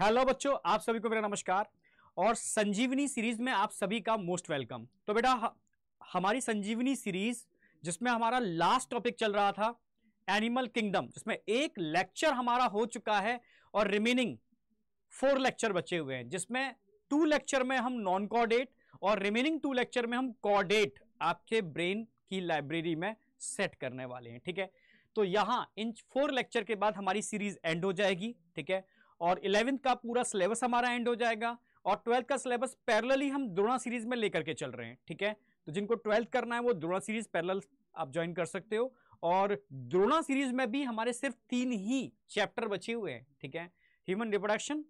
Hello बच्चों आप सभी को मेरा नमस्कार और संजीवनी सीरीज में आप सभी का मोस्ट वेलकम तो बेटा हमारी संजीवनी सीरीज जिसमें हमारा लास्ट टॉपिक चल रहा था एनिमल किंगडम जिसमें एक लेक्चर हमारा हो चुका है और रिमेनिंग फोर लेक्चर बचे हुए हैं जिसमें टू लेक्चर में हम नॉन कॉर्डेट और रिमेनिंग टू लेक्चर में हम कॉर्डेट आपके ब्रेन की लाइब्रेरी में सेट करने वाले हैं ठीक है तो यहां इन फोर लेक्चर के बाद हमारी सीरीज एंड हो जाएगी ठीक है और इलेवेंथ का पूरा सिलेबस हमारा एंड हो जाएगा और ट्वेल्थ का सिलेबस पैरेलली हम द्रोणा सीरीज में लेकर के चल रहे हैं ठीक है तो जिनको ट्वेल्थ करना है वो द्रोणा सीरीज पैरल आप ज्वाइन कर सकते हो और द्रोणा सीरीज में भी हमारे सिर्फ तीन ही चैप्टर बचे हुए हैं ठीक है ह्यूमन रिप्रोडक्शन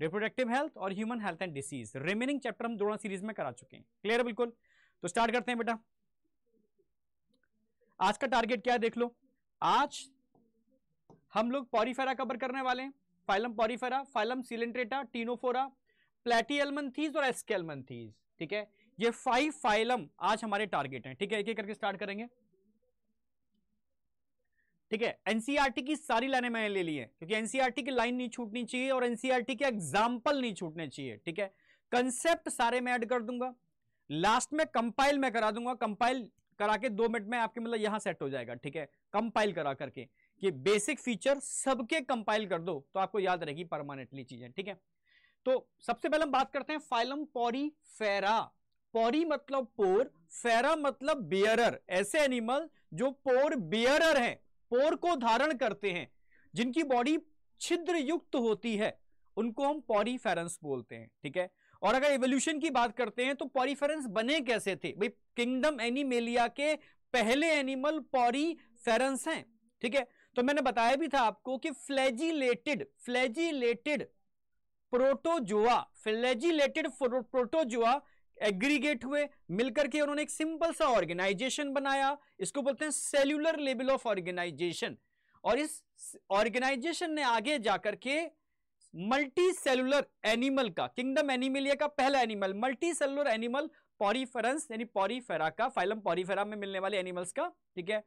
रिप्रोडक्टिव हेल्थ और human health and disease remaining chapter हम द्रोणा सीरीज में करा चुके हैं क्लियर बिल्कुल तो स्टार्ट करते हैं बेटा आज का टारगेट क्या है देख लो आज हम लोग पॉरीफेरा कवर करने वाले हैं phylum porifera phylum coelenterata ctenophora platyhelminthes और एस्केलमथीज ठीक है ये फाइव फाइलम आज हमारे टारगेट हैं ठीक है एक एक करके स्टार्ट करेंगे ठीक है एनसीईआरटी e की सारी लाइनें मैंने ले ली है क्योंकि एनसीईआरटी e की लाइन नहीं छूटनी चाहिए और एनसीईआरटी e के एग्जाम्पल नहीं छूटने चाहिए ठीक है कंसेप्ट सारे मैं ऐड कर दूंगा लास्ट में कंपाइल मैं करा दूंगा कंपाइल करा के दो मिनट में आपके मतलब यहां सेट हो जाएगा ठीक है कंपाइल करा करके कि बेसिक फीचर सबके कंपाइल कर दो तो आपको याद रहेगी परमानेंटली चीजें ठीक है तो सबसे पहले हम बात करते हैं फाइलम पॉरी फेरा पॉरी मतलब पोर फेरा मतलब बियरर ऐसे एनिमल जो पोर बियरर हैं पोर को धारण करते हैं जिनकी बॉडी छिद्र युक्त होती है उनको हम पॉरीफेरेंस बोलते हैं ठीक है और अगर एवोल्यूशन की बात करते हैं तो पॉरीफेरेंस बने कैसे थे भाई किंगडम एनिमेलिया के पहले एनिमल पॉरीफेरेंस हैं ठीक है तो मैंने बताया भी था आपको कि flagellated flagellated protozoa flagellated protozoa aggregate हुए मिलकर के उन्होंने एक सिंपल सा ऑर्गेनाइजेशन बनाया इसको बोलते हैं सेल्यूलर लेवल ऑफ ऑर्गेनाइजेशन और इस ऑर्गेनाइजेशन ने आगे जाकर के मल्टी सेलुलर एनिमल का किंगडम एनिमिलिया का पहला animal multi cellular animal poriferans यानी पॉरीफेरा का फाइलम पॉरीफेरा में मिलने वाले एनिमल्स का ठीक है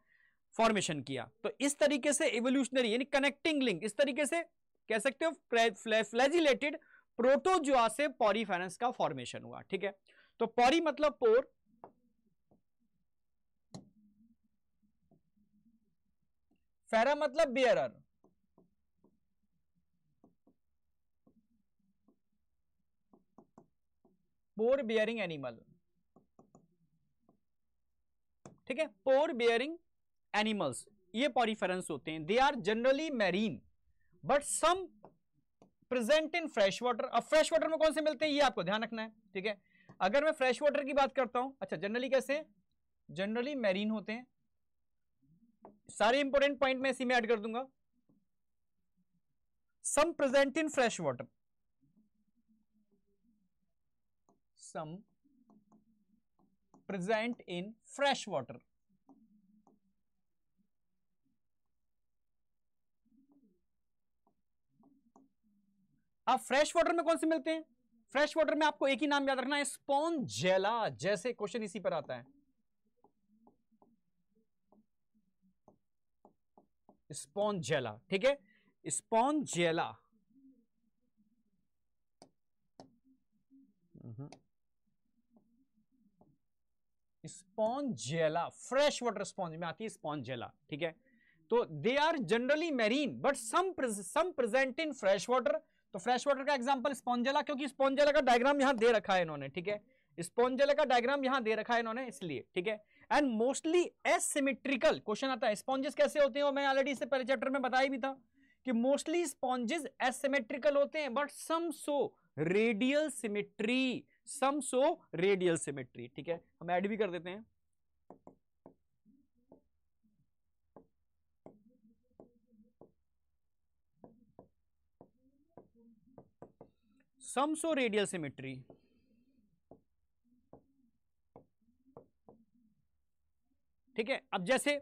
फॉर्मेशन किया तो इस तरीके से इवोल्यूशनरी यानी कनेक्टिंग लिंक इस तरीके से कह सकते हो फ्लैजिलेटेड प्रोटोजुआ से पॉरीफेनस का फॉर्मेशन हुआ ठीक है तो पॉरी मतलब पोर फेरा मतलब बियरर पोर बियरिंग एनिमल ठीक है पोर बियरिंग एनिमल्स ये पॉरीफेरेंस होते हैं they are generally marine but some present in fresh water अब फ्रेश वाटर में कौन से मिलते हैं ये आपको ध्यान रखना है ठीक है अगर मैं फ्रेश वाटर की बात करता हूं अच्छा जनरली कैसे जनरली मैरीन होते हैं सारे इंपॉर्टेंट पॉइंट मैं इसी में ऐड कर दूंगा some present in fresh water some present in fresh water आप फ्रेश वाटर में कौन से मिलते हैं फ्रेश वाटर में आपको एक ही नाम याद रखना है स्पॉन जेला जैसे क्वेश्चन इसी पर आता है स्पॉन जेला ठीक है स्पॉन जेला स्पॉन्ज जेला फ्रेश वाटर स्पॉन्ज में आती है स्पॉन्जेला जेला ठीक है तो they are generally marine but some present in fresh water तो फ्रेश वाटर का एग्जाम्पल स्पॉन्जेला क्योंकि स्पॉन्जेला का डायग्राम यहाँ दे रखा है इन्होंने ठीक है स्पॉन्जेला का डायग्राम यहाँ दे रखा है इन्होंने इसलिए ठीक है एंड मोस्टली एसिमेट्रिकल क्वेश्चन आता है स्पॉन्जेस कैसे होते हैं मैं ऑलरेडी इससे पहले चैप्टर में बताया भी था कि मोस्टली स्पॉन्जेस एसिमेट्रिकल होते हैं but some show radial symmetry some show radial symmetry ठीक है हम ऐड भी कर देते हैं समसो रेडियल सिमेट्री ठीक है अब जैसे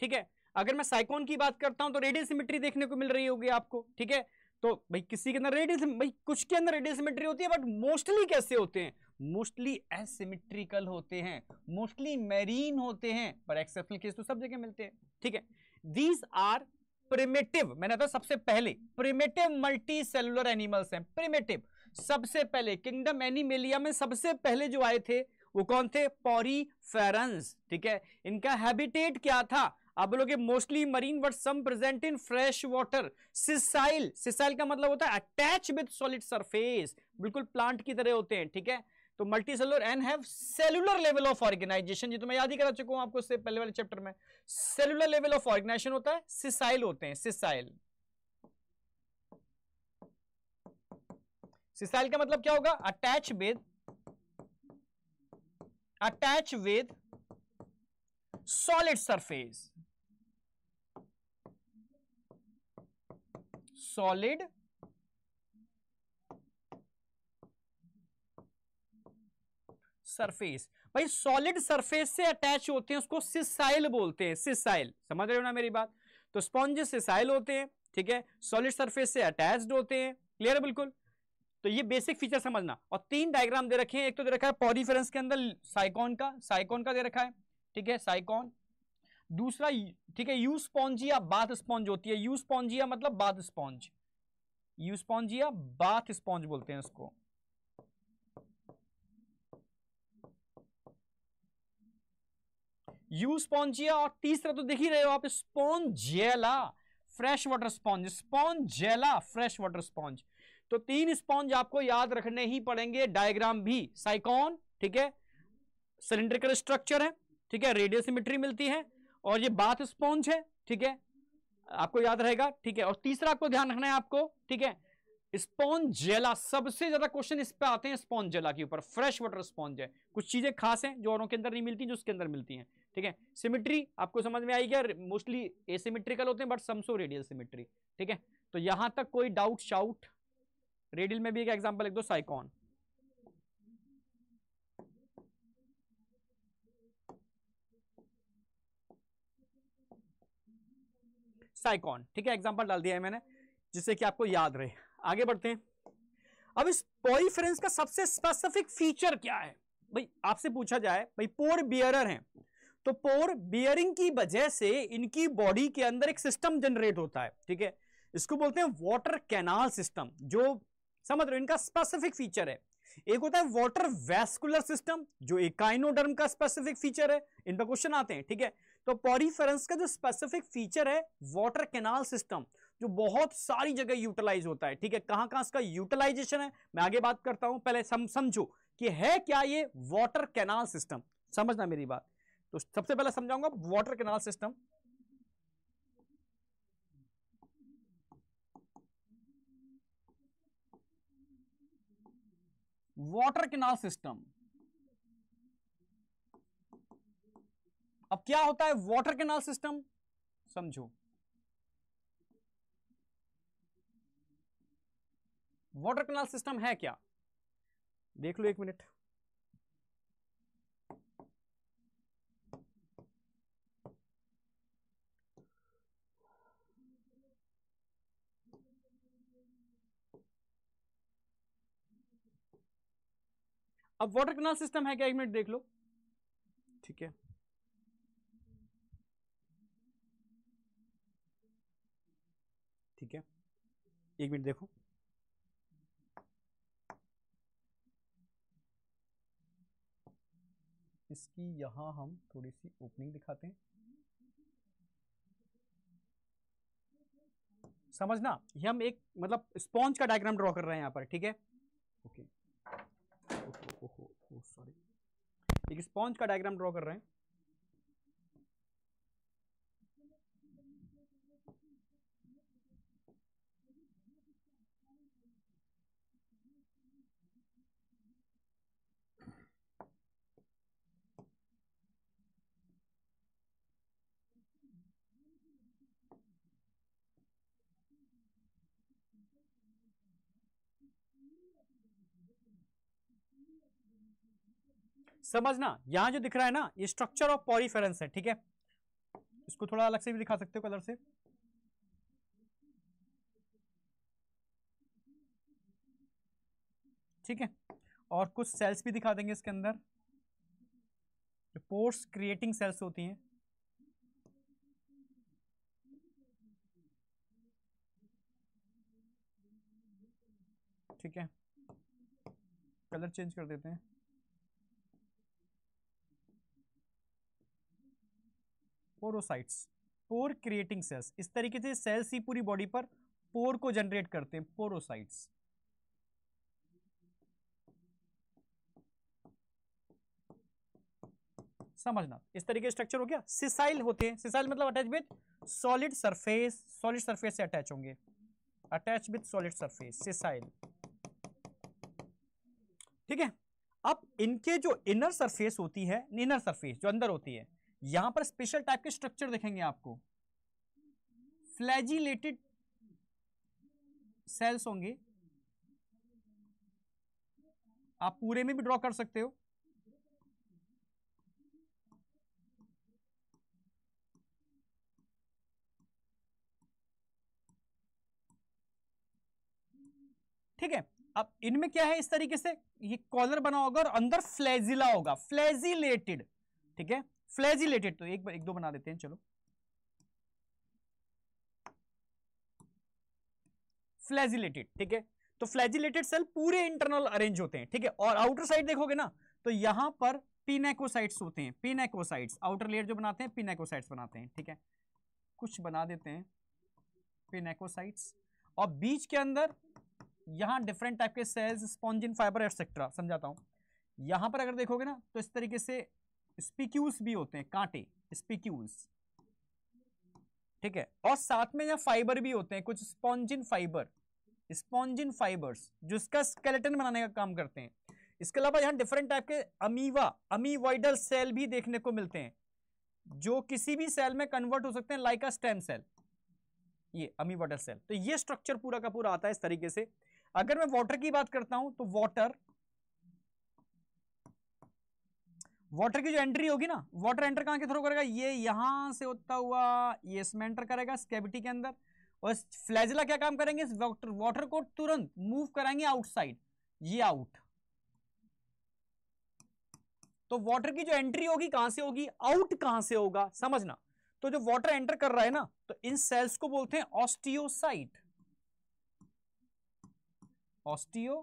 ठीक है अगर मैं साइकोन की बात करता हूं तो रेडियल सिमेट्री देखने को मिल रही होगी आपको ठीक है तो भाई किसी के अंदर रेडियल भाई कुछ के अंदर रेडियल सिमेट्री होती है बट मोस्टली कैसे होते हैं मोस्टली एसिमेट्रिकल होते हैं मोस्टली मैरीन होते हैं पर एक्सेप्शनल केस तो सब जगह मिलते हैं ठीक है दीज आर प्रिमेटिव मैंने था सबसे पहले प्रिमेटिव मल्टी सेलुलर एनिमल्स हैं प्रिमेटिव सबसे पहले किंगडम एनिमेलिया में सबसे पहले जो आए थे वो कौन थे पॉरी फेरेंस ठीक है इनका हैबिटेट क्या था आप बोलोगे mostly marine but some present in fresh water sessile sessile का मतलब होता है अटैच विद सॉलिड सरफेस बिल्कुल प्लांट की तरह होते हैं ठीक है तो multi cellular and have cellular level of organisation ये तो मैं याद ही करा चुका हूं आपको इससे पहले वाले चैप्टर में सेलुलर लेवल ऑफ ऑर्गेनाइजेशन होता है सिसाइल होते हैं सिसाइल सिसाइल का मतलब क्या होगा attach with attach with solid surface solid surface भाई सॉलिड सरफेस से अटैच होते हैं उसको सिसाइल बोलते हैं सिसाइल समझ रहे हो ना मेरी बात तो स्पॉन्ज सिसाइल होते हैं ठीक है सॉलिड सरफेस से अटैच्ड होते हैं क्लियर है बिल्कुल तो ये बेसिक फीचर समझना और तीन डायग्राम दे रखे हैं एक तो दे रखा है पॉरीफेरेंस के अंदर साइकॉन का साइकॉन का दे रखा है ठीक है साइकॉन दूसरा ठीक है यू स्पॉन्जिया बाथ स्पॉन्ज होती है यू स्पॉन्जिया मतलब bath sponge Euspongia bath sponge बोलते हैं उसको यू स्पॉन्जिया और तीसरा तो देख ही रहे हो आप spongilla fresh water sponge spongilla fresh water sponge तो तीन स्पॉन्ज आपको याद रखने ही पड़ेंगे डायग्राम भी साइकॉन ठीक है सिलेंड्रिकल स्ट्रक्चर है ठीक है रेडियोसिमेट्री मिलती है और ये बाथ स्पॉन्ज है ठीक है आपको याद रहेगा ठीक है और तीसरा आपको ध्यान रखना है आपको ठीक है स्पॉन्जेला सबसे ज्यादा क्वेश्चन इस पे आते हैं स्पॉन्जेला के ऊपर फ्रेश वाटर स्पॉन्ज है कुछ चीजें खास हैं जो औरों के अंदर नहीं मिलती जो उसके अंदर मिलती हैं ठीक है सिमिट्री आपको समझ में आई क्या मोस्टली एसिमेट्रिकल होते हैं बट समसो रेडियल सिमिट्री ठीक है तो यहां तक कोई डाउट शाउट रेडियल में भी एक एग्जाम्पल लिख दो साइकॉन साइकॉन ठीक है एग्जाम्पल डाल दिया है मैंने जिससे कि आपको याद रहे आगे बढ़ते हैं अब इस पॉलीफ्रेंस का सबसे स्पेसिफिक फीचर क्या है भाई आपसे पूछा जाए भाई पोर बियरर हैं तो पोर बियरिंग की वजह से इनकी बॉडी के अंदर एक सिस्टम जनरेट होता है ठीक है इसको बोलते हैं वाटर कैनाल सिस्टम जो समझ रहे हो इनका स्पेसिफिक फीचर है एक होता है वाटर वैस्कुलर सिस्टम जो इकाइनोडर्म का स्पेसिफिक फीचर है इन पर क्वेश्चन आते हैं ठीक है तो पॉरीफेरेंस का जो स्पेसिफिक फीचर है वाटर कैनाल सिस्टम जो बहुत सारी जगह यूटिलाइज होता है ठीक है कहां कहां इसका यूटिलाइजेशन है मैं आगे बात करता हूं पहले सम, समझो कि है क्या ये वाटर कैनाल सिस्टम समझना मेरी बात तो सबसे पहले समझाऊंगा water canal system water canal system अब क्या होता है वाटर केनाल सिस्टम समझो वाटर केनाल सिस्टम है क्या देख लो एक मिनट अब वाटर कैनाल सिस्टम है क्या एक मिनट देख लो ठीक है ठीक है एक मिनट देखो इसकी यहां हम थोड़ी सी ओपनिंग दिखाते हैं समझना ये हम एक मतलब स्पॉन्ज का डायग्राम ड्रॉ कर रहे हैं यहां पर ठीक है ओके सॉरी एक स्पॉन्ज का डायग्राम ड्रॉ कर रहे हैं समझना यहाँ जो दिख रहा है ना ये स्ट्रक्चर ऑफ पॉरीफेरेंस है ठीक है इसको थोड़ा अलग से भी दिखा सकते हो कलर से ठीक है और कुछ सेल्स भी दिखा देंगे इसके अंदर जो पोर्स क्रिएटिंग सेल्स होती हैं ठीक है कलर चेंज कर देते हैं पोरोसाइट्स पोर क्रिएटिंग सेल्स इस तरीके से सेल्स ही पूरी बॉडी पर पोर को जनरेट करते हैं पोरोसाइट्स समझना इस तरीके स्ट्रक्चर हो गया सिसाइल होते हैं सिसाइल मतलब attach with solid surface solid surface से अटैच होंगे attach with solid surface sessile ठीक है अब इनके जो इनर सरफेस होती है इनर सरफेस जो अंदर होती है यहां पर स्पेशल टाइप के स्ट्रक्चर देखेंगे आपको फ्लैजिलेटेड सेल्स होंगे आप पूरे में भी ड्रॉ कर सकते हो ठीक है अब इनमें क्या है इस तरीके से ये कॉलर बना होगा और अंदर फ्लैजिला होगा फ्लैजिलेटेड ठीक है फ्लैजिलेटेड तो एक बार एक दो बना देते हैं चलो फ्लैजिलेटेड ठीक है तो फ्लैजिलेटेड सेल पूरे इंटरनल अरेंज होते हैं ठीक है और आउटर साइड देखोगे ना तो यहां पर पिनेकोसाइट्स होते हैं पिनेकोसाइट्स आउटर लेयर जो बनाते हैं पिनेकोसाइट्स बनाते हैं ठीक है कुछ बना देते हैं पिनेकोसाइट्स और बीच के अंदर यहां डिफरेंट टाइप के सेल्स स्पॉन्जिन फाइबर एक्सेट्रा समझाता हूं यहां पर अगर देखोगे ना तो इस तरीके से स्पीक्यूल्स भी होते हैं कांटे स्पीक्यूल्स ठीक है और साथ में यहाँ फाइबर भी होते हैं कुछ स्पॉन्जिन फाइबर स्पॉन्जिन फाइबर्स जो इसका स्केलेटन बनाने का काम करते हैं इसके अलावा यहाँ डिफरेंट टाइप के अमीवा अमीवाइडल सेल भी देखने को मिलते हैं जो किसी भी सेल में कन्वर्ट हो सकते हैं लाइक अ स्टेम सेल ये अमीवाइडल सेल तो ये स्ट्रक्चर पूरा का पूरा आता है इस तरीके से अगर मैं वाटर की बात करता हूँ तो वाटर वाटर की जो एंट्री होगी ना वाटर एंटर कहाँ के थ्रू करेगा ये यहाँ से होता हुआ ये इसमें एंटर करेगा स्केविटी के अंदर और फ्लैजिला क्या काम करेंगे इस वाटर वाटर को तुरंत मूव कराएंगे आउटसाइड ये आउट तो वाटर की जो एंट्री होगी कहां से होगी आउट कहां से होगा समझना तो जो वाटर एंटर कर रहा है ना तो इन सेल्स को बोलते हैं ऑस्टियोसाइट ऑस्टियो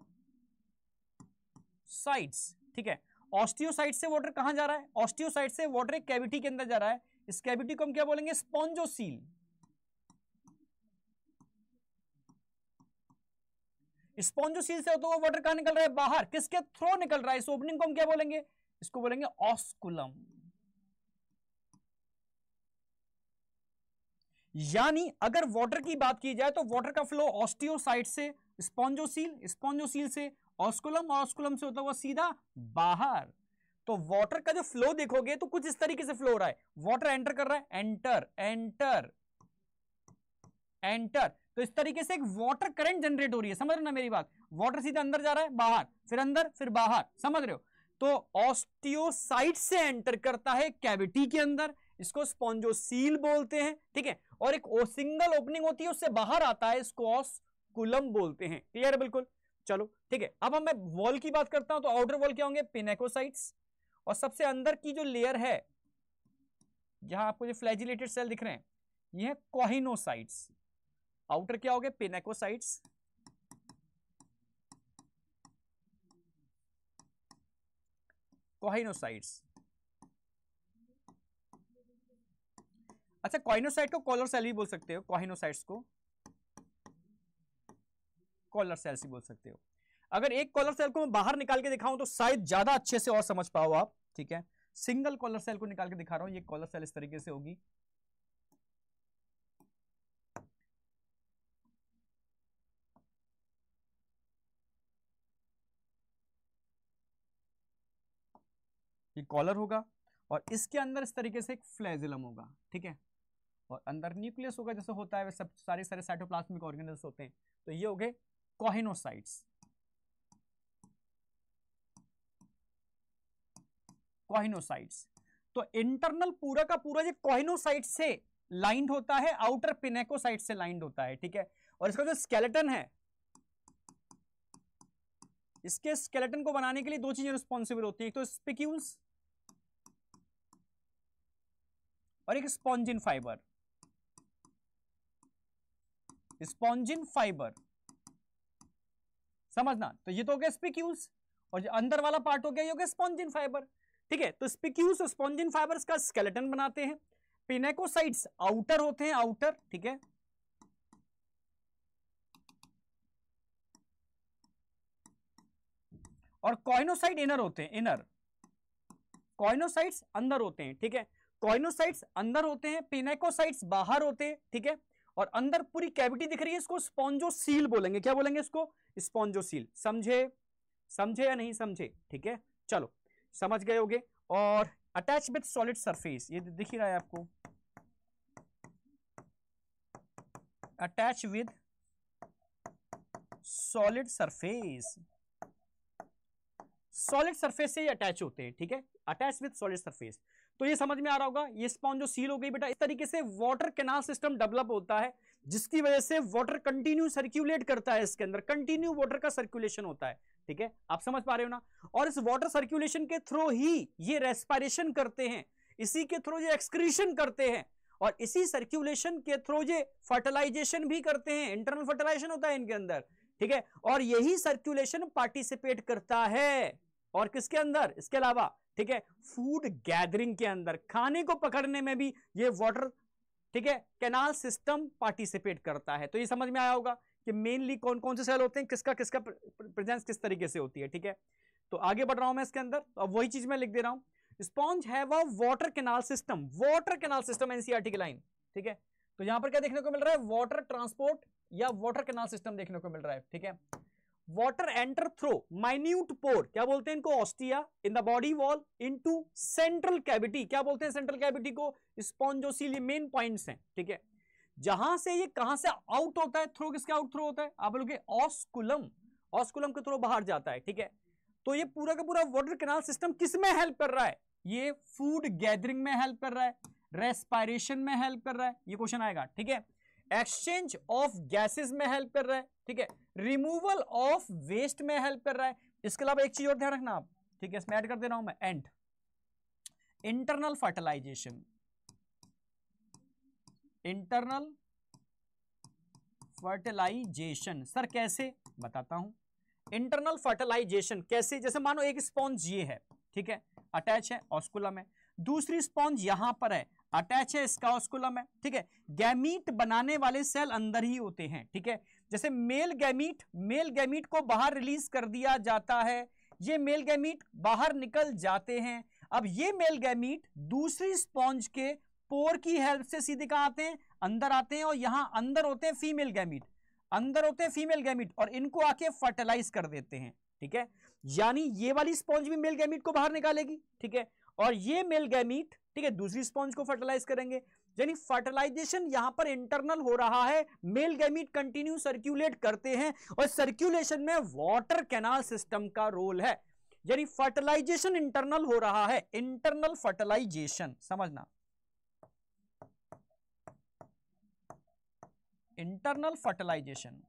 साइट्स ठीक है ऑस्टियोसाइट से वाटर कहां जा रहा है ऑस्टियोसाइट से वाटर एक कैविटी के अंदर जा रहा है इस कैविटी को हम क्या बोलेंगे स्पॉन्जोसील स्पॉन्जोसील से होता हुआ वाटर कहां निकल रहा है बाहर किसके थ्रो निकल रहा है इस ओपनिंग को हम क्या बोलेंगे इसको बोलेंगे ऑस्कुलम यानी अगर वाटर की बात की जाए तो वाटर का फ्लो ऑस्टियोसाइट से स्पॉन्जोसील स्पॉन्जोसील से ऑस्कुलम ऑस्कुलम से होता हुआ सीधा बाहर तो वाटर का जो फ्लो देखोगे तो कुछ इस तरीके से फ्लो हो रहा है वाटर एंटर कर रहा है एंटर एंटर एंटर तो इस तरीके से एक वाटर करंट जनरेट हो रही है समझ रहे ना मेरी बात वाटर सीधा अंदर जा रहा है बाहर फिर अंदर फिर बाहर समझ रहे हो तो ऑस्टियोसाइट से एंटर करता है कैविटी के अंदर इसको स्पॉन्जोसील बोलते हैं ठीक है और एक सिंगल ओपनिंग होती है उससे बाहर आता है इसको ऑस्कुलम बोलते हैं क्लियर है बिल्कुल चलो ठीक है अब हम मैं वॉल की बात करता हूं तो आउटर वॉल क्या होंगे पिनेकोसाइट्स और सबसे अंदर की जो लेयर है जहां आपको जो फ्लैजिलेटेड सेल दिख रहे हैं ये है कोहिनोसाइट्स आउटर क्या हो गए पिनेकोसाइट्स कोहिनोसाइट्स अच्छा कॉइनोसाइट को कॉलर सेल भी बोल सकते हो कॉहिनोसाइट्स को कॉलर सेल से बोल सकते हो अगर एक कॉलर सेल को मैं बाहर निकाल के दिखाऊं तो शायद ज्यादा अच्छे से और समझ पाओ आप ठीक है सिंगल कॉलर सेल को निकाल के दिखा रहा हूं ये कॉलर सेल इस तरीके से होगी ये कॉलर होगा और इसके अंदर इस तरीके से एक फ्लैजिलम होगा ठीक है और अंदर न्यूक्लियस होगा जैसे होता है सब सारे सारे साइटोप्लाज्मिक ऑर्गेनल्स होते हैं तो ये हो गए कोहिनोसाइट्स कोहिनोसाइट्स तो इंटरनल पूरा का पूरा जो कोहिनोसाइट से लाइंड होता है आउटर पिनेकोसाइट से लाइंड होता है ठीक है और इसका जो स्केलेटन है इसके स्केलेटन को बनाने के लिए दो चीजें रिस्पॉन्सिबल होती है एक तो स्पिक्यूल्स और एक स्पॉन्जिन फाइबर स्पॉन्जिन फाइबर समझना तो ये तो हो गया स्पिक्यूल्स और जो अंदर वाला पार्ट हो गया ये हो गया स्पॉन्जिन फाइबर ठीक है तो स्पिक्यूस और स्पॉन्जिन फाइबर्स का स्केलेटन बनाते हैं पिनेकोसाइट्स आउटर होते हैं आउटर ठीक है और कॉइनोसाइट इनर होते हैं इनर कॉइनोसाइट्स अंदर होते हैं ठीक है कॉइनोसाइट्स अंदर होते हैं पिनेकोसाइट्स बाहर होते हैं ठीक है और अंदर पूरी कैविटी दिख रही है इसको स्पॉन्जोसील बोलेंगे क्या बोलेंगे इसको स्पॉन्जोसील समझे समझे या नहीं समझे ठीक है चलो समझ गए होगे और अटैच विथ सॉलिड सरफेस ये दिख ही रहा है आपको attach with solid surface solid surface से ही अटैच होते हैं ठीक है अटैच विथ सॉलिड सरफेस तो ये समझ में आ रहा होगा ये स्पॉन जो सील हो गई बेटा इस तरीके से वाटर कैनाल सिस्टम डेवलप होता है जिसकी वजह से वाटर कंटिन्यू सर्कुलेट करता है इसके अंदर कंटिन्यू वाटर का सर्कुलेशन होता है ठीक है आप समझ पा रहे हो ना और इस वाटर सर्कुलेशन के थ्रू ही ये रेस्पायरेशन करते हैं इसी के थ्रू ये एक्सक्रीशन करते हैं और इसी सर्कुलेशन के थ्रू ये फर्टिलाइजेशन भी करते हैं इंटरनल फर्टिलाइजेशन होता है इनके अंदर ठीक है और यही सर्कुलेशन पार्टिसिपेट करता है और किसके अंदर इसके अलावा ठीक है फूड गैदरिंग के अंदर खाने को पकड़ने में भी ये वाटर ठीक है कैनाल सिस्टम पार्टिसिपेट करता है तो ये समझ में आया होगा कि मेनली कौन कौन से सेल होते हैं किसका किसका प्रेजेंस किस तरीके से होती है ठीक है तो आगे बढ़ रहा हूं मैं इसके अंदर तो अब वही चीज मैं लिख दे रहा हूं स्पॉन्ज है वह water canal system water canal system NCR की लाइन ठीक है तो यहां पर क्या देखने को मिल रहा है वॉटर ट्रांसपोर्ट या वॉटर कैनाल सिस्टम देखने को मिल रहा है ठीक है water enter through minute pore क्या बोलते हैं इनको ostia in the body wall into central cavity क्या बोलते हैं सेंट्रल कैविटी को स्पॉन्जोसील मेन पॉइंट्स हैं ठीक है जहां से ये कहां से आउट होता है थ्रो किसके आउट थ्रो होता है आप लोग ऑस्कुलम ऑस्कुलम के थ्रो बाहर जाता है ठीक है तो ये पूरा का पूरा वॉटर कैनाल सिस्टम किस में हेल्प कर रहा है ये फूड गैदरिंग में हेल्प कर रहा है रेस्पायरेशन में हेल्प कर रहा है ये क्वेश्चन आएगा ठीक है एक्सचेंज ऑफ गैसेस में हेल्प कर रहा है ठीक है रिमूवल ऑफ वेस्ट में हेल्प कर रहा है इसके अलावा एक चीज और ध्यान रखना आप ठीक है इसमें ऐड कर दे रहा हूं मैं and internal fertilization internal fertilization sir कैसे बताता हूं इंटरनल फर्टिलाइजेशन कैसे जैसे मानो एक स्पॉन्ज ये है ठीक है अटैच है ऑस्कुलम है दूसरी स्पॉन्ज यहां पर है अटैच है इसका ऑस्कुलम है ठीक है गैमीट बनाने वाले सेल अंदर ही होते हैं ठीक है जैसे मेल गैमीट मेल गैमीट को बाहर रिलीज कर दिया जाता है ये मेल गैमीट बाहर निकल जाते हैं अब ये मेल गैमीट दूसरी स्पॉन्ज के पोर की हेल्प से सीधे कहा आते हैं अंदर आते हैं और यहां अंदर होते हैं फीमेल गैमीट अंदर होते हैं फीमेल गैमीट और इनको आके फर्टिलाइज कर देते हैं ठीक है यानी ये वाली स्पॉन्ज भी मेल गैमीट को बाहर निकालेगी ठीक है और ये मेल गैमीट ठीक है दूसरी स्पॉन्ज को फर्टिलाइज करेंगे यानी फर्टिलाइजेशन यहां पर इंटरनल हो रहा है मेल गैमिट कंटिन्यू सर्क्यूलेट करते हैं और सर्क्यूलेशन में वाटर कैनाल सिस्टम का रोल है यानी फर्टिलाइजेशन इंटरनल हो रहा है इंटरनल फर्टिलाइजेशन समझना इंटरनल फर्टिलाइजेशन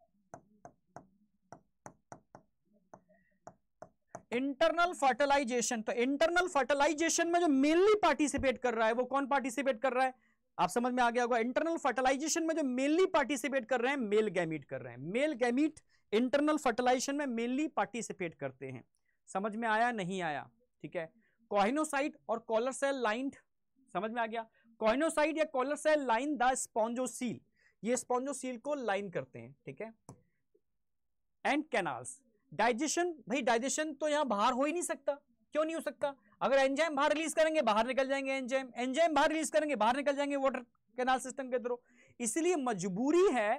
इंटरनल फर्टिलाइजेशन तो इंटरनल फर्टिलाइजेशन में जो मेनली पार्टिसिपेट कर रहा है वो कौन पार्टिसिपेट कर रहा है आप समझ में आ गया होगा इंटरनल फर्टिलाइजेशन में जो मेनली पार्टिसिपेट कर रहे हैं मेल गैमिट कर रहे हैं मेल गैमिट इंटरनल फर्टिलाइजेशन में मेनली पार्टिसिपेट करते हैं समझ में आया नहीं आया ठीक है कोहिनोसाइट और कॉलर सेल लाइन समझ में आ गया कोहिनोसाइट या collar cell line the spongocoel ये स्पॉन्जोसील को लाइन करते हैं ठीक है एंड कैनाल्स डाइजेशन भाई डाइजेशन तो यहां बाहर हो ही नहीं सकता क्यों नहीं हो सकता अगर एंजाइम बाहर रिलीज करेंगे बाहर निकल जाएंगे एंजाइम एंजाइम बाहर रिलीज करेंगे बाहर निकल जाएंगे वाटर कैनाल सिस्टम के थ्रू इसलिए मजबूरी है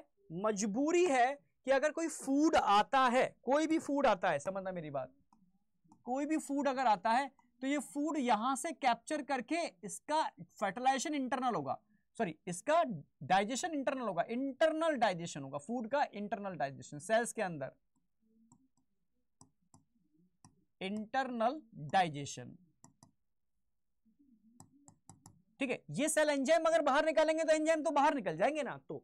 मजबूरी है कि अगर कोई फूड आता है कोई भी फूड आता है समझना मेरी बात कोई भी फूड अगर आता है तो ये फूड यहां से कैप्चर करके इसका फर्टिलाइजेशन इंटरनल होगा सॉरी इसका डाइजेशन इंटरनल होगा इंटरनल डाइजेशन होगा फूड का इंटरनल डाइजेशन सेल्स के अंदर इंटरनल डाइजेशन ठीक है ये सेल एंजाइम अगर बाहर निकालेंगे तो एंजाइम तो बाहर निकल जाएंगे ना तो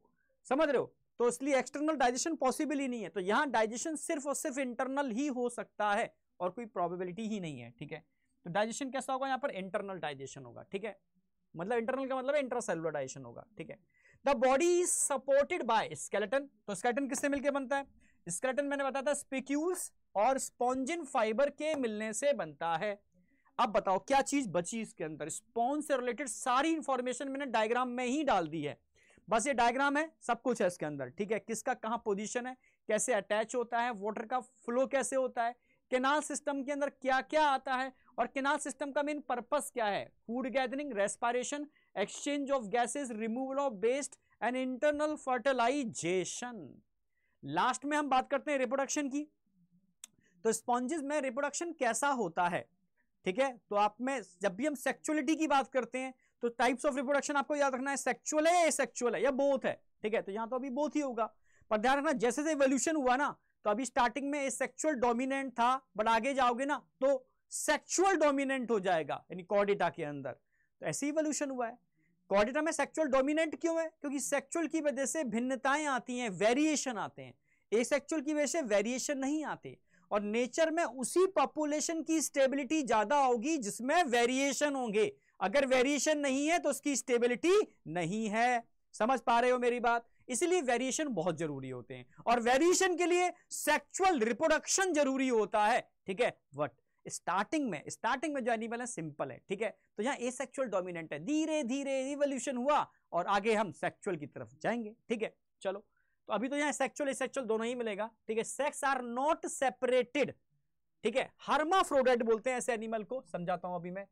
समझ रहे हो तो इसलिए एक्सटर्नल डाइजेशन पॉसिबल ही नहीं है तो यहां डाइजेशन सिर्फ और सिर्फ इंटरनल ही हो सकता है और कोई प्रोबेबिलिटी ही नहीं है ठीक है तो डाइजेशन कैसा होगा यहां पर इंटरनल डाइजेशन होगा ठीक है मतलब इंटरनल का मतलब इंट्रासेलुलर डाइजेशन होगा ठीक है the body is supported by skeleton तो स्केलेटन किससे मिलकर बनता है स्केलेटन मैंने बताया था स्पिक्यूल्स और स्पॉन्जिन फाइबर के मिलने से बनता है अब बताओ क्या चीज बची इसके अंदर स्पॉन्ज से रिलेटेड सारी इंफॉर्मेशन मैंने डायग्राम में ही डाल दी है बस ये डायग्राम है सब कुछ है इसके अंदर ठीक है किसका कहाँ पोजीशन है कैसे अटैच होता है वाटर का फ्लो कैसे होता है केनाल सिस्टम के अंदर क्या क्या आता है और केनाल सिस्टम का मेन पर्पस क्या है food gathering respiration exchange of gases removal of waste and internal fertilization last में हम बात करते हैं रिप्रोडक्शन की तो स्पॉन्जेस में रिप्रोडक्शन कैसा होता है ठीक है तो आप में जब भी हम सेक्चुअलिटी की बात करते हैं तो टाइप्स ऑफ रिप्रोडक्शन आपको याद रखना है सेक्चुअल है या सेक्चुअल है या बोथ है ठीक है तो यहाँ तो अभी बोथ ही होगा पर ध्यान रखना जैसे जैसे एवोल्यूशन हुआ ना तो अभी स्टार्टिंग में सेक्चुअल डोमिनेंट था बट आगे जाओगे ना तो सेक्चुअल डोमिनेंट हो जाएगा यानी कॉडिटा के अंदर तो ऐसे ही इवोल्यूशन हुआ है कॉडिटा में सेक्चुअल डोमिनेंट क्यों है क्योंकि सेक्चुअल की वजह से भिन्नताएं आती हैं वेरिएशन आते हैं ए सेक्चुअल की वजह से वेरिएशन नहीं आते और नेचर में उसी पॉपुलेशन की स्टेबिलिटी ज्यादा होगी जिसमें वेरिएशन होंगे अगर वेरिएशन नहीं है तो उसकी स्टेबिलिटी नहीं है समझ पा रहे हो मेरी बात इसलिए वेरिएशन बहुत जरूरी होते हैं और वेरिएशन के लिए सेक्सुअल रिप्रोडक्शन जरूरी होता है ठीक है वट स्टार्टिंग में स्टार्टिंग में जो एनिमल है सिंपल है ठीक है तो यहाँ ए सेक्चुअल डोमिनेंट है धीरे धीरे रिवोल्यूशन हुआ और आगे हम सेक्चुअल की तरफ जाएंगे ठीक है चलो तो अभी तो यहाँ सेक्चुअल सेक्चुअल दोनों ही मिलेगा ठीक है सेक्स आर नॉट सेपरेटेड ठीक है हर्माफ्रोडाइट बोलते हैं ऐसे एनिमल को समझाता हूं अभी मैं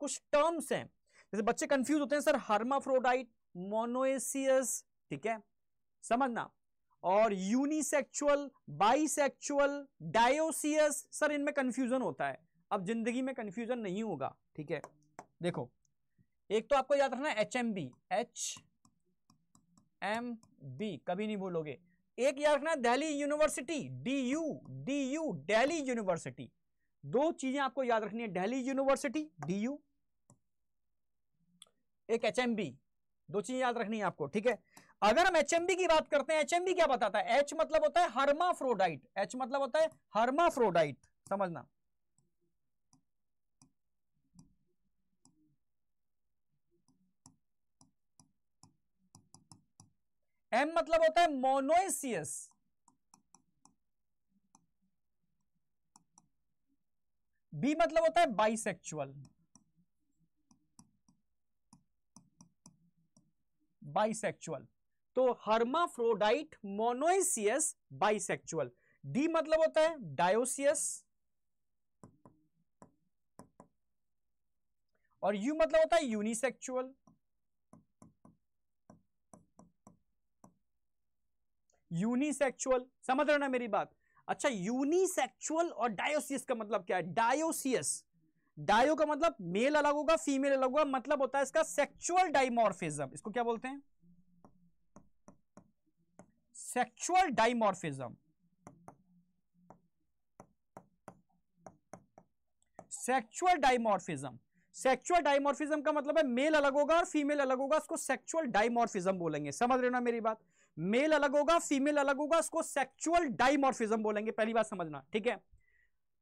कुछ टर्म्स हैं जैसे बच्चे कंफ्यूज होते हैं सर हर्माफ्रोडाइट मोनोएसियस ठीक है समझना और यूनिसेक्चुअल बाइसेक्चुअल डायोसियस सर इनमें कंफ्यूजन होता है अब जिंदगी में कंफ्यूजन नहीं होगा ठीक है देखो एक तो आपको याद रखना H M B H M B कभी नहीं भूलोगे एक याद रखना Delhi University D U D U Delhi University दो चीजें आपको याद रखनी है दिल्ली यूनिवर्सिटी डी यू एक एच एम बी दो चीजें याद रखनी है आपको ठीक है अगर हम एच एम बी की बात करते हैं एच एम बी क्या बताता है एच मतलब होता है हर्माफ्रोडाइट एच मतलब होता है हर्माफ्रोडाइट समझना एम मतलब होता है मोनोएसियस बी मतलब होता है बाइसेक्चुअल बाइसेक्चुअल तो हर्माफ्रोडाइट मोनोएसियस बाइसेक्चुअल डी मतलब होता है डायोसियस और यू मतलब होता है यूनिसेक्चुअल यूनिसेक्चुअल समझ रहे ना मेरी बात अच्छा यूनिसेक्चुअल और डायोसियस का मतलब क्या है डायोसियस डायो का मतलब मेल अलग होगा फीमेल अलग होगा मतलब होता है इसका सेक्चुअल डाइमॉर्फिज्म इसको क्या बोलते हैं sexual dimorphism sexual dimorphism sexual dimorphism का मतलब है मेल अलग होगा और फीमेल अलग होगा उसको सेक्चुअल डाइमॉर्फिज्म बोलेंगे समझ रहे हो ना मेरी बात मेल अलग होगा फीमेल अलग होगा उसको सेक्चुअल डाइमोर्फिज्म बोलेंगे पहली बार समझना ठीक है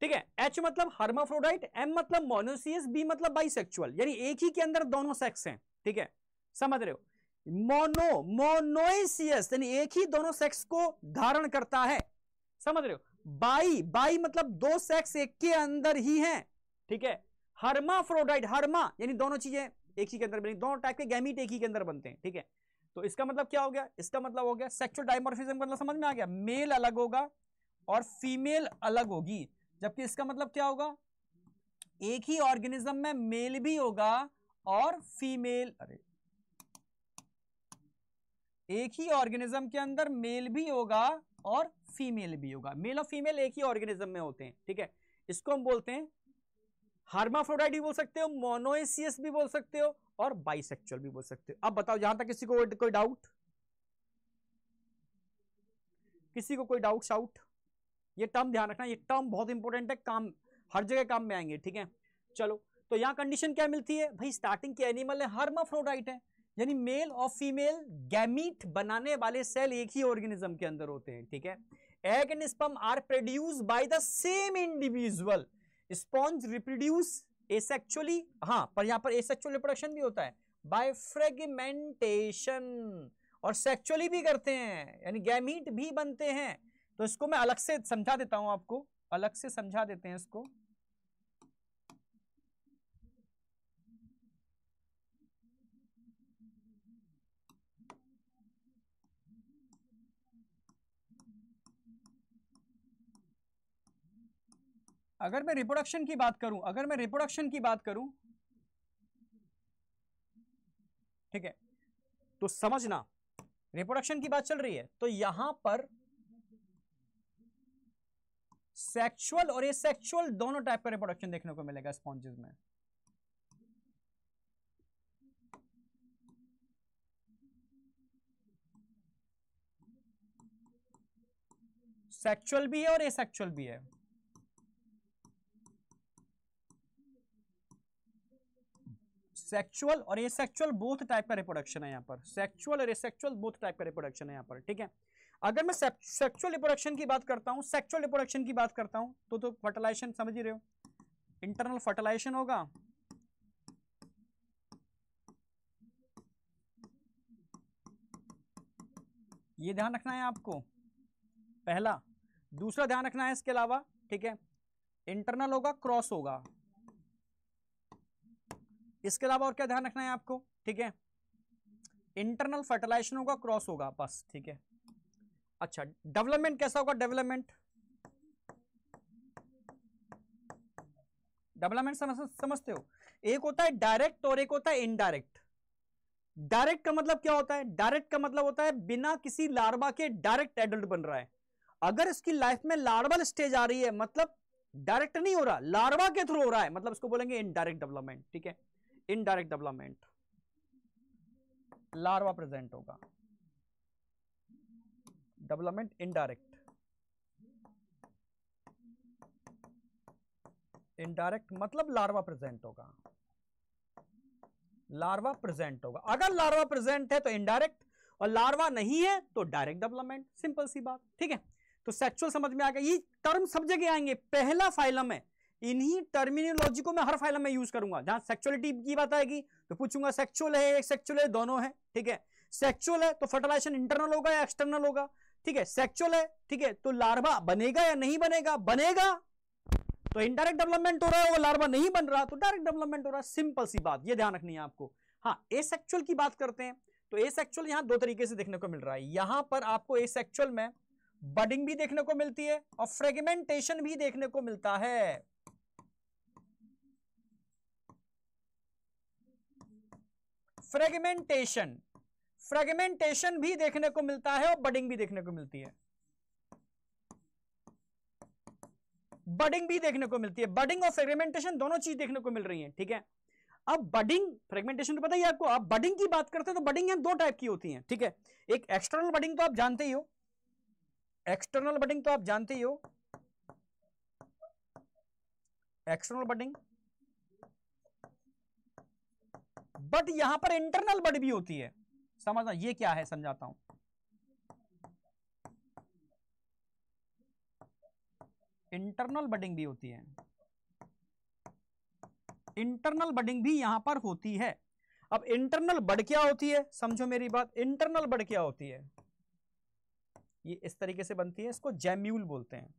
ठीक है एच मतलब हर्माफ्रोडाइट एम मतलब मोनोसियस बी मतलब बाइसेक्सुअल यानी एक ही के अंदर दोनों सेक्स हैं ठीक है समझ रहे हो मोनो मोनोसियस यानी एक ही दोनों सेक्स को धारण करता है समझ रहे हो बाई बाई मतलब दो सेक्स एक के अंदर ही हैं ठीक है हर्माफ्रोडाइट हर्मा यानी दोनों चीजें एक ही के अंदर बनी दोनों टाइप के गैमिट एक ही के अंदर बनते हैं ठीक है तो इसका मतलब क्या हो गया इसका मतलब हो गया सेक्सुअल डायमोर्फिज्म का मतलब समझ में आ गया मेल अलग होगा और फीमेल अलग होगी जबकि इसका मतलब क्या होगा एक ही ऑर्गेनिज्म में मेल भी होगा और फीमेल अरे एक ही ऑर्गेनिज्म के अंदर मेल भी होगा और फीमेल भी होगा मेल और फीमेल एक ही ऑर्गेनिज्म में होते हैं ठीक है इसको हम बोलते हैं हार्माफ्रोडाइट भी बोल सकते हो मोनोएसियस भी बोल सकते हो और बाइसेक्चुअल भी बोल सकते हो अब बताओ जहां तक किसी को कोई डाउट किसी को कोई डाउट शाउट ये टर्म ध्यान रखना ये टर्म बहुत इंपॉर्टेंट है काम हर जगह काम में आएंगे ठीक है चलो तो यहाँ कंडीशन क्या मिलती है भाई स्टार्टिंग के एनिमल है हर्माफ्रोडाइट है यानी मेल और फीमेल गैमीट बनाने वाले सेल एक ही ऑर्गेनिज्म के अंदर होते हैं ठीक है egg and sperm are produce by the same individual sponge reproduce asexually हाँ पर यहां पर एसेक्चुअल रिप्रोडक्शन भी होता है बाय फ्रेगमेंटेशन और सेक्चुअली भी करते हैं यानी गैमीट भी बनते हैं तो इसको मैं अलग से समझा देता हूं आपको अलग से समझा देते हैं इसको अगर मैं रिप्रोडक्शन की बात करूं अगर मैं रिप्रोडक्शन की बात करूं ठीक है तो समझना रिप्रोडक्शन की बात चल रही है तो यहां पर सेक्सुअल और एसेक्सुअल दोनों टाइप का रिप्रोडक्शन देखने को मिलेगा स्पॉन्जेस में सेक्सुअल भी है और एसेक्सुअल भी है सेक्सुअल और ये सेक्सुअल बोथ टाइप का रिप्रोडक्शन है यहाँ पर सेक्चुअल और सेक्सुअल बोथ टाइप का रिप्रोडक्शन है यहाँ पर ठीक है अगर मैं सेक्सुअल रिप्रोडक्शन की बात करता हूँ सेक्चुअल रिप्रोडक्शन की बात करता हूँ तो तो फर्टिलाइजेशन समझ ही रहे हो इंटरनल फर्टिलाइजेशन होगा ये ध्यान रखना है आपको पहला दूसरा ध्यान रखना है इसके अलावा ठीक है इंटरनल होगा क्रॉस होगा इसके अलावा और क्या ध्यान रखना है आपको ठीक है इंटरनल फर्टिलाइजेशन होगा क्रॉस होगा बस ठीक है अच्छा डेवलपमेंट कैसा होगा डेवलपमेंट डेवलपमेंट समझ समझते हो एक होता है डायरेक्ट और एक होता है इनडायरेक्ट डायरेक्ट का मतलब क्या होता है डायरेक्ट का मतलब होता है बिना किसी लार्वा के डायरेक्ट एडल्ट बन रहा है अगर इसकी लाइफ में लार्वल स्टेज आ रही है मतलब डायरेक्ट नहीं हो रहा लार्वा के थ्रू हो रहा है मतलब इसको बोलेंगे इनडायरेक्ट डेवलपमेंट ठीक है इनडायरेक्ट डेवलपमेंट लार्वा प्रेजेंट होगा डेवलपमेंट इनडायरेक्ट इनडायरेक्ट मतलब लार्वा प्रेजेंट होगा लार्वा प्रेजेंट होगा अगर लार्वा प्रेजेंट है तो इनडायरेक्ट और लार्वा नहीं है तो डायरेक्ट डेवलपमेंट सिंपल सी बात ठीक है तो सेक्सुअल समझ में आ गया ये टर्म सब जगह आएंगे पहला फाइलम है इन्हीं टर्मिनोलॉजी को मैं हर फाइल में यूज करूंगा जहां सेक्चुअलिटी की बात आएगी तो पूछूंगा सेक्चुअल है एक सेक्चुअल है दोनों है ठीक है सेक्चुअल है तो फर्टिलाइजेशन इंटरनल होगा या एक्सटर्नल होगा ठीक है सेक्चुअल है ठीक है तो लार्वा बनेगा या नहीं बनेगा बनेगा तो इनडायरेक्ट डेवलपमेंट हो रहा है वो लार्वा नहीं बन रहा तो डायरेक्ट डेवलपमेंट हो रहा है सिंपल सी बात ये ध्यान रखनी है आपको हाँ ए सेक्चुअल की बात करते हैं तो ए सेक्चुअल यहां दो तरीके से देखने को मिल रहा है यहां पर आपको ए सेक्चुअल में बडिंग भी देखने को मिलती है और फ्रेगमेंटेशन भी देखने को मिलता है फ्रेगमेंटेशन फ्रेगमेंटेशन भी देखने को मिलता है और बडिंग भी देखने को मिलती है बडिंग भी देखने को मिलती है बडिंग और फ्रेगमेंटेशन दोनों चीज देखने को मिल रही है ठीक है अब बडिंग फ्रेगमेंटेशन तो पता ही आपको अब बडिंग की बात करते हैं तो बडिंग दो टाइप की होती है ठीक है एक एक्सटर्नल बडिंग तो आप जानते ही हो एक्सटर्नल बडिंग तो आप जानते ही हो एक्सटर्नल बडिंग बट यहां पर इंटरनल बड भी होती है समझना ये क्या है समझाता हूं इंटरनल बडिंग भी होती है इंटरनल बडिंग भी यहां पर होती है अब इंटरनल बड क्या होती है समझो मेरी बात इंटरनल बड क्या होती है ये इस तरीके से बनती है इसको जेम्यूल बोलते हैं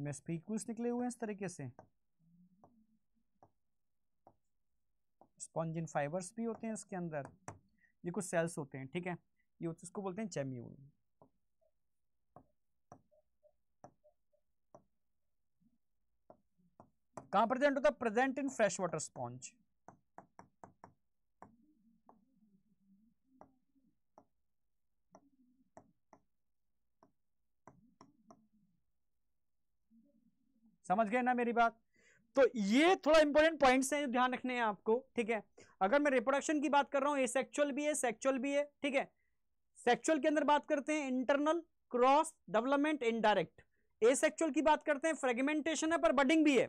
इनमें स्पीकुल्स निकले हुए हैं इस तरीके से स्पॉन्जिन फाइबर्स भी होते हैं इसके अंदर ये कुछ सेल्स होते हैं ठीक है ये होते इसको बोलते हैं जेम्यूल कहां प्रेजेंट होता है present in fresh water sponge समझ गए ना मेरी बात तो ये थोड़ा इंपॉर्टेंट पॉइंट्स हैं जो ध्यान रखने हैं आपको ठीक है अगर मैं रिप्रोडक्शन की बात कर रहा हूँ एसेक्चुअल भी है सेक्चुअल भी है ठीक है सेक्चुअल के अंदर बात करते हैं internal cross development indirect asexual की बात करते हैं फ्रेगमेंटेशन है पर बडिंग भी है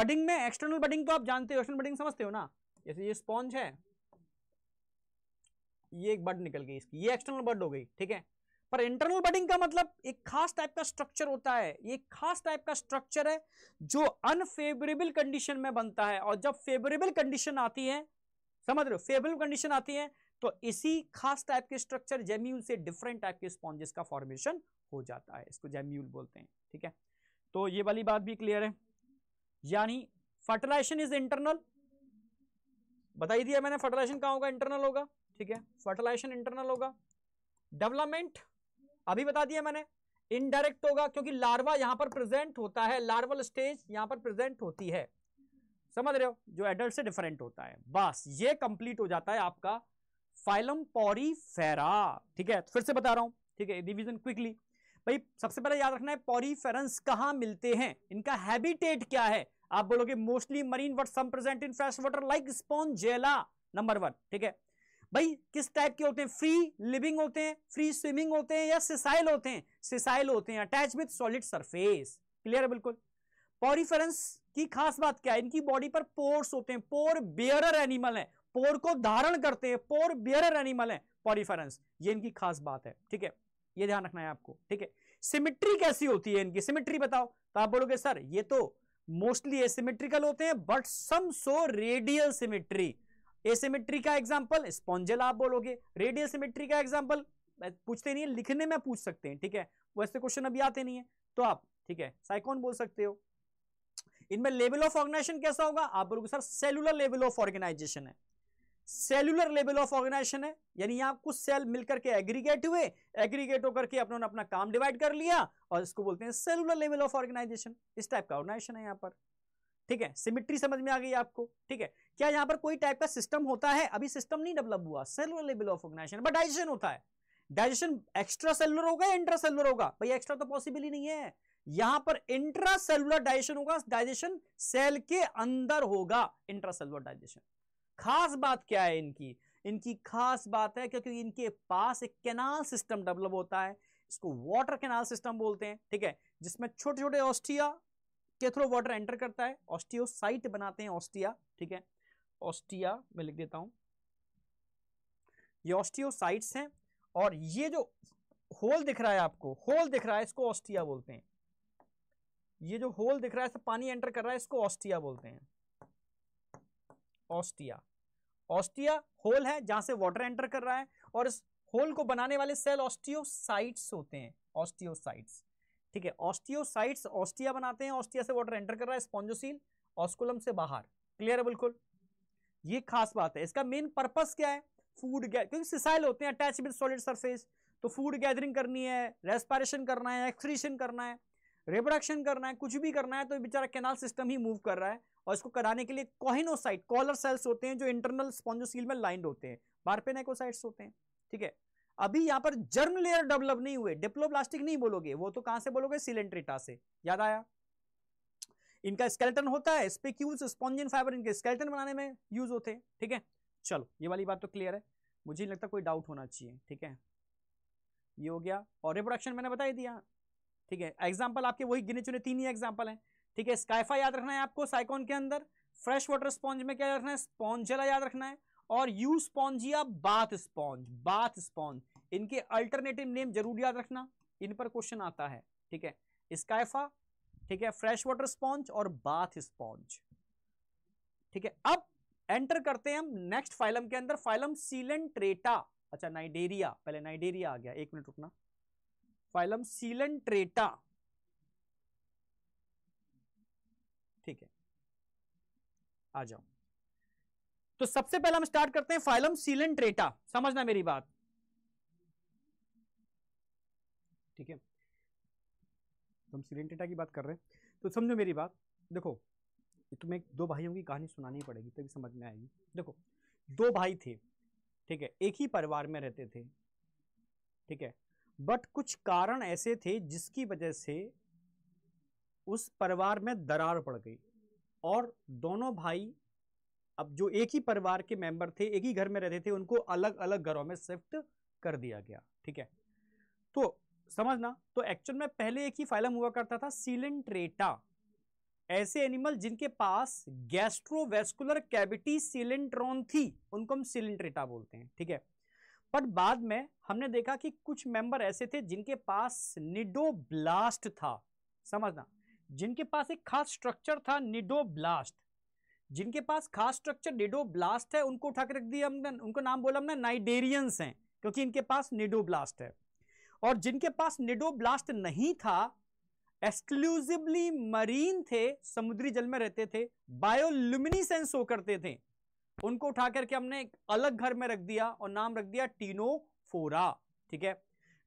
बडिंग में एक्सटर्नल बडिंग तो आप जानते हो एक्सटर्नल बडिंग समझते हो ना जैसे ये स्पॉन्ज है ये एक बड निकल गई इसकी ये एक्सटर्नल बड हो गई ठीक है पर इंटरनल बडिंग का मतलब एक खास टाइप का स्ट्रक्चर होता है ये खास टाइप का स्ट्रक्चर है जो अनफेवरेबल कंडीशन में बनता है और जब फेवरेबल कंडीशन आती है समझ रहे हो फेवरेबल कंडीशन आती है तो इसी खास टाइप के स्ट्रक्चर जेम्यूल से डिफरेंट टाइप के स्पॉन्जेस का फॉर्मेशन हो जाता है इसको जेम्यूल बोलते हैं ठीक है तो ये वाली बात भी क्लियर है यानी फर्टिलाइजेशन इज इंटरनल बताई दिया मैंने फर्टिलाइजेशन कहा होगा इंटरनल होगा ठीक है फर्टिलाइजेशन इंटरनल होगा डेवलपमेंट अभी बता दिया मैंने इनडायरेक्ट होगा क्योंकि लार्वा यहां पर प्रेजेंट होता है लार्वल स्टेज यहां पर प्रेजेंट होती है समझ रहे हो जो एडल्ट से डिफरेंट होता है बस ये कंप्लीट हो जाता है आपका फाइलम पॉरी फेरा ठीक है तो फिर से बता रहा हूं ठीक है डिविजन क्विकली भाई सबसे पहले याद रखना है पॉरीफेरेंस कहां मिलते हैं इनका हैबिटेट क्या है आप बोलोगे mostly marine but some present in fresh water like जेला नंबर वन ठीक है भाई किस टाइप के होते हैं फ्री लिविंग होते हैं फ्री स्विमिंग होते हैं या सिसाइल होते हैं सिसाइल होते हैं attach with solid surface clear है बिल्कुल पॉरीफेरेंस की खास बात क्या है इनकी बॉडी पर पोर्स होते हैं पोर बियरर एनिमल है पोर को धारण करते हैं पोर बियरर एनिमल है पॉरीफेरेंस ये इनकी खास बात है ठीक है ये ध्यान रखना है आपको ठीक है सिमिट्री कैसी होती है इनकी सिमिट्री बताओ तो आप बोलोगे सर ये तो मोस्टली एसिमेट्रिकल होते हैं but some show radial symmetry asymmetry का एग्जाम्पल स्पॉन्जल आप बोलोगे रेडियल सिमेट्री का एग्जाम्पल पूछते नहीं है लिखने में पूछ सकते हैं ठीक है वैसे क्वेश्चन अभी आते नहीं है तो आप ठीक है साइकोन बोल सकते हो इनमें लेवल ऑफ ऑर्गेनाइजेशन कैसा होगा आप बोलोगे sir cellular level of organisation है सेलुलर लेवल ऑफ ऑर्गेनाइजेशन है यानी यहाँ कुछ सेल मिलकर के एग्रीगेट हुए एग्रीगेट होकर के अपनों ने अपना काम डिवाइड कर लिया और इसको बोलते हैं सेलुलर लेवल ऑफ ऑर्गेनाइजेशन इस टाइप का ऑर्गेनाइजेशन है यहाँ पर ठीक है सिमिट्री समझ में आ गई आपको ठीक है क्या यहाँ पर कोई टाइप का सिस्टम होता है अभी सिस्टम नहीं डेवलप हुआ cellular level of organization but digestion होता है डाइजेशन एक्स्ट्रा सेलुलर होगा इंट्रा सेलुलर होगा भाई एक्स्ट्रा तो पॉसिबल ही नहीं है यहां पर इंट्रा सेलुलर डाइजेशन होगा डाइजेशन सेल के अंदर होगा इंट्रा सेलुलर डाइजेशन खास बात क्या है इनकी इनकी खास बात है क्योंकि इनके पास एक कैनाल सिस्टम डेवलप होता है इसको वाटर कैनाल सिस्टम बोलते हैं ठीक है जिसमें छोटे छोटे ऑस्ट्रिया के थ्रू वाटर एंटर करता है ऑस्टियोसाइट बनाते हैं ऑस्टिया ठीक है ऑस्टिया मैं लिख देता हूं ये ऑस्टियोसाइट्स हैं और ये जो होल दिख रहा है आपको होल दिख रहा है इसको ऑस्टिया बोलते हैं ये जो होल दिख रहा है पानी एंटर कर रहा है इसको ऑस्टिया बोलते हैं ऑस्टिया ऑस्टिया होल है जहां से वाटर एंटर कर रहा है और इस होल को बनाने वाले सेल ऑस्टियोसाइट्स होते हैं ऑस्टियोसाइट्स ठीक है ऑस्टियोसाइट्स ऑस्टिया बनाते हैं ऑस्टिया से वाटर एंटर कर रहा है स्पॉन्जोसिन ऑस्कुलम से बाहर क्लियर है बिल्कुल ये खास बात है इसका मेन पर्पस क्या है फूड क्योंकि सिसाइल होते हैं अटैच विद सॉलिड सरफेस तो फूड गैदरिंग करनी है रेस्पायरेशन करना है एक्सक्रीशन करना है रिप्रोडक्शन करना है कुछ भी करना है तो बेचारा कैनाल सिस्टम ही मूव कर रहा है और इसको कराने के लिए कोहिनोसाइट कॉलर सेल्स होते हैं जो इंटरनल स्पॉन्जोसील में लाइंड होते हैं बारपेनाइकोसाइट्स होते हैं ठीक है अभी यहां पर जर्म लेयर डेवलप नहीं हुए डिप्लोप्लास्टिक नहीं बोलोगे वो तो कहां से बोलोगे सिलेंट्रेटा से याद आया इनका स्केलेटन होता है स्पेक्यूल्स स्पॉन्जिन फाइबर इनके स्केलेटन बनाने में यूज होते हैं ठीक है चलो ये वाली बात तो क्लियर है मुझे नहीं लगता कोई डाउट होना चाहिए ठीक है ये हो गया और रिप्रोडक्शन मैंने बता ही दिया ठीक है एग्जाम्पल आपके वही गिने चुने तीन ही एग्जाम्पल हैं ठीक है स्काइफा याद रखना है आपको साइकोन के अंदर फ्रेश वाटर स्पॉन्ज में क्या याद रखना है स्पॉन्जला याद रखना है और यू स्पॉन्ज या बाथ स्पॉन्ज बाथ स्पॉन्ज इनके अल्टरनेटिव नेम जरूर याद रखना इन पर क्वेश्चन आता है ठीक है स्काइफा ठीक है फ्रेश वाटर स्पॉन्ज और बाथ स्पॉन्ज ठीक है अब एंटर करते हैं हम नेक्स्ट फाइलम के अंदर फाइलम सीलेंट्रेटा अच्छा नाइडेरिया पहले नाइडेरिया आ गया एक मिनट रुकना फाइलम सीलेंट्रेटा ठीक है आ जाओ तो सबसे पहले हम स्टार्ट करते हैं फाइलम सीलन ट्रेटा समझना मेरी बात ठीक है हम सीलन ट्रेटा की बात कर रहे हैं तो समझो मेरी बात देखो तुम्हें दो भाइयों की कहानी सुनानी पड़ेगी तभी समझ में आएगी देखो दो भाई थे ठीक है एक ही परिवार में रहते थे ठीक है बट कुछ कारण ऐसे थे जिसकी वजह से उस परिवार में दरार पड़ गई और दोनों भाई अब जो एक ही परिवार के मेंबर थे एक ही घर में रहते थे उनको अलग अलग घरों में शिफ्ट कर दिया गया ठीक है तो समझना तो एक्चुअल में पहले एक ही फाइलम हुआ करता था सिलेंट्रेटा ऐसे एनिमल जिनके पास गैस्ट्रोवेस्कुलर कैविटी सिलेंट्रॉन थी उनको हम सिलेंट्रेटा बोलते हैं ठीक है बट बाद में हमने देखा कि कुछ मेंबर ऐसे थे जिनके पास निडोब्लास्ट था समझना जिनके पास एक खास स्ट्रक्चर था निडोब्लास्ट जिनके पास खास स्ट्रक्चर निडोब्लास्ट है उनको उठा के रख दिया हमने उनको नाम बोला हमने नाइडेरियंस हैं क्योंकि इनके पास निडोब्लास्ट है और जिनके पास निडोब्लास्ट नहीं था एक्सक्लूसिवली मरीन थे समुद्री जल में रहते थे बायोल्यूमिनिसेंस हो करते थे उनको उठा करके हमने एक अलग घर में रख दिया और नाम रख दिया टीनोफोरा ठीक है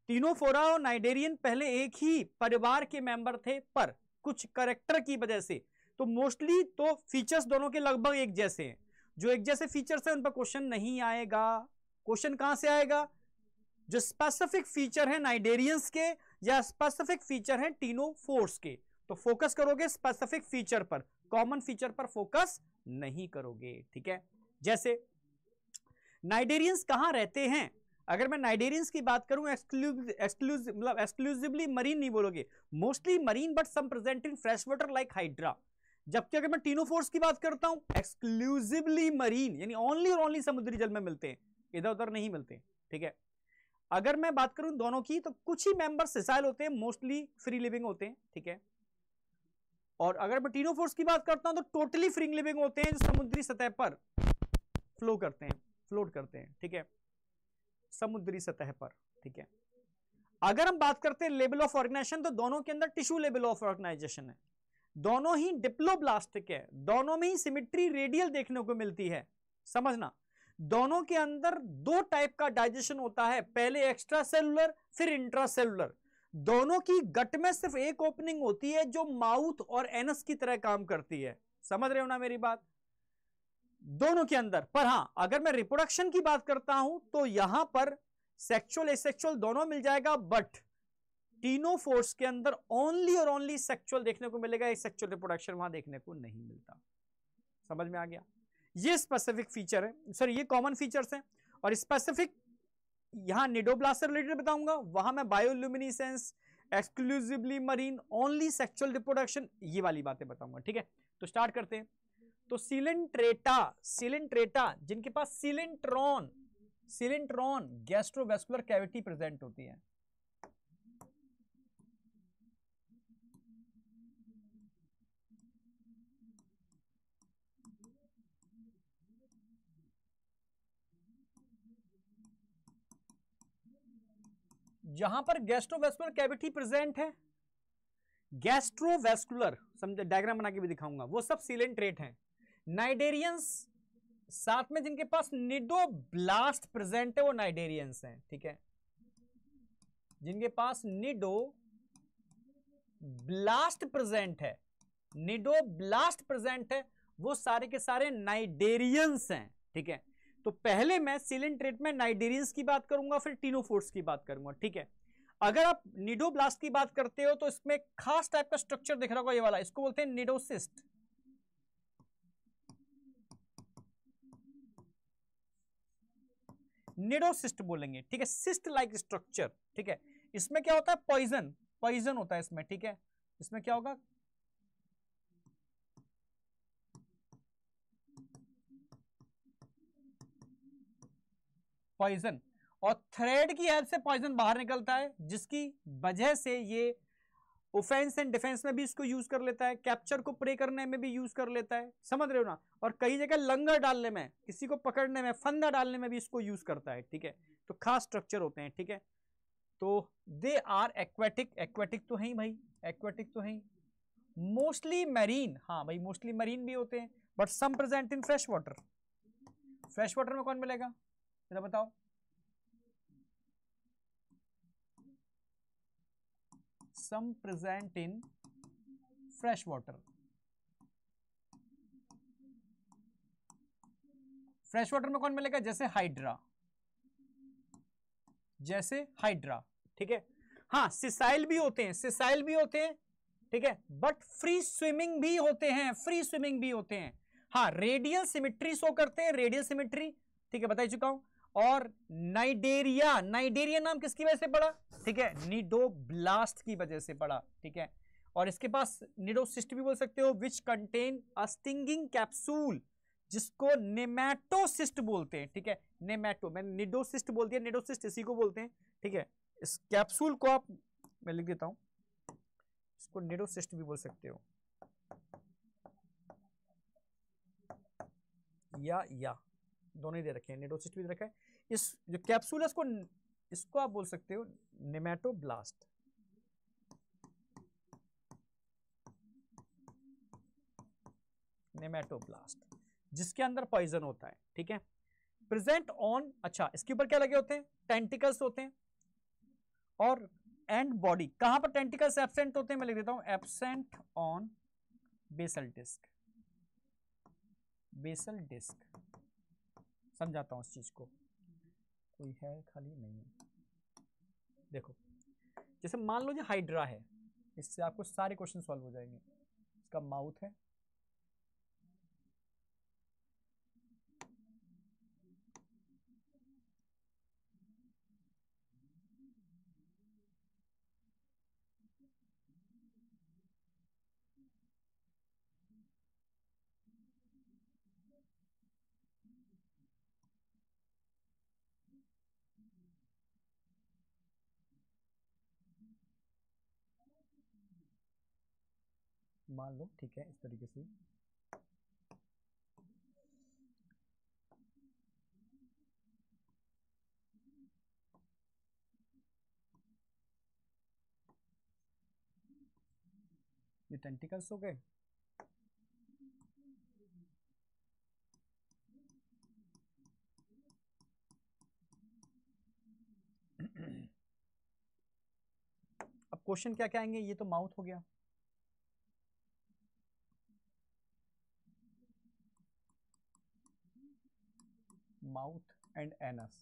टीनोफोरा और नाइडेरियन पहले एक ही परिवार के मेंबर थे पर कुछ करेक्टर की वजह से तो मोस्टली तो फीचर्स दोनों के लगभग एक जैसे हैं जो एक जैसे फीचर्स हैं उन पर क्वेश्चन नहीं आएगा क्वेश्चन कहाँ से आएगा जो स्पेसिफिक फीचर है नाइडेरियंस के या स्पेसिफिक फीचर है टीनो फोर्स के तो फोकस करोगे स्पेसिफिक फीचर पर कॉमन फीचर पर फोकस नहीं करोगे ठीक है जैसे नाइडेरियंस कहां रहते हैं अगर मैं नाइडेरियंस की बात करूं एक्सक्लूसिव एक्सक्लूसिव मतलब एक्सक्लूसिवली मरीन नहीं बोलोगे mostly marine but some present in fresh water like Hydra जबकि अगर मैं टीनोफोर्स की बात करता हूं एक्सक्लूसिवली मरीन यानी ओनली और ओनली समुद्री जल में मिलते हैं इधर उधर नहीं मिलते ठीक है अगर मैं बात करूं दोनों की तो कुछ ही मेंबर सिसाइल होते हैं मोस्टली फ्री लिविंग होते हैं ठीक है और अगर मैं फोर्स की बात करता हूं तो टोटली फ्री लिविंग होते हैं जो समुद्री सतह पर फ्लो करते हैं फ्लोट करते हैं ठीक है समुद्री सतह पर ठीक है अगर हम बात करते हैं लेवल ऑफ ऑर्गेनाइजेशन तो दोनों के अंदर टिश्यू लेवल ऑफ ऑर्गेनाइजेशन है दोनों ही डिप्लोब्लास्टिक है दोनों में ही सिमिट्री रेडियल देखने को मिलती है समझना दोनों के अंदर दो टाइप का डाइजेशन होता है पहले एक्स्ट्रा सेलुलर फिर इंट्रा सेलुलर दोनों की गट में सिर्फ एक ओपनिंग होती है जो माउथ और एनस की तरह काम करती है समझ रहे हो ना मेरी बात दोनों के अंदर पर हां अगर मैं रिप्रोडक्शन की बात करता हूं तो यहां पर सेक्सुअल एसेक्सुअल दोनों मिल जाएगा बट तीनों फोर्स के अंदर ओनली और ओनली सेक्चुअल देखने को मिलेगा सेक्चुअल रिप्रोडक्शन वहां देखने को नहीं मिलता समझ में आ गया ये स्पेसिफिक फीचर है सर ये कॉमन फीचर्स हैं और स्पेसिफिक यहाँ निडोब्लास्ट रिलेटेड बताऊंगा वहां मैं bioluminescence exclusively marine only sexual reproduction ये वाली बातें बताऊंगा ठीक है तो स्टार्ट करते हैं तो सिलेंट्रेटा सिलेंट्रेटा जिनके पास coelenteron coelenteron gastrovascular cavity present होती है जहां पर गैस्ट्रोवेस्कुलर कैविटी प्रेजेंट है गैस्ट्रोवेस्कुलर समझे डायग्राम बना के भी दिखाऊंगा वो सब सीलेंट रेट है नाइडेरियंस साथ में जिनके पास निडोब्लास्ट प्रेजेंट है वो नाइडेरियंस हैं ठीक है जिनके पास निडो ब्लास्ट प्रेजेंट है निडो ब्लास्ट प्रेजेंट है वो सारे के सारे नाइडेरियंस हैं ठीक है तो पहले मैं सिलेंट ट्रेट में नाइडेरियंस की बात करूंगा फिर टीनोफोर्स की बात करूंगा ठीक है अगर आप निडोब्लास्ट की बात करते हो तो इसमें खास टाइप का स्ट्रक्चर दिख रहा होगा ये वाला इसको बोलते हैं निडोसिस्ट निडोसिस्ट बोलेंगे ठीक है सिस्ट लाइक स्ट्रक्चर ठीक है इसमें क्या होता है पॉइजन पॉइजन होता है इसमें ठीक है इसमें क्या होगा पॉइजन और थ्रेड की हेल्प से पॉइजन बाहर निकलता है जिसकी वजह से ये ऑफेंस एंड डिफेंस में भी इसको यूज कर लेता है कैप्चर को प्रे करने में भी यूज कर लेता है समझ रहे हो ना और कई जगह लंगर डालने में किसी को पकड़ने में फंदा डालने में भी इसको यूज करता है ठीक है तो खास स्ट्रक्चर होते हैं ठीक है तो दे आर एक्वेटिक एक्वेटिक तो है भाई एक्वेटिक तो है मोस्टली मैरीन हाँ भाई मोस्टली मरीन भी होते हैं but some present in fresh water fresh water में कौन मिलेगा जरा बताओ some present in fresh water fresh water में कौन मिलेगा जैसे हाइड्रा जैसे हाइड्रा ठीक है हाँ सिसाइल भी होते हैं सिसाइल भी होते हैं ठीक है बट फ्री स्विमिंग भी होते हैं फ्री स्विमिंग भी होते हैं हाँ रेडियल सिमिट्री शो करते हैं रेडियल सिमिट्री ठीक है बता चुका हूं और नाइडेरिया नाइडेरिया नाम किसकी वजह से पड़ा ठीक है निडो ब्लास्ट की वजह से पड़ा ठीक है और इसके पास निडोसिस्ट भी बोल सकते हो विच कंटेन अस्टिंगिंग कैप्सूल जिसको नेमेटोसिस्ट बोलते हैं ठीक है नेमेटो मैंने निडोसिस्ट बोल दिया निडोसिस्ट इसी को बोलते हैं ठीक है इस कैप्सूल को आप मैं लिख देता हूं इसको निडोसिस्ट भी बोल सकते हो या या दोनों ही दे रखे हैं निडोसिस्ट भी दे रखा है इस जो कैप्सूल है इसको इसको आप बोल सकते हो नेमेटो ब्लास्ट नेमेटो ब्लास्ट जिसके अंदर पॉइजन होता है ठीक है प्रेजेंट ऑन अच्छा इसके ऊपर क्या लगे होते हैं टेंटिकल्स होते हैं और एंड बॉडी कहां पर टेंटिकल्स एबसेंट होते हैं मैं लिख देता हूं absent on basal disc basal disc समझाता हूँ उस चीज़ को कोई है खाली नहीं है देखो जैसे मान लो जो हाइड्रा है इससे आपको सारे क्वेश्चन सॉल्व हो जाएंगे इसका माउथ है मान लो ठीक है इस तरीके से ये टेंटिकल्स हो गए अब क्वेश्चन क्या क्या आएंगे ये तो माउथ हो गया माउथ एंड एनस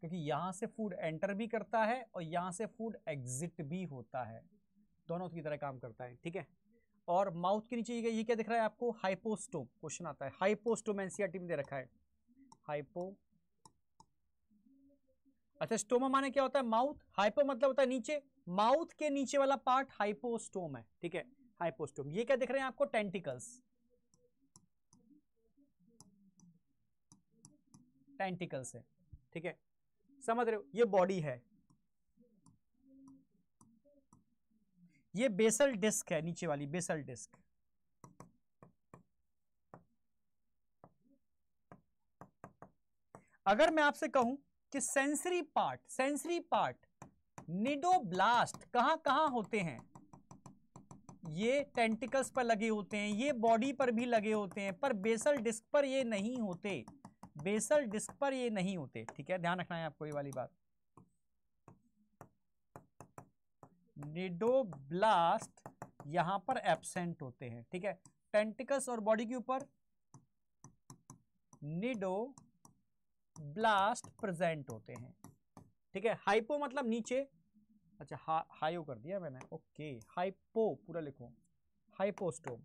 क्योंकि यहाँ से फूड एंटर भी करता है और यहाँ से फूड एग्जिट भी होता है दोनों की तरह काम करता है ठीक है और माउथ के नीचे ये क्या दिख रहा है आपको हाइपोस्टोम क्वेश्चन आता है हाइपोस्टोम एनसीआरटी e में दे रखा है हाइपो अच्छा स्टोमा माने क्या होता है माउथ हाइपो मतलब होता है नीचे माउथ के नीचे वाला पार्ट हाइपोस्टोम है ठीक है हाइपोस्टोम ये क्या दिख रहे हैं आपको टेंटिकल्स टेंटिकल्स है ठीक है समझ रहे हो ये बॉडी है ये बेसल डिस्क है नीचे वाली बेसल डिस्क अगर मैं आपसे कहूं कि sensory part sensory part cnidoblast कहां कहां होते हैं ये टेंटिकल्स पर लगे होते हैं ये बॉडी पर भी लगे होते हैं पर बेसल डिस्क पर ये नहीं होते बेसल डिस्क पर ये नहीं होते ठीक है ध्यान रखना है आपको ये वाली बात निडोब्लास्ट यहां पर एबसेंट होते हैं ठीक है टेंटिकल्स और बॉडी के ऊपर निडो ब्लास्ट प्रेजेंट होते हैं ठीक है हाइपो मतलब नीचे अच्छा हा हाइयो कर दिया मैंने ओके हाइपो पूरा लिखो हाइपोस्टोम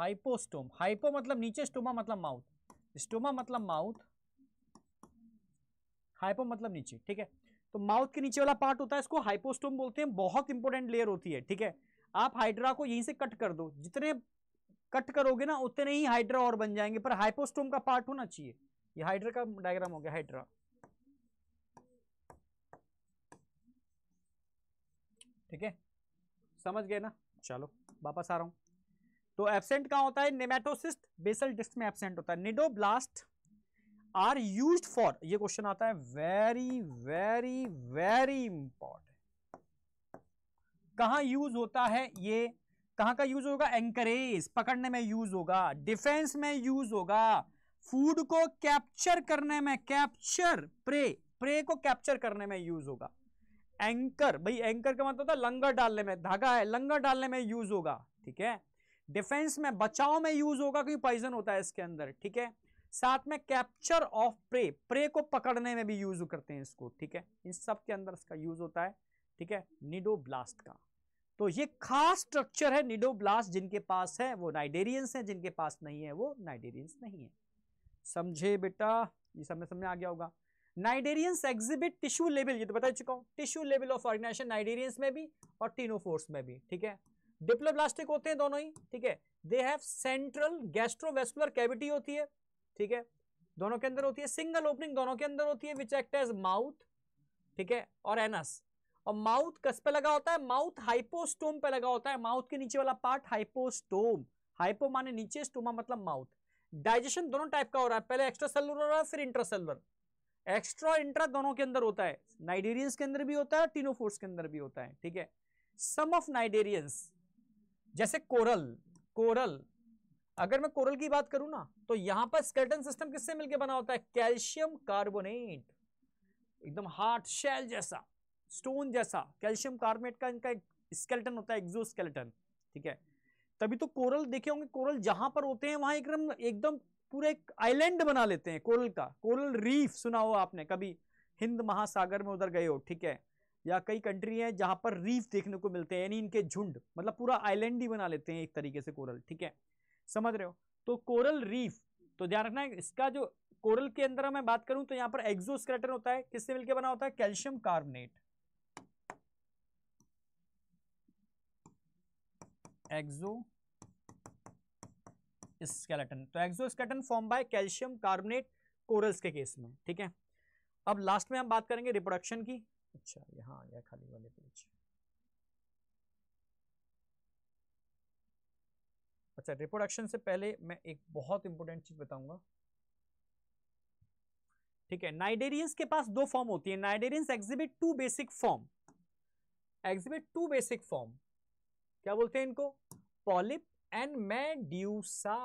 हाइपोस्टोम हाइपो मतलब नीचे स्टोमा मतलब माउथ स्टोमा मतलब माउथ हाइपो मतलब नीचे ठीक है तो माउथ के नीचे वाला पार्ट होता है इसको हाइपोस्टोम बोलते हैं बहुत इंपॉर्टेंट लेयर होती है ठीक है आप हाइड्रा को यहीं से कट कर दो जितने कट करोगे ना उतने ही हाइड्रा और बन जाएंगे पर हाइपोस्टोम का पार्ट होना चाहिए ये हाइड्रा का डायग्राम हो गया हाइड्रा ठीक है समझ गए ना चलो वापस आ रहा हूं तो एबसेंट कहा होता है नेमेटोसिस्ट बेसल डिस्क में एबसेंट होता है निडोब्लास्ट आर यूज फॉर ये क्वेश्चन आता है वेरी वेरी वेरी इंपॉर्टेंट कहाँ यूज होता है ये कहाँ का यूज होगा एंकरेज पकड़ने में यूज होगा डिफेंस में यूज होगा फूड को कैप्चर करने में कैप्चर प्रे प्रे को कैप्चर करने में यूज होगा एंकर भाई एंकर का मतलब होता है लंगर डालने में धागा है लंगर डालने में यूज होगा ठीक है डिफेंस में बचाव में यूज होगा क्योंकि पॉइजन होता है इसके अंदर ठीक है साथ में कैप्चर ऑफ प्रे प्रे को पकड़ने में भी यूज करते हैं इसको ठीक है इन सब के अंदर इसका यूज होता है ठीक है निडो ब्लास्ट का तो ये खास स्ट्रक्चर है निडो ब्लास्ट जिनके पास है वो नाइडेरियंस है जिनके पास नहीं है वो नाइडेरियंस नहीं है समझे बेटा ये सब में समझ आ गया होगा नाइडेरियंस एग्जिबिट टिश्यू लेवल ये तो बता चुका हूँ tissue level of organization cnidarians में भी और टीनोफोर्स में भी ठीक है डिप्लोब्लास्टिक होते हैं दोनों ही ठीक है they have central gastrovascular cavity होती है ठीक है दोनों के अंदर होती है सिंगल ओपनिंग दोनों के अंदर होती है विच एक्ट एज माउथ ठीक है और एनस और माउथ कस पे लगा होता है माउथ हाइपोस्टोम पे लगा होता है माउथ के नीचे वाला पार्ट हाइपोस्टोम हाइपो माने नीचे स्टोमा मतलब माउथ डाइजेशन दोनों टाइप का हो रहा है पहले एक्स्ट्रा सेलुलर हो रहा है फिर इंट्रा सेलुलर एक्स्ट्रा इंट्रा दोनों के अंदर होता है नाइडेरियंस के अंदर भी होता है टीनोफोर्स के अंदर भी होता है ठीक है सम ऑफ नाइडेरियंस जैसे कोरल कोरल अगर मैं कोरल की बात करूं ना तो यहां पर स्केल्टन सिस्टम किससे मिलकर बना होता है कैल्शियम कार्बोनेट एकदम हार्ट शेल जैसा स्टोन जैसा कैल्शियम कार्बोनेट का इनका एक स्केल्टन होता है स्केल्टन ठीक है तभी तो कोरल देखे होंगे कोरल जहां पर होते हैं वहां एकदम एकदम पूरे एक आइलैंड बना लेते हैं कोरल का कोरल रीफ सुना हो आपने कभी हिंद महासागर में उधर गए हो ठीक है या कई कंट्री हैं जहां पर रीफ देखने को मिलते हैं यानी इनके झुंड मतलब पूरा आइलैंड ही बना लेते हैं एक तरीके से कोरल ठीक है समझ रहे हो तो कोरल रीफ तो ध्यान रखना है इसका जो कोरल के अंदर मैं बात करूं तो यहाँ पर एग्जोस्क्रेटन होता है किससे मिलकर बना होता है कैल्शियम कार्बोनेट एक्सो स्केलेटन तो exoskeleton form by calcium carbonate corals के केस में ठीक है अब लास्ट में हम बात करेंगे रिप्रोडक्शन की अच्छा यहाँ आ गया खाली वाले पेज अच्छा रिप्रोडक्शन से पहले मैं एक बहुत इंपॉर्टेंट चीज़ बताऊंगा ठीक है नाइडेरियंस के पास दो फॉर्म होती है cnidarians exhibit two basic form exhibit two basic form क्या बोलते हैं इनको पॉलिप एंड मेड्यूसा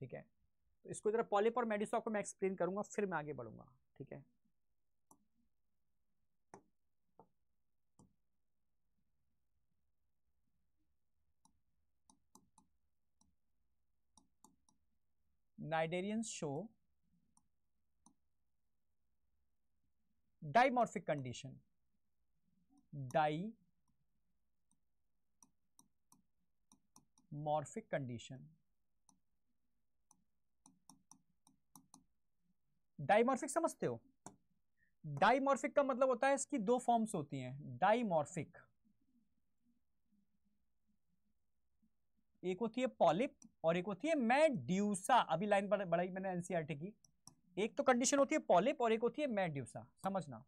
ठीक है तो इसको जरा पॉलिप और मेड्यूसा को मैं एक्सप्लेन करूंगा फिर मैं आगे बढ़ूंगा ठीक है cnidarian show dimorphic condition dimorphic condition dimorphic समझते हो डाइमॉर्फिक का मतलब होता है इसकी दो फॉर्म्स होती हैं डाइमॉर्फिक एक होती है पॉलिप और एक होती है मैड्यूसा अभी लाइन पर बढ़ाई मैंने एनसीआरटी e की एक तो कंडीशन होती है पॉलिप और एक होती है मैड्यूसा समझना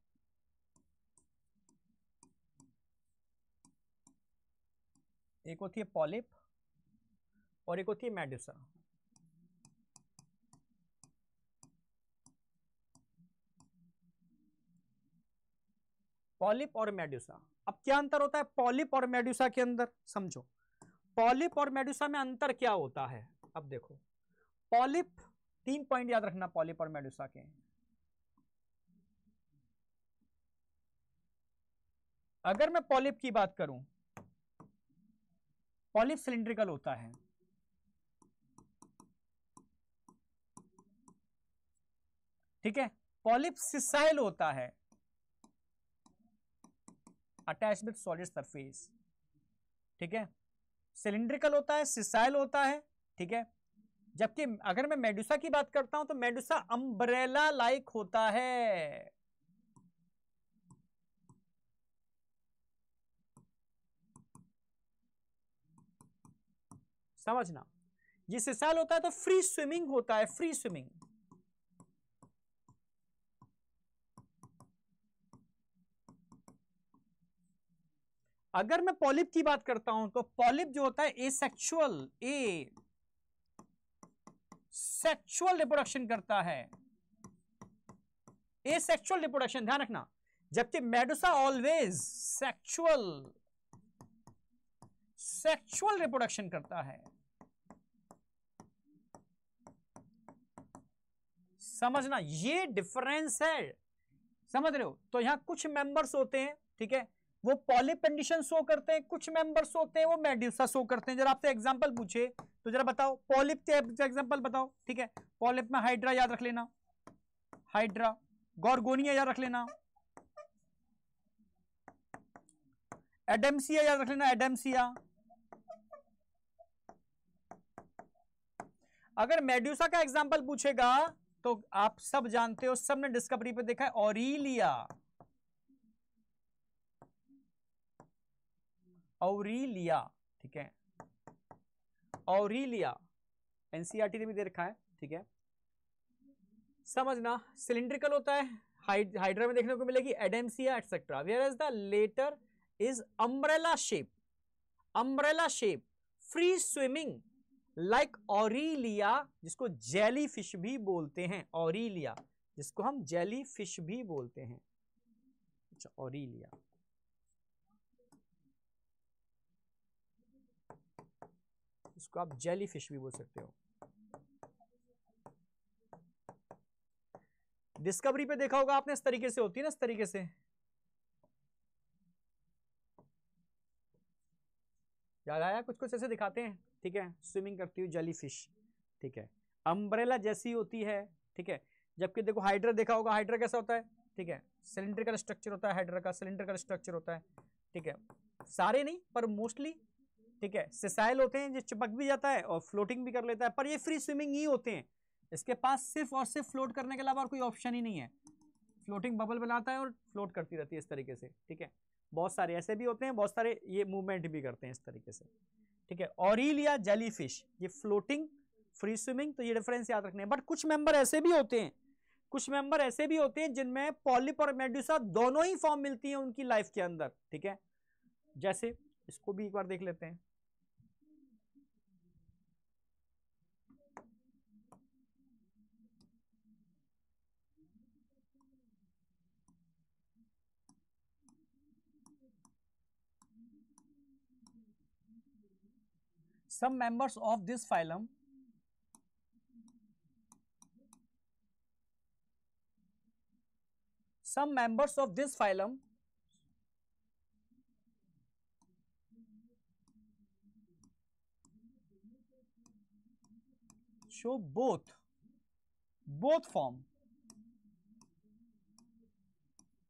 एक होती है पॉलिप और एक होती है मैड्यूसा पॉलिप और मेड्यूसा अब क्या अंतर होता है पॉलिप और मेड्यूसा के अंदर समझो पॉलिप और मेड्यूसा में अंतर क्या होता है अब देखो पॉलिप तीन पॉइंट याद रखना पॉलिप और मेड्यूसा के अगर मैं पॉलिप की बात करूं पॉलिप सिलिंड्रिकल होता है ठीक है पॉलिप सिसाइल होता है अटैच विथ सॉलिड सरफेस ठीक है सिलिंड्रिकल होता है सिसाइल होता है ठीक है जबकि अगर मैं मेडुसा की बात करता हूं तो मेडुसा अम्ब्रेला लाइक होता है समझना ये सिसाइल होता है तो फ्री स्विमिंग होता है फ्री स्विमिंग अगर मैं पॉलिप की बात करता हूं तो पॉलिप जो होता है ए सेक्शुअल ए सेक्सुअल रिप्रोडक्शन करता है ए सेक्शुअल रिप्रोडक्शन ध्यान रखना जबकि medusa always sexual sexual reproduction करता है समझना ये डिफरेंस है समझ रहे हो तो यहां कुछ मेंबर्स होते हैं ठीक है वो पॉलिप कंडीशन शो करते हैं कुछ मेंबर्स होते हैं वो मेड्यूसा शो करते हैं जरा आपसे एग्जांपल पूछे तो जरा बताओ पॉलिप के एग्जांपल बताओ ठीक है पॉलिप में हाइड्रा याद रख लेना हाइड्रा गोरगोनिया याद रख लेना एडेमसिया याद रख लेना एडेमसिया अगर मेड्यूसा का एग्जाम्पल पूछेगा तो आप सब जानते हो सबने डिस्कवरी पे देखा है ऑरिलिया औरिलिया ठीक है औरिलिया एनसीआरटी e ने भी दे रखा है ठीक है समझना सिलिंड्रिकल होता है हाइड्रा में देखने को मिलेगी Adamsia etcetera where is the latter is umbrella shape umbrella shape free swimming like Aurelia जिसको जेली फिश भी बोलते हैं ऑरिलिया जिसको हम जेली फिश भी बोलते हैं अच्छा ऑरिलिया इसको आप जेली फिश भी बोल सकते हो डिस्कवरी पे देखा होगा आपने इस तरीके से होती है ना इस तरीके से याद आया कुछ कुछ ऐसे दिखाते हैं ठीक है स्विमिंग करती हुई जेली फिश ठीक है अम्ब्रेला जैसी होती है ठीक है जबकि देखो हाइड्रा देखा होगा हाइड्रा कैसा होता है ठीक है सिलेंडर का स्ट्रक्चर होता है हाइड्रा का सिलेंडर का स्ट्रक्चर होता है ठीक है सारे नहीं पर मोस्टली ठीक है सिसाइल होते हैं जो चिपक भी जाता है और फ्लोटिंग भी कर लेता है पर ये फ्री स्विमिंग ही होते हैं इसके पास सिर्फ और सिर्फ फ्लोट करने के अलावा और कोई ऑप्शन ही नहीं है फ्लोटिंग बबल बनाता है और फ्लोट करती रहती है इस तरीके से ठीक है बहुत सारे ऐसे भी होते हैं बहुत सारे ये मूवमेंट भी करते हैं इस तरीके से ठीक है ऑरिल या जेली फिश ये फ्लोटिंग फ्री स्विमिंग तो ये डिफरेंस याद रखने बट कुछ मेंबर ऐसे भी होते हैं कुछ मेंबर ऐसे भी होते हैं जिनमें पॉलिप और मेड्यूसा दोनों ही फॉर्म मिलती है उनकी लाइफ के अंदर ठीक है जैसे इसको भी एक बार देख लेते हैं some members of this phylum some members of this phylum show both both form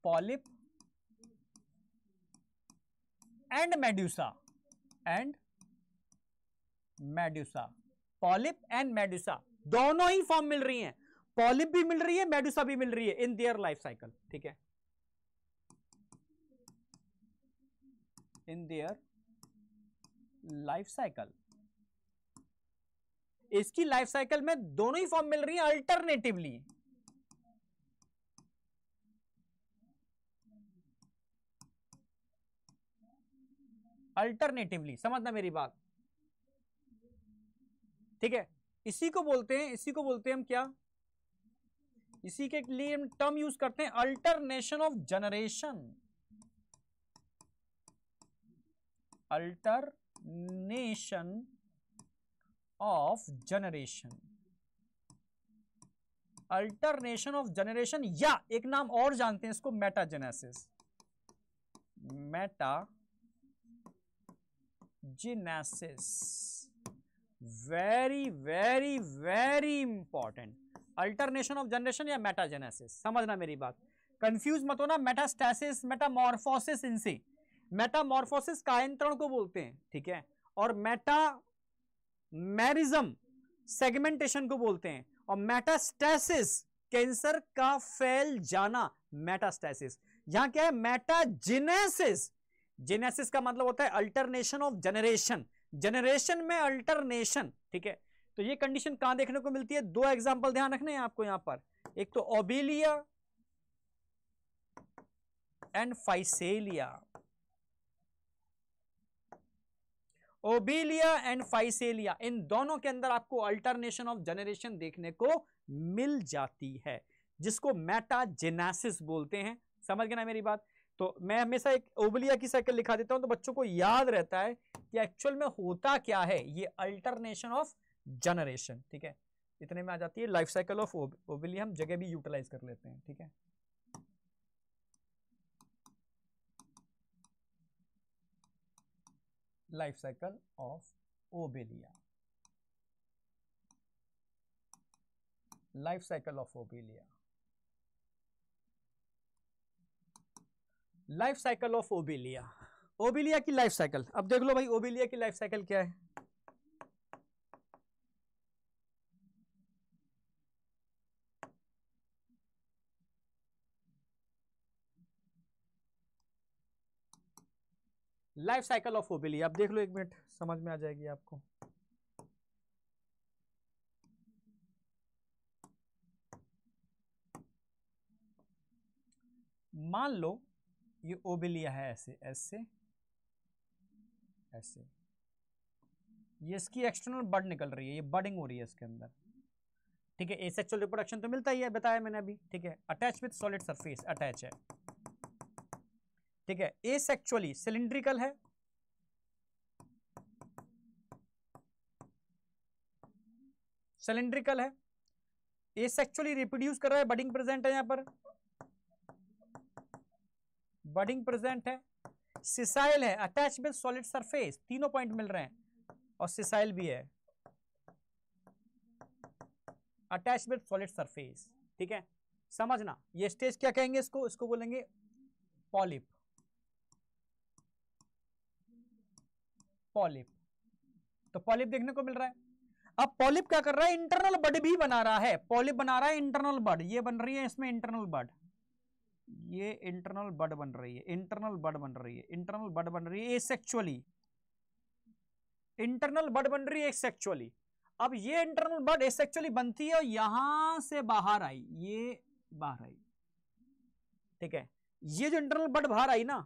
polyp and medusa and medusa polyp and medusa दोनों ही फॉर्म मिल रही हैं पॉलिप भी मिल रही है मेड्यूसा भी मिल रही है इन देयर लाइफ साइकिल ठीक है इन देयर लाइफ साइकिल इसकी लाइफ साइकिल में दोनों ही फॉर्म मिल रही है अल्टरनेटिवली अल्टरनेटिवली समझना मेरी बात ठीक है इसी को बोलते हैं इसी को बोलते हैं हम क्या इसी के लिए हम टर्म यूज करते हैं alternation of generation alternation of generation alternation of generation या एक नाम और जानते हैं इसको metagenesis metagenesis very very very important alternation of generation या मेटाजेनेसिस समझना मेरी बात कंफ्यूज मत होना मेटास्टेसिस मेटामोरफोसिस इनसे मेटामोरफोसिस कायंत्रण को बोलते हैं ठीक है और मेटा मैरिज्म सेगमेंटेशन को बोलते हैं और मेटास्टेसिस कैंसर का फैल जाना मेटास्टेसिस यहां क्या है मेटाजिनेसिस जेनेसिस का मतलब होता है अल्टरनेशन ऑफ जनरेशन जनरेशन में अल्टरनेशन ठीक है तो ये कंडीशन कहां देखने को मिलती है दो एग्जाम्पल ध्यान रखना है आपको यहां पर एक तो Obelia and Physalia Obelia and Physalia इन दोनों के अंदर आपको अल्टरनेशन ऑफ जनरेशन देखने को मिल जाती है जिसको मेटाजेनेसिस बोलते हैं समझ गए ना मेरी बात तो मैं हमेशा एक ओबलिया की साइकिल लिखा देता हूं तो बच्चों को याद रहता है कि एक्चुअल में होता क्या है ये अल्टरनेशन ऑफ जनरेशन ठीक है इतने में आ जाती है लाइफ साइकिल ऑफ ओबलिया हम जगह भी यूटिलाइज कर लेते हैं ठीक है life cycle of Obelia life cycle of Obelia life cycle of Obelia Obelia की लाइफ साइकिल अब देख लो भाई ओबिलिया की लाइफ साइकिल क्या है लाइफ साइकिल ऑफ ओबिलिया आप देख लो एक मिनट समझ में आ जाएगी आपको मान लो ये ओ भी लिया है ऐसे एस से ऐसे ये इसकी एक्सटर्नल बड निकल रही है ये बडिंग हो रही है इसके अंदर ठीक है एसेक्चुअल रिप्रोडक्शन तो मिलता ही है बताया मैंने अभी ठीक है attach with solid surface attach है ठीक है एसेक्चुअली सिलिंड्रिकल है सिलिंड्रिकल है एसेक्चुअली रिप्रोड्यूस कर रहा है बडिंग प्रेजेंट है यहां पर बडिंग प्रेजेंट है सिसाइल है अटैच विद सॉलिड सरफेस तीनों पॉइंट मिल रहे हैं और सिसाइल भी है अटैच विद सॉलिड सरफेस ठीक है समझना ये स्टेज क्या कहेंगे इसको इसको बोलेंगे पॉलिप पॉलिप तो पॉलिप देखने को मिल रहा है अब पॉलिप क्या कर रहा है इंटरनल बड भी बना रहा है पॉलिप बना रहा है इंटरनल बड ये बन रही है इसमें इंटरनल बड ये इंटरनल बड बन रही है इंटरनल बड बन रही है इंटरनल बड बन रही है एसेक्चुअली इंटरनल बड बन रही है एसेक्चुअली अब ये इंटरनल बड एसेक्चुअली बनती है और यहां से बाहर आई ये बाहर आई ठीक है ये जो इंटरनल बड बाहर आई ना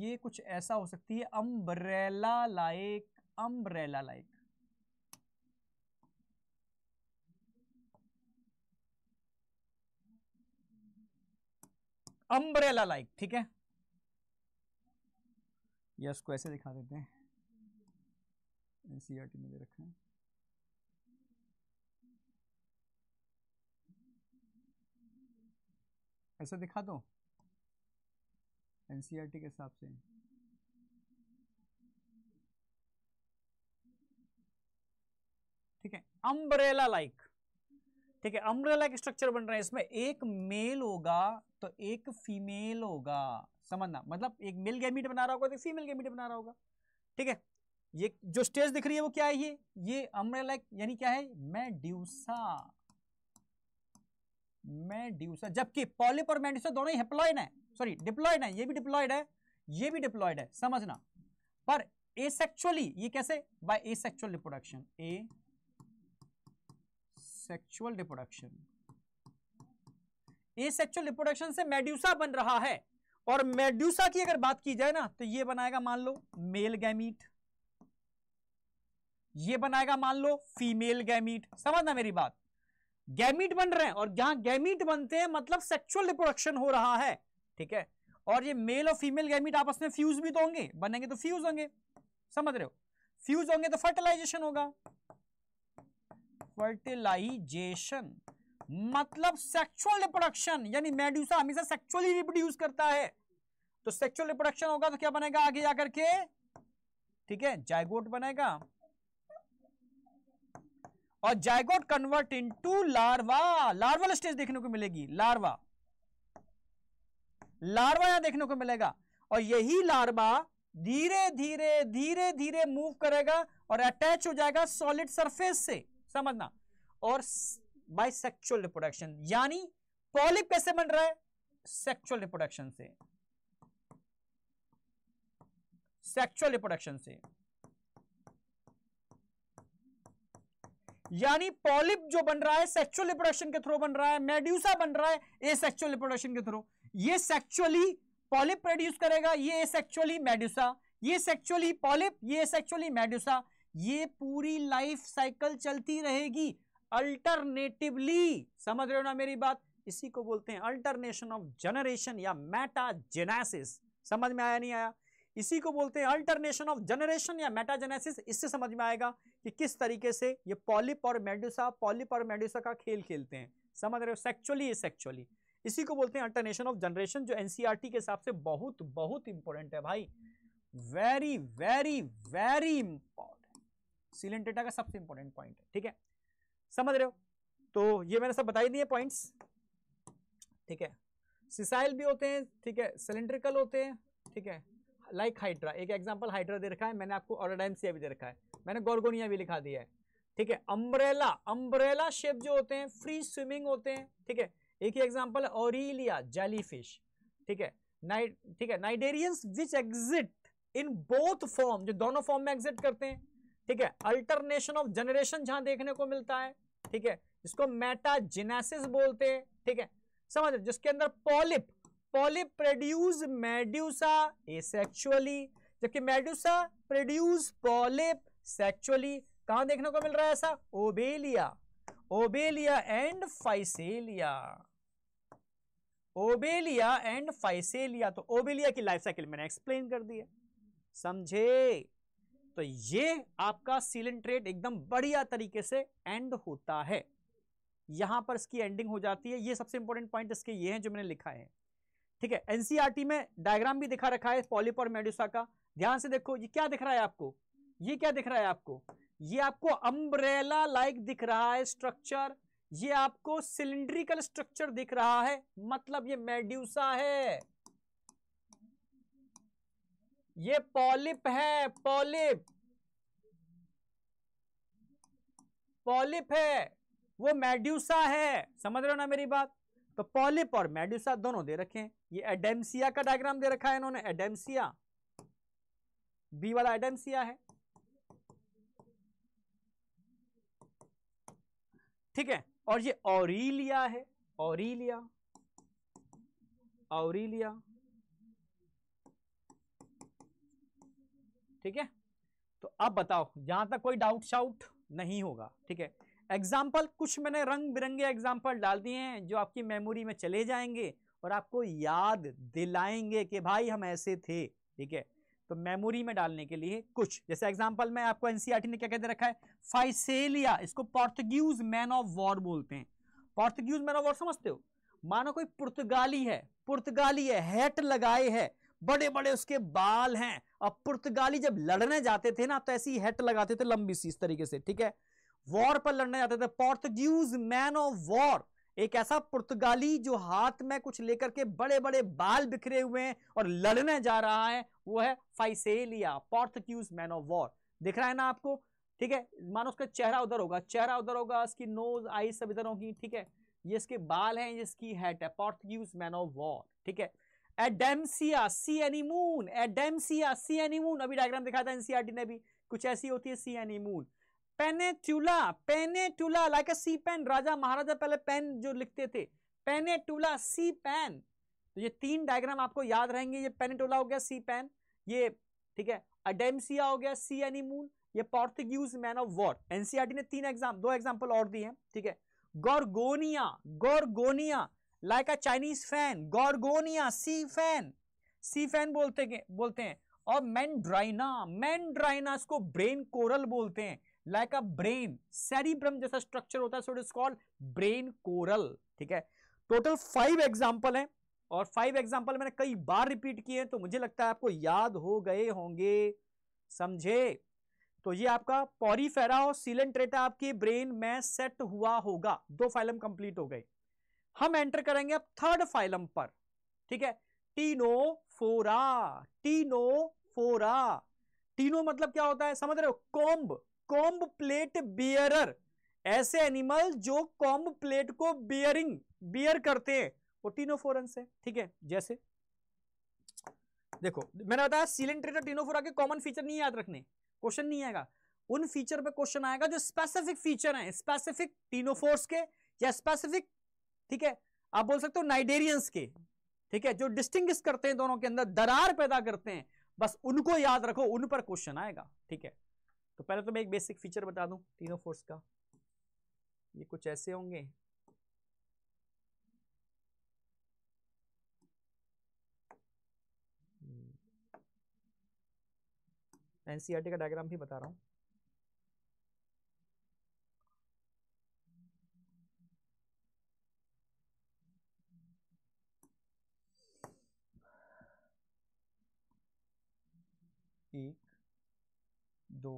ये कुछ ऐसा हो सकती है umbrella like umbrella like umbrella like ठीक है यस उसको ऐसे दिखा देते हैं एनसीईआरटी में दे रखा है ऐसा दिखा दो एनसीईआरटी के हिसाब से ठीक है अम्ब्रेला लाइक ठीक है अम्ब्रेला एक स्ट्रक्चर बन रहा है इसमें एक मेल होगा तो एक फीमेल होगा समझना मतलब एक मेल गैमिट बना रहा होगा तो फीमेल गैमिट बना रहा होगा ठीक है ये जो स्टेज दिख रही है वो क्या है ये ये अम्ब्रेला यानी क्या है मेड्यूसा ड्यूसा जबकि पॉलिप और मेड्यूसा दोनों ही है सॉरी डिप्लॉयड है ये भी डिप्लॉयड है ये भी डिप्लॉयड है समझना पर एसेक्चुअली ये कैसे by asexual reproduction A sexual reproduction a sexual reproduction से मेड्यूसा बन रहा है और मेड्यूसा की अगर बात की जाए ना तो ये बनाएगा मान लो मेल गैमीट ये बनाएगा मान लो फीमेल गैमीट समझना मेरी बात गैमीट बन रहे हैं और जहां गैमीट बनते हैं मतलब सेक्सुअल रिप्रोडक्शन हो रहा है ठीक है और ये मेल और फीमेल गैमीट आपस में फ्यूज भी तो होंगे बनेंगे तो फ्यूज होंगे समझ रहे हो फ्यूज होंगे तो फर्टिलाइजेशन होगा फर्टिलाइजेशन मतलब सेक्सुअल रिप्रोडक्शन यानी मेड्यूसा हमेशा सेक्सुअली रिप्रोड्यूस करता है तो सेक्सुअल रिप्रोडक्शन होगा तो क्या बनेगा आगे जाकर के ठीक है जायगोट बनेगा और zygote convert into larva larval stage देखने को मिलेगी लार्वा लार्वा यहां देखने को मिलेगा और यही लार्वा धीरे धीरे धीरे धीरे मूव करेगा और अटैच हो जाएगा सॉलिड सरफेस से समझना और सेक्चुअल रिप्रोडक्शन यानी पॉलिप कैसे बन रहा है सेक्चुअल रिप्रोडक्शन से सेक्चुअल रिप्रोडक्शन से यानी पॉलिप जो बन रहा है सेक्सुअल रिप्रोडक्शन के थ्रू बन रहा है मेड्यूसा बन रहा है ए सेक्सुअल रिप्रोडक्शन के थ्रू ये सेक्चुअली पॉलिप प्रोड्यूस करेगा ये सेक्चुअली मेड्यूसा ये सेक्चुअली पॉलिप ये सेक्चुअली मेड्यूसा ये पूरी लाइफ साइकिल चलती रहेगी अल्टरनेटिवली समझ रहे हो ना मेरी बात इसी को बोलते हैं अल्टरनेशन ऑफ जनरेशन या मेटाजेनेसिस समझ में आया नहीं आया इसी को बोलते हैं अल्टरनेशन ऑफ जनरेशन या मेटाजेनेसिस इससे समझ में आएगा कि किस तरीके से ये पॉलिप और मेड्यूसा पॉलिप और मेड्यूसा का खेल खेलते हैं समझ रहे हो सेक्चुअली सेक्चुअली इसी को बोलते हैं अल्टरनेशन ऑफ जनरेशन जो एनसीईआरटी के हिसाब से बहुत बहुत इंपॉर्टेंट है भाई very very very important salient data का सबसे इंपॉर्टेंट पॉइंट है ठीक है समझ रहे हो तो ये मैंने सब बताई दिए पॉइंट्स ठीक है सिसाइल भी होते हैं ठीक है सिलेंड्रिकल होते हैं ठीक है लाइक like हाइड्रा एक एग्जांपल हाइड्रा दे रखा है मैंने आपको ऑर्डाडेंसिया भी दे रखा है मैंने गोरगोनिया भी लिखा दिया है ठीक है अम्ब्रेला अम्ब्रेला शेप जो होते हैं फ्री स्विमिंग होते हैं ठीक है एक ही एग्जाम्पल है ओरिलिया जाली फिश ठीक है नाइट ठीक है cnidarians which exist in both form जो दोनों फॉर्म में एग्जिट करते हैं ठीक है अल्टरनेशन ऑफ जनरेशन जहां देखने को मिलता है ठीक है इसको मेटाजिनेसिस बोलते हैं ठीक है समझ जिसके अंदर polyp polyp produce medusa asexually जबकि मेड्यूसा प्रोड्यूस पॉलिप सेक्चुअली कहां देखने को मिल रहा है ऐसा Obelia Obelia and Physalia Obelia and Physalia तो ओबेलिया की लाइफ साइकिल मैंने एक्सप्लेन कर दी है समझे तो ये आपका सिलेंट्रेट एकदम बढ़िया तरीके से एंड होता है यहां पर इसकी एंडिंग हो जाती है ये सबसे इंपॉर्टेंट पॉइंट इसके ये हैं जो मैंने लिखा है ठीक है एनसीआरटी e में डायग्राम भी दिखा रखा है पॉलीपोर मेडुसा का ध्यान से देखो ये क्या दिख रहा है आपको ये क्या दिख रहा है आपको ये आपको अम्ब्रेला लाइक दिख रहा है स्ट्रक्चर ये आपको सिलिंड्रिकल स्ट्रक्चर दिख रहा है मतलब ये मेड्यूसा है ये पॉलिप है पॉलिप पॉलिप है वो मेड्यूसा है समझ रहे हो ना मेरी बात तो पॉलिप और मेड्यूसा दोनों दे रखे हैं ये एडेमसिया का डायग्राम दे रखा है इन्होंने एडेमसिया बी वाला एडेमसिया है ठीक है और ये ओरिलिया है ओरिलिया ओरिलिया ठीक है तो अब बताओ जहां तक कोई डाउट शाउट नहीं होगा ठीक है एग्जाम्पल कुछ मैंने रंग बिरंगे एग्जाम्पल डाल दिए हैं जो आपकी मेमोरी में चले जाएंगे और आपको याद दिलाएंगे कि भाई हम ऐसे थे ठीक है तो मेमोरी में डालने के लिए कुछ जैसे एग्जाम्पल में आपको एनसीईआरटी e ने क्या कहते रखा है फाइसेलिया इसको पोर्तुगीज मैन ऑफ वॉर बोलते हैं पोर्तुगीज मैन ऑफ वॉर समझते हो मानो कोई पुर्तगाली है पुर्तगाली है हैट लगाए है बड़े बड़े उसके बाल हैं अब पुर्तगाली जब लड़ने जाते थे ना तो ऐसी हेट लगाते थे लंबी सी इस तरीके से ठीक है वॉर पर लड़ने जाते थे पोर्तुगीज मैन ऑफ वॉर एक ऐसा पुर्तगाली जो हाथ में कुछ लेकर के बड़े बड़े बाल बिखरे हुए हैं और लड़ने जा रहा है वो है Physalia Portuguese man of war दिख रहा है ना आपको ठीक है मानो उसका चेहरा उधर होगा चेहरा उधर होगा उसकी नोज आई सब इधर होगी ठीक है ये इसके बाल हैं ये इसकी हेट है पोर्तुगीज मैन ऑफ वॉर ठीक है एडेमसिया सी एनीमून एडेमसिया सी एनीमून अभी डायग्राम दिखा था एनसीआरटी e ने भी कुछ ऐसी होती है सी एनीमून पेनेटुला पेनेटुला लाइक अ सी पेन राजा महाराजा पहले पेन जो लिखते थे पेनेटुला सी पेन तो ये तीन डायग्राम आपको याद रहेंगे ये पेनेटुला हो गया सी पेन ये ठीक है अडेमसिया हो गया सी एनीमून ये Portuguese man of war NCERT ने तीन एग्जाम दो एग्जाम्पल और दिए हैं ठीक है Gorgonia Gorgonia like a Chinese fan Gorgonia sea fan sea fan बोलते बोलते हैं और मैंड्राइना मैंड्राइना इसको ब्रेन कोरल बोलते हैं लाइक अ ब्रेन सेरिब्रम जैसा स्ट्रक्चर होता है so it is called brain coral ठीक है टोटल फाइव एग्जाम्पल हैं और फाइव एग्जाम्पल मैंने कई बार रिपीट किए हैं तो मुझे लगता है आपको याद हो गए होंगे समझे तो ये आपका पॉरीफेरा और सीलेंट्रेटा आपके ब्रेन में सेट हुआ होगा दो फाइलम कंप्लीट हो गए हम एंटर करेंगे अब थर्ड फाइलम पर ठीक है टीनो फोरा टीनो फोरा टीनो मतलब क्या होता है समझ रहे हो कॉम्ब कॉम्ब प्लेट बियरर ऐसे एनिमल जो कॉम्ब प्लेट को बियरिंग बियर करते हैं वो टीनोफोरन से ठीक है जैसे देखो मैंने बताया सिलेंट्रेट सिलेंट्रेटर तो टीनोफोरा के कॉमन फीचर नहीं याद रखने क्वेश्चन नहीं आएगा उन फीचर पे क्वेश्चन आएगा जो स्पेसिफिक फीचर हैं स्पेसिफिक टीनोफोर्स के या स्पेसिफिक ठीक है आप बोल सकते हो नाइडेरियंस के ठीक है जो डिस्टिंग करते हैं दोनों के अंदर दरार पैदा करते हैं बस उनको याद रखो उन पर क्वेश्चन आएगा ठीक है तो पहले तो मैं एक बेसिक फीचर बता दूं तीनों फोर्स का ये कुछ ऐसे होंगे एनसीआरटी hmm. e का डायग्राम भी बता रहा हूं दो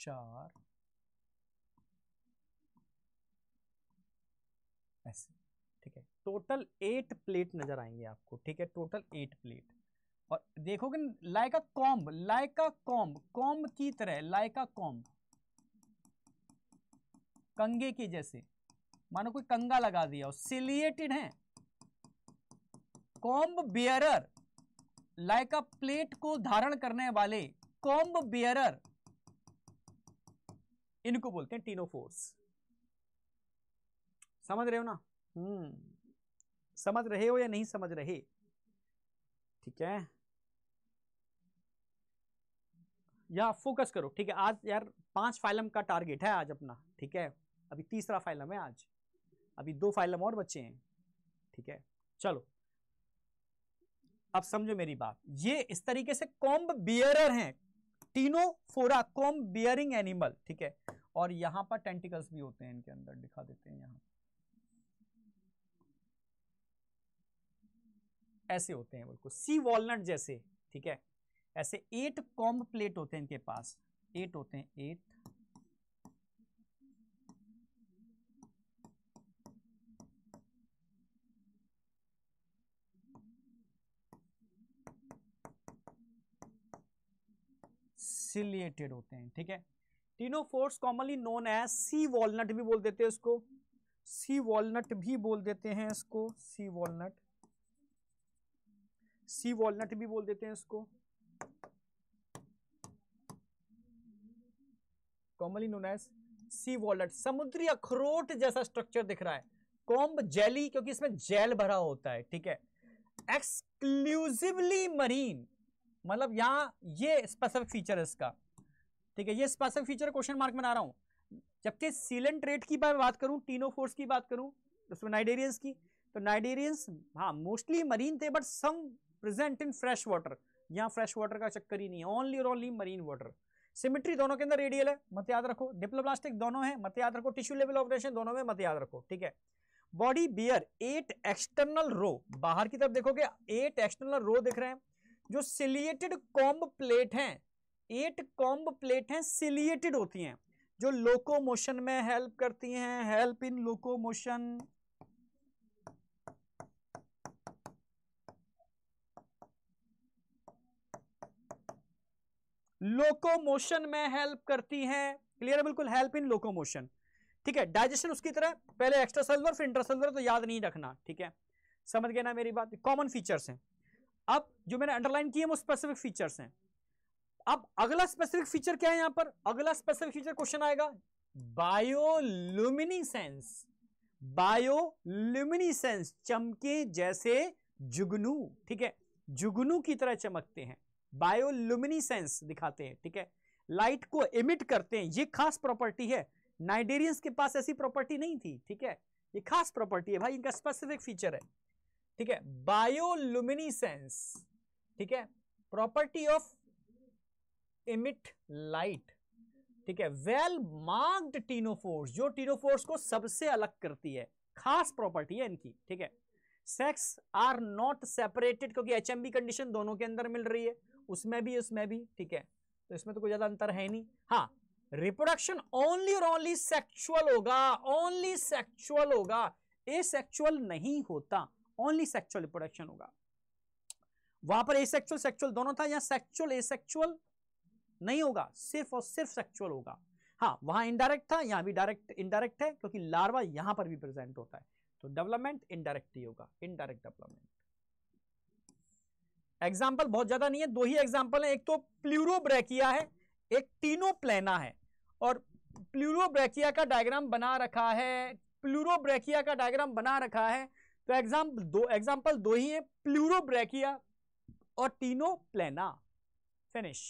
चार ऐसे ठीक है टोटल एट प्लेट नजर आएंगे आपको ठीक है टोटल एट प्लेट और देखोगे like a comb like a comb comb की तरह लाइका कॉम्ब कंगे के जैसे मानो कोई कंगा लगा दिया हो सिलिएटेड है कॉम्ब बियरर लाइका प्लेट को धारण करने वाले कॉम्ब बियरर इनको बोलते हैं टीनोफोर्स समझ रहे हो ना हम्म समझ रहे हो या नहीं समझ रहे ठीक है या फोकस करो ठीक है आज यार पांच फाइलम का टारगेट है आज अपना ठीक है अभी तीसरा फाइलम है आज अभी दो फाइलम और बचे हैं ठीक है चलो अब समझो मेरी बात ये इस तरीके से कॉम्ब बियरर हैं तीनों फोरा कॉम्ब बियरिंग एनिमल ठीक है और यहां पर टेंटिकल्स भी होते हैं इनके अंदर दिखा देते हैं यहां ऐसे होते हैं बिल्कुल सी वॉलनट जैसे ठीक है ऐसे एट कॉम्ब प्लेट होते हैं इनके पास एट होते हैं एट सिलिएटेड होते हैं ठीक है टीनोफोर्स कॉमनली नोन है सी वॉलनट भी बोल देते हैं इसको सी वॉलनट भी बोल देते हैं इसको सी वॉलनट सी वॉलनट भी बोल देते हैं इसको कॉमनली नोन है सी वॉलनट समुद्री अखरोट जैसा स्ट्रक्चर दिख रहा है कॉम्ब जेली क्योंकि इसमें जेल भरा होता है ठीक है एक्सक्लूसिवली मरीन मतलब यहाँ ये स्पेसिफिक फीचर है इसका ठीक है ये स्पेसिफिक फीचर क्वेश्चन मार्क बना रहा हूँ जबकि सीलेंट रेट की बात करूँ फोर्स की बात करूँ उसमें नाइडेरियंस की तो नाइडेरियंस हाँ मोस्टली मरीन थे but some present in fresh water यहाँ फ्रेश वाटर का चक्कर ही नहीं है ओनली और ओनली मरीन वाटर सिमिट्री दोनों के अंदर रेडियल है मत याद रखो डिप्लोप्लास्टिक दोनों है मत याद रखो टिश्यू लेवल ऑपरेशन दोनों में मत याद रखो ठीक है body bear eight external row बाहर की तरफ देखोगे एट एक्सटर्नल रो दिख रहे हैं जो सिलिएटेड कॉम्ब प्लेट हैं एट कॉम्ब प्लेट हैं सिलिएटेड होती हैं जो लोकोमोशन में हेल्प करती हैं हेल्प इन लोकोमोशन लोकोमोशन में हेल्प करती हैं क्लियर है बिल्कुल हेल्प इन लोकोमोशन ठीक है डाइजेशन उसकी तरह पहले एक्स्ट्रा सेलुलर फिर इंट्रा सेलुलर तो याद नहीं रखना ठीक है समझ गए ना मेरी बात कॉमन फीचर्स हैं अब जो मैंने अंडरलाइन किए वो स्पेसिफिक फीचर्स हैं अब अगला स्पेसिफिक फीचर क्या है यहां पर अगला स्पेसिफिक फीचर क्वेश्चन आएगा बायोलुमिनिसेंस बायोलुमिनिसेंस चमके जैसे जुगनू ठीक है जुगनू की तरह चमकते हैं बायोलुमिनिसेंस दिखाते हैं ठीक है लाइट को इमिट करते हैं ये खास प्रॉपर्टी है नाइडेरियंस के पास ऐसी प्रॉपर्टी नहीं थी ठीक है ये खास प्रॉपर्टी है भाई इनका स्पेसिफिक फीचर है ठीक है बायोलुमिनिसेंस ठीक है प्रॉपर्टी ऑफ इमिट लाइट ठीक है वेल मार्क्ड टीनोफोर्स जो टीनोफोर्स को सबसे अलग करती है खास प्रॉपर्टी है इनकी ठीक है सेक्स आर नॉट सेपरेटेड क्योंकि एच कंडीशन दोनों के अंदर मिल रही है उसमें भी उसमें भी ठीक है तो इसमें तो कोई ज्यादा अंतर है नहीं हाँ रिप्रोडक्शन ओनली और ओनली सेक्सुअल होगा ओनली सेक्सुअल होगा ए सेक्सुअल नहीं होता ओनली सेक्चुअल रिप्रोडक्शन होगा वहां पर एसेक्चुअल सेक्चुअल दोनों था या सेक्चुअल एसेक्चुअल नहीं होगा सिर्फ और सिर्फ सेक्चुअल होगा हाँ वहां इनडायरेक्ट था यहां भी डायरेक्ट इनडायरेक्ट है क्योंकि लार्वा यहां पर भी प्रेजेंट होता है तो डेवलपमेंट इनडायरेक्ट ही होगा इनडायरेक्ट डेवलपमेंट एग्जाम्पल बहुत ज्यादा नहीं है दो ही एग्जाम्पल तो है एक तो प्लूरोब्रेकिया है एक टीनो प्लेना है और प्लूरोब्रेकिया का डायग्राम बना रखा है प्लूरोब्रेकिया का डायग्राम बना रखा है तो एग्जाम्पल दो एग्जाम्पल दो ही है प्लूरोब्रैकिया और टीनो प्लेना फिनिश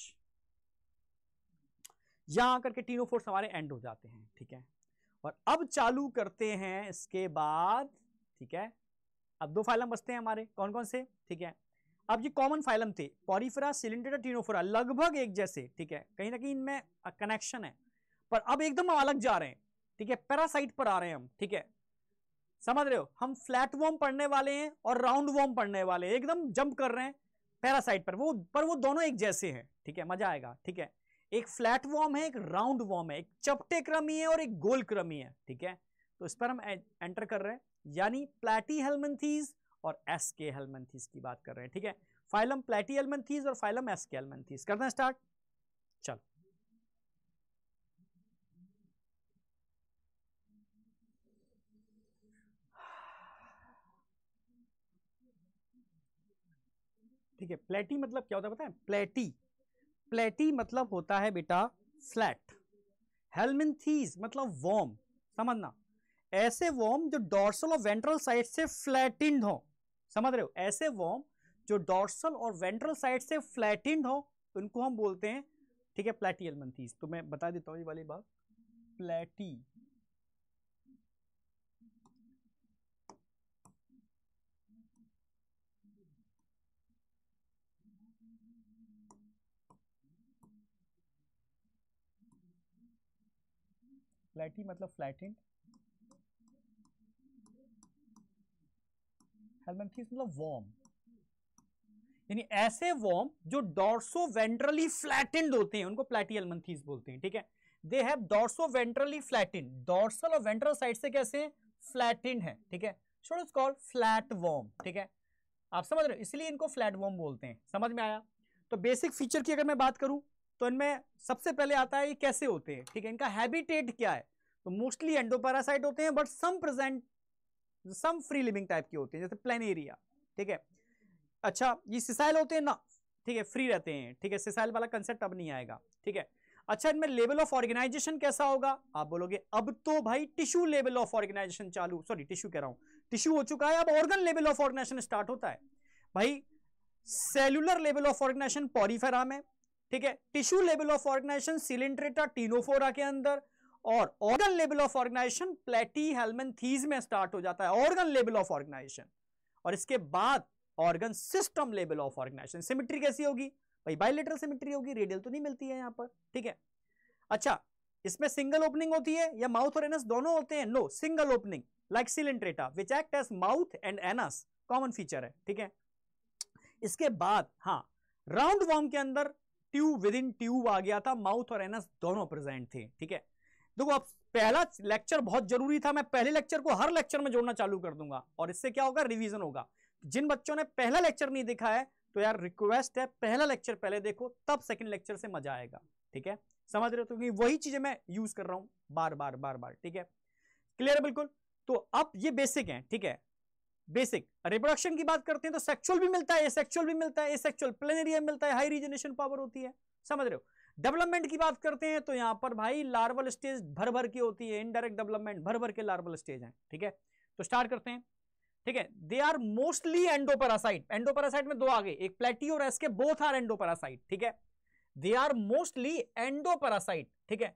यहां करके टीनो फोर्स हमारे एंड हो जाते हैं ठीक है और अब चालू करते हैं इसके बाद ठीक है अब दो फाइलम बचते हैं हमारे कौन कौन से ठीक है अब ये कॉमन फाइलम थे पॉरीफेरा सिलेंडर टीनोफोरा लगभग एक जैसे ठीक है कहीं ना कहीं इनमें कनेक्शन है पर अब एकदम अलग जा रहे हैं ठीक है पैरासाइट पर आ रहे हैं हम ठीक है समझ रहे हो हम फ्लैट वॉर्म पढ़ने वाले हैं और राउंड वॉर्म पढ़ने वाले हैं एकदम जंप कर रहे हैं पैरासाइट पर वो पर वो दोनों एक जैसे हैं ठीक है मजा आएगा ठीक है एक फ्लैट वॉर्म है एक राउंड वॉर्म है एक चपटे क्रमी है और एक गोल क्रमी है ठीक है तो इस पर हम एंटर कर रहे हैं यानी प्लेटी हेलमेंथीज और एस के हेलमेंथीज की बात कर रहे हैं ठीक है फाइलम प्लेटी हेलमेंथीज और फाइलम एस के हेलमेंथीज करते हैं स्टार्ट चलो ठीक है प्लेटी मतलब क्या होता है पता है प्लेटी प्लेटी मतलब होता है बेटा फ्लैट हेलमिनथीज मतलब वॉम समझना ऐसे वॉम जो डॉर्सल और वेंट्रल साइड से फ्लैटिंड हो समझ रहे हो ऐसे वॉम जो डॉर्सल और वेंट्रल साइड से फ्लैटिंड हो उनको हम बोलते हैं ठीक है प्लेटी हेलमिनथीज तो मैं बता देता हूँ ये वाली बात प्लेटी फ्लैटी मतलब फ्लैटेंड हेलमेंथीस मतलब वॉर्म यानी ऐसे वॉर्म जो डॉर्सो वेंट्रली फ्लैटेंड होते हैं उनको प्लेटी हेलमेंथीस बोलते हैं ठीक है they have dorso ventrally flattened dorsal और वेंट्रल साइड से कैसे फ्लैटेंड है ठीक है so it is called flat worm ठीक है आप समझ रहे हो इसलिए इनको फ्लैट वॉर्म बोलते हैं समझ में आया तो बेसिक फीचर की अगर मैं बात करूं तो इनमें सबसे पहले आता है ये कैसे होते हैं ठीक है इनका हैबिटेट क्या है तो मोस्टली एंडोपैरासाइट होते हैं but some present some free living type के होते हैं जैसे एरिया ठीक है अच्छा ये सिसाइल होते हैं ना ठीक है फ्री रहते हैं ठीक है सिसाइल वाला कंसेप्ट अब नहीं आएगा ठीक है अच्छा इनमें लेवल ऑफ ऑर्गेनाइजेशन कैसा होगा आप बोलोगे अब तो भाई टिश्यू लेवल ऑफ ऑर्गेनाइजेशन चालू सॉरी टिश्यू कह रहा हूं टिश्यू हो चुका है अब organ level of organization start होता है भाई cellular level of organization Porifera है ठीक है tissue level of organization Coelenterata Ctenophora के अंदर और ऑर्गन लेवल ऑफ ऑर्गेनाइजेशन प्लेटी हेलमेन में स्टार्ट हो जाता है ऑर्गन लेवल ऑफ ऑर्गेनाइजेशन और इसके बाद organ system level of organization symmetry कैसी होगी भाई बायोलेटरल सिमिट्री होगी रेडियल तो नहीं मिलती है यहां पर ठीक है अच्छा इसमें सिंगल ओपनिंग होती है या माउथ और एनस दोनों होते हैं no single opening like Coelenterata which act as mouth and anus common feature है ठीक है इसके बाद हाँ राउंड वॉर्म के अंदर ट्यूब विद इन ट्यूब आ गया था माउथ और एनस दोनों प्रेजेंट थे ठीक है देखो अब पहला लेक्चर बहुत जरूरी था मैं पहले लेक्चर को हर लेक्चर में जोड़ना चालू कर दूंगा और इससे क्या होगा रिवीजन होगा जिन बच्चों ने पहला लेक्चर नहीं देखा है तो यार रिक्वेस्ट है पहला लेक्चर पहले देखो तब सेकंड लेक्चर से मजा आएगा ठीक है समझ रहे हो तो क्योंकि वही चीजें मैं यूज कर रहा हूं बार बार बार बार ठीक है क्लियर बिल्कुल तो अब ये बेसिक है ठीक है बेसिक रिप्रोडक्शन की बात करते हैं तो सेक्सुअल भी मिलता है ए सेक्सुअल भी मिलता है सेक्सुअल प्लेन एरिया मिलता है हाई रिजनेशन पावर होती है समझ रहे हो डेवलपमेंट की बात करते हैं तो यहां पर भाई लार्वल स्टेज भर भर की होती है इनडायरेक्ट डेवलपमेंट भर भर के लार्वल स्टेज है ठीक है तो स्टार्ट करते हैं ठीक है they are mostly endoparasite endoparasite में दो आगे एक प्लेटी और एसके बोथ आर एंडोपेरासाइट ठीक है दे आर मोस्टली एंडोपेरासाइट ठीक है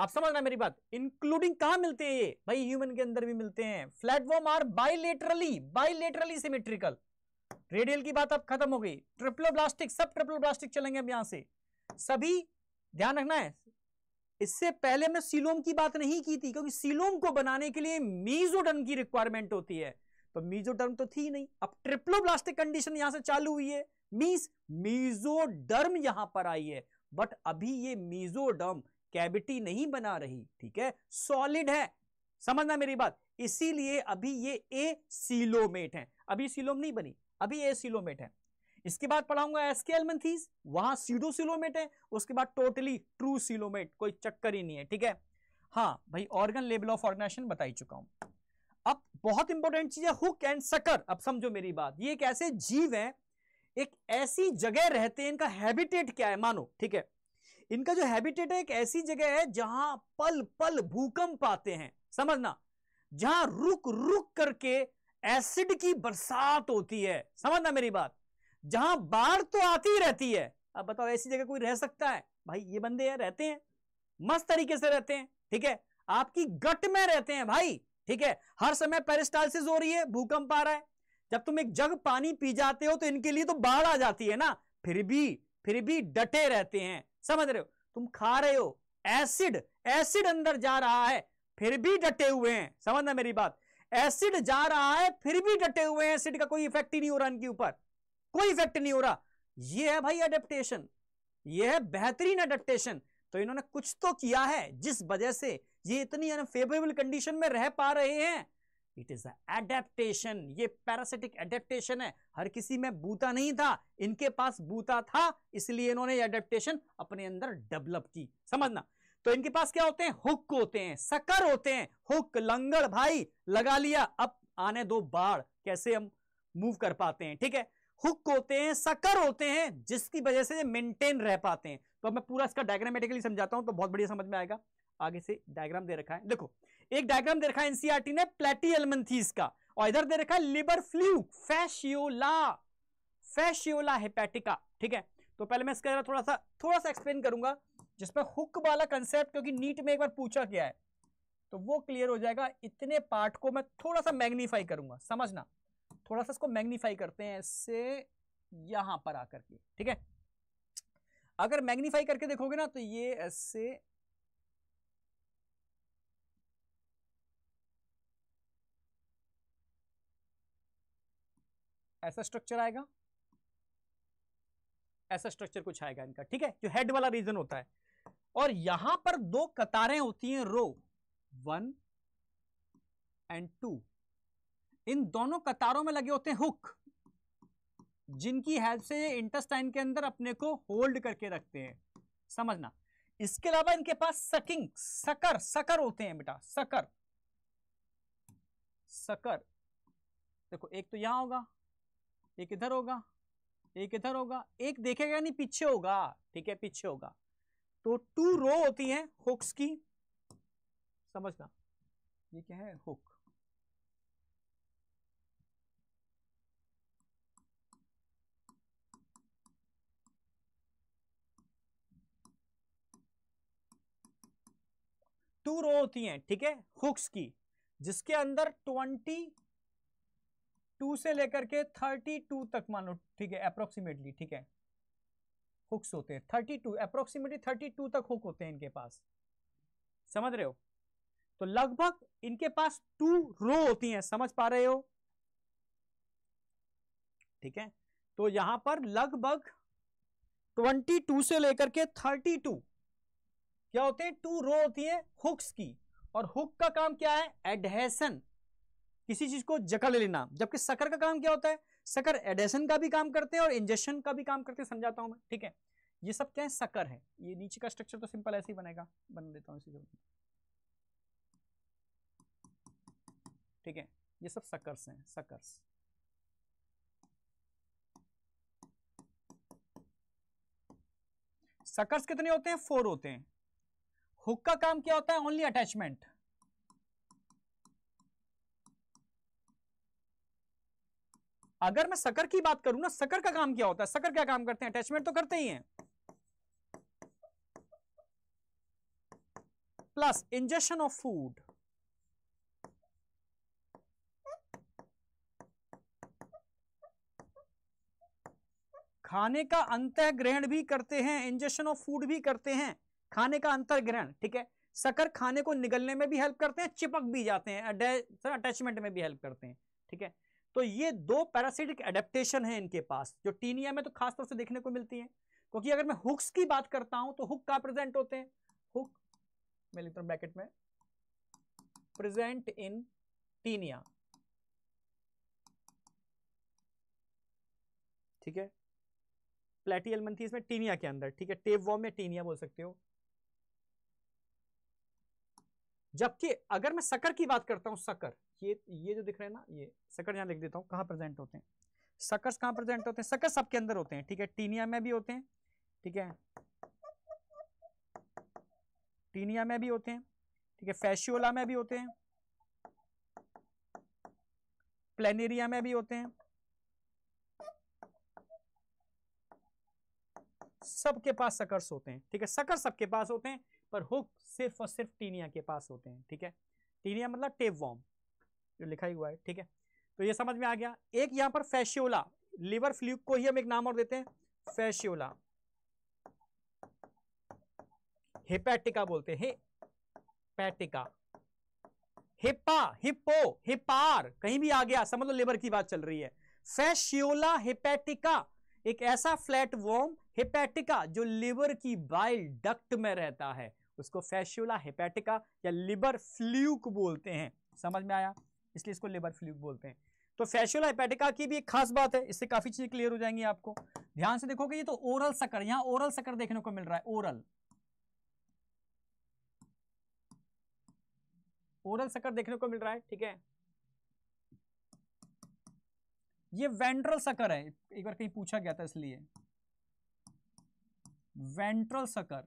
आप समझना मेरी बात इंक्लूडिंग कहां मिलते हैं ये भाई ह्यूमन के अंदर भी मिलते हैं flatworm are bilaterally bilaterally symmetrical radial की बात अब खत्म हो गई ब्लास्टिक सब ब्लास्टिक चलेंगे अब यहां से सभी ध्यान रखना है इससे पहले मैं सीलोम की बात नहीं की थी क्योंकि सीलोम को बनाने के लिए मीजोडर्म की रिक्वायरमेंट होती है तो मीजोडर्म तो थी नहीं अब ब्लास्टिक कंडीशन यहां से चालू हुई है मीज मीजोडर्म यहां पर आई है बट अभी ये मीजोडर्म कैविटी नहीं बना रही ठीक है सॉलिड है समझना मेरी बात इसीलिए अभी ये ए सीलोमेट है अभी सीलोम नहीं बनी अभी ए सीलोमेट है इसके बाद पढ़ाऊंगा एसकेएल मंथीज वहां सीडो सीलोमेट है उसके बाद टोटली ट्रू सीलोमेट कोई चक्कर ही नहीं है ठीक है हाँ भाई ऑर्गन लेवल ऑफ ऑर्गेनाइजेशन बताई चुका हूं अब बहुत इंपॉर्टेंट चीज है हुक एंड सकर अब समझो मेरी बात ये एक ऐसे जीव है एक ऐसी जगह रहते हैं इनका हैबिटेट क्या है मानो ठीक है इनका जो हैबिटेट है एक ऐसी जगह है जहां पल पल भूकंप आते हैं समझना जहां रुक रुक करके एसिड की बरसात होती है समझना मेरी बात जहां बाढ़ तो आती ही रहती है अब बताओ ऐसी जगह कोई रह सकता है भाई ये बंदे हैं रहते हैं मस्त तरीके से रहते हैं ठीक है आपकी गट में रहते हैं भाई ठीक है हर समय पेरिस्टालसिस हो रही है भूकंप आ रहा है जब तुम एक जग पानी पी जाते हो तो इनके लिए तो बाढ़ आ जाती है ना फिर भी फिर भी डटे रहते हैं समझ रहे हो तुम खा रहे हो एसिड एसिड अंदर जा रहा है फिर भी डटे हुए हैं समझना मेरी बात एसिड जा रहा है फिर भी डटे हुए हैं एसिड का कोई इफेक्ट ही नहीं हो रहा इनके ऊपर कोई इफेक्ट नहीं हो रहा यह है भाई अडेप्टेशन यह है बेहतरीन अडेप्टेशन तो इन्होंने कुछ तो किया है जिस वजह से ये इतनी अनफेवरेबल कंडीशन में रह पा रहे हैं इट इज एडेप्टेशन ये पैरासिटिक एडेप्टेशन है हर किसी में बूता नहीं था इनके पास बूता था इसलिए इन्होंने ये एडेप्टेशन अपने अंदर डेवलप की समझना तो इनके पास क्या होते हैं हुक होते हैं सकर होते हैं हुक लंगड़ भाई लगा लिया अब आने दो बाढ़ कैसे हम मूव कर पाते हैं ठीक है हुक होते हैं सकर होते हैं जिसकी वजह से मेंटेन रह पाते हैं तो मैं पूरा इसका डायग्रामेटिकली समझाता हूं तो बहुत बढ़िया समझ में आएगा आगे से डायग्राम दे रखा है देखो एक डायग्राम दे रखा है एनसीआरटी e ने प्लेटी एलमेंथीज का और इधर दे रखा है लिबर फ्लू फैशियोला फैशियोला हेपेटिका ठीक है तो पहले मैं इसके थोड़ा सा थोड़ा सा एक्सप्लेन करूंगा जिसमें हुक वाला कंसेप्ट क्योंकि नीट में एक बार पूछा गया है तो वो क्लियर हो जाएगा इतने पार्ट को मैं थोड़ा सा मैग्नीफाई करूंगा समझना थोड़ा सा इसको मैग्नीफाई करते हैं इससे यहां पर आकर के ठीक है अगर मैग्नीफाई करके देखोगे ना तो ये ऐसे ऐसा स्ट्रक्चर आएगा ऐसा स्ट्रक्चर कुछ आएगा इनका ठीक है जो हेड वाला रीजन होता है और यहां पर दो कतारें होती हैं रो वन एंड टू इन दोनों कतारों में लगे होते हैं हुक जिनकी हेल्प से ये इंटेस्टाइन के अंदर अपने को होल्ड करके रखते हैं समझना इसके अलावा इनके पास सकिंग सकर सकर होते हैं बेटा सकर सकर देखो एक तो यहां होगा एक इधर होगा एक इधर होगा एक देखेगा नहीं पीछे होगा ठीक है पीछे होगा तो टू रो होती है हुक्स की समझना ये क्या है हुक टू रो होती हैं ठीक है हुक्स की जिसके अंदर ट्वेंटी टू से लेकर के थर्टी टू तक मान लो ठीक है अप्रोक्सीमेटली ठीक है हुक्स होते हैं thirty two approximately thirty two तक हुक होते हैं इनके पास समझ रहे हो तो लगभग इनके पास टू रो होती हैं समझ पा रहे हो ठीक है तो यहां पर लगभग ट्वेंटी टू से लेकर के थर्टी टू क्या होते हैं टू रो होती है हुक्स की और हुक का काम क्या है एडहेसन किसी चीज को जकड़ लेना जबकि सकर का काम क्या होता है सकर एडेशन का भी काम करते हैं और इंजेक्शन का भी काम करते हैं समझाता हूँ मैं ठीक है ये सब क्या है सकर है ये नीचे का स्ट्रक्चर तो सिंपल ऐसे ही बनेगा बन देता हूँ इसी ठीक है ये सब सकर्स हैं सकर्स सकर्स कितने होते हैं फोर होते हैं हुक का काम क्या होता है ओनली अटैचमेंट अगर मैं सकर की बात करूं ना सकर का काम क्या होता है सकर क्या काम करते हैं अटैचमेंट तो करते ही हैं प्लस इंजेशन ऑफ फूड खाने का अंत ग्रहण भी करते हैं इंजेशन ऑफ फूड भी करते हैं खाने का अंतर ग्रहण ठीक है सकर खाने को निगलने में भी हेल्प करते हैं चिपक भी जाते हैं अटैचमेंट में भी हेल्प करते हैं ठीक है तो ये दो पैरासिटिक एडेप्टेशन है इनके पास जो टीनिया में तो खासतौर से देखने को मिलती है क्योंकि अगर मैं हुक्स की बात करता हूं तो हुक कहा प्रेजेंट होते हैं हुक मैं लिखता हूं ब्रैकेट में प्रेजेंट इन टीनिया ठीक है प्लेटियल मंथी इसमें टीनिया के अंदर ठीक है टेप वॉम में टीनिया बोल सकते हो जबकि अगर मैं सकर की बात करता हूं सकर ये ये जो दिख रहे हैं ना ये सकर यहाँ लिख देता हूँ कहाँ प्रेजेंट होते हैं सकर्स कहाँ प्रेजेंट होते हैं सकर्स सबके अंदर होते हैं ठीक है टीनिया में भी होते हैं ठीक है टीनिया में भी होते हैं ठीक है फैशियोला में भी होते हैं प्लेनेरिया में भी होते हैं सबके पास सकर्स होते हैं ठीक है सकर सबके पास होते हैं पर हुक सिर्फ और सिर्फ टीनिया के पास होते हैं ठीक है टीनिया मतलब टेप वॉम जो लिखा ही हुआ है ठीक है तो ये समझ में आ गया एक यहाँ पर फैशियोला लिवर फ्लूक को ही हम एक नाम और देते हैं फैशियोला हिपैटिका बोलते हैं पैटिका हिप्पा हिप्पो हिपार कहीं भी आ गया समझ लो लिवर की बात चल रही है फैशियोला हिपैटिका एक ऐसा फ्लैट वॉर्म हिपैटिका जो लिवर की बाइल डक्ट में रहता है उसको फैशियोला हिपैटिका या लिवर फ्ल्यूक बोलते हैं समझ में आया इसलिए इसको लेबर फ्लूड बोलते हैं तो फैशियल हेपेटिका की भी एक खास बात है इससे काफी चीजें क्लियर हो जाएंगी आपको ध्यान से देखोगे ये तो ओरल सकर यहां ओरल सकर देखने को मिल रहा है ओरल ओरल सकर देखने को मिल रहा है ठीक है ये वेंट्रल सकर है एक बार कहीं पूछा गया था इसलिए वेंट्रल सकर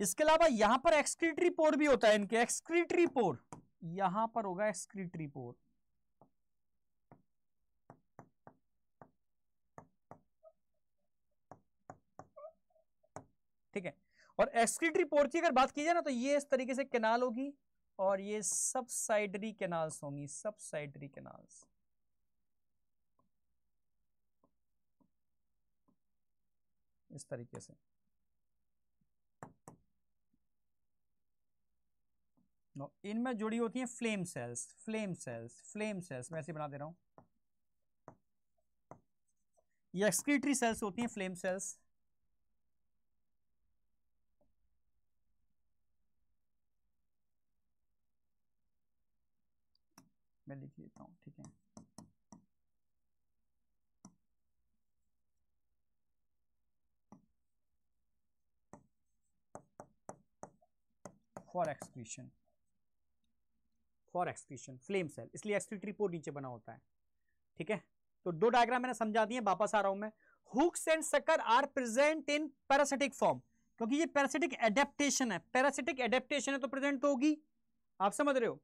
इसके अलावा यहां पर एक्सक्रीटरी पोर भी होता है इनके एक्सक्रीटरी पोर यहां पर होगा एक्सक्रीटरी पोर ठीक है और एक्सक्रीटरी पोर की अगर बात की जाए ना तो ये इस तरीके से केनाल होगी और ये सबसाइडरी केनाल्स होंगी सबसाइडरी केनाल्स इस तरीके से नो इनमें जुड़ी होती हैं flame cells flame cells flame cells मैं ऐसे बना दे रहा हूं ये एक्सक्रीटरी सेल्स होती हैं फ्लेम सेल्स मैं लिख लेता हूं ठीक है for excretion for excretion flame cell इसलिए एक्सक्रीटरी पोर्ट नीचे बना होता है ठीक है तो दो डायग्राम मैंने समझा दिए वापस आ रहा हूं मैं hooks and sucker are present in parasitic form क्योंकि ये पैरासिटिक एडेप्टेशन है पैरासिटिक एडेप्टेशन है तो प्रेजेंट तो होगी आप समझ रहे हो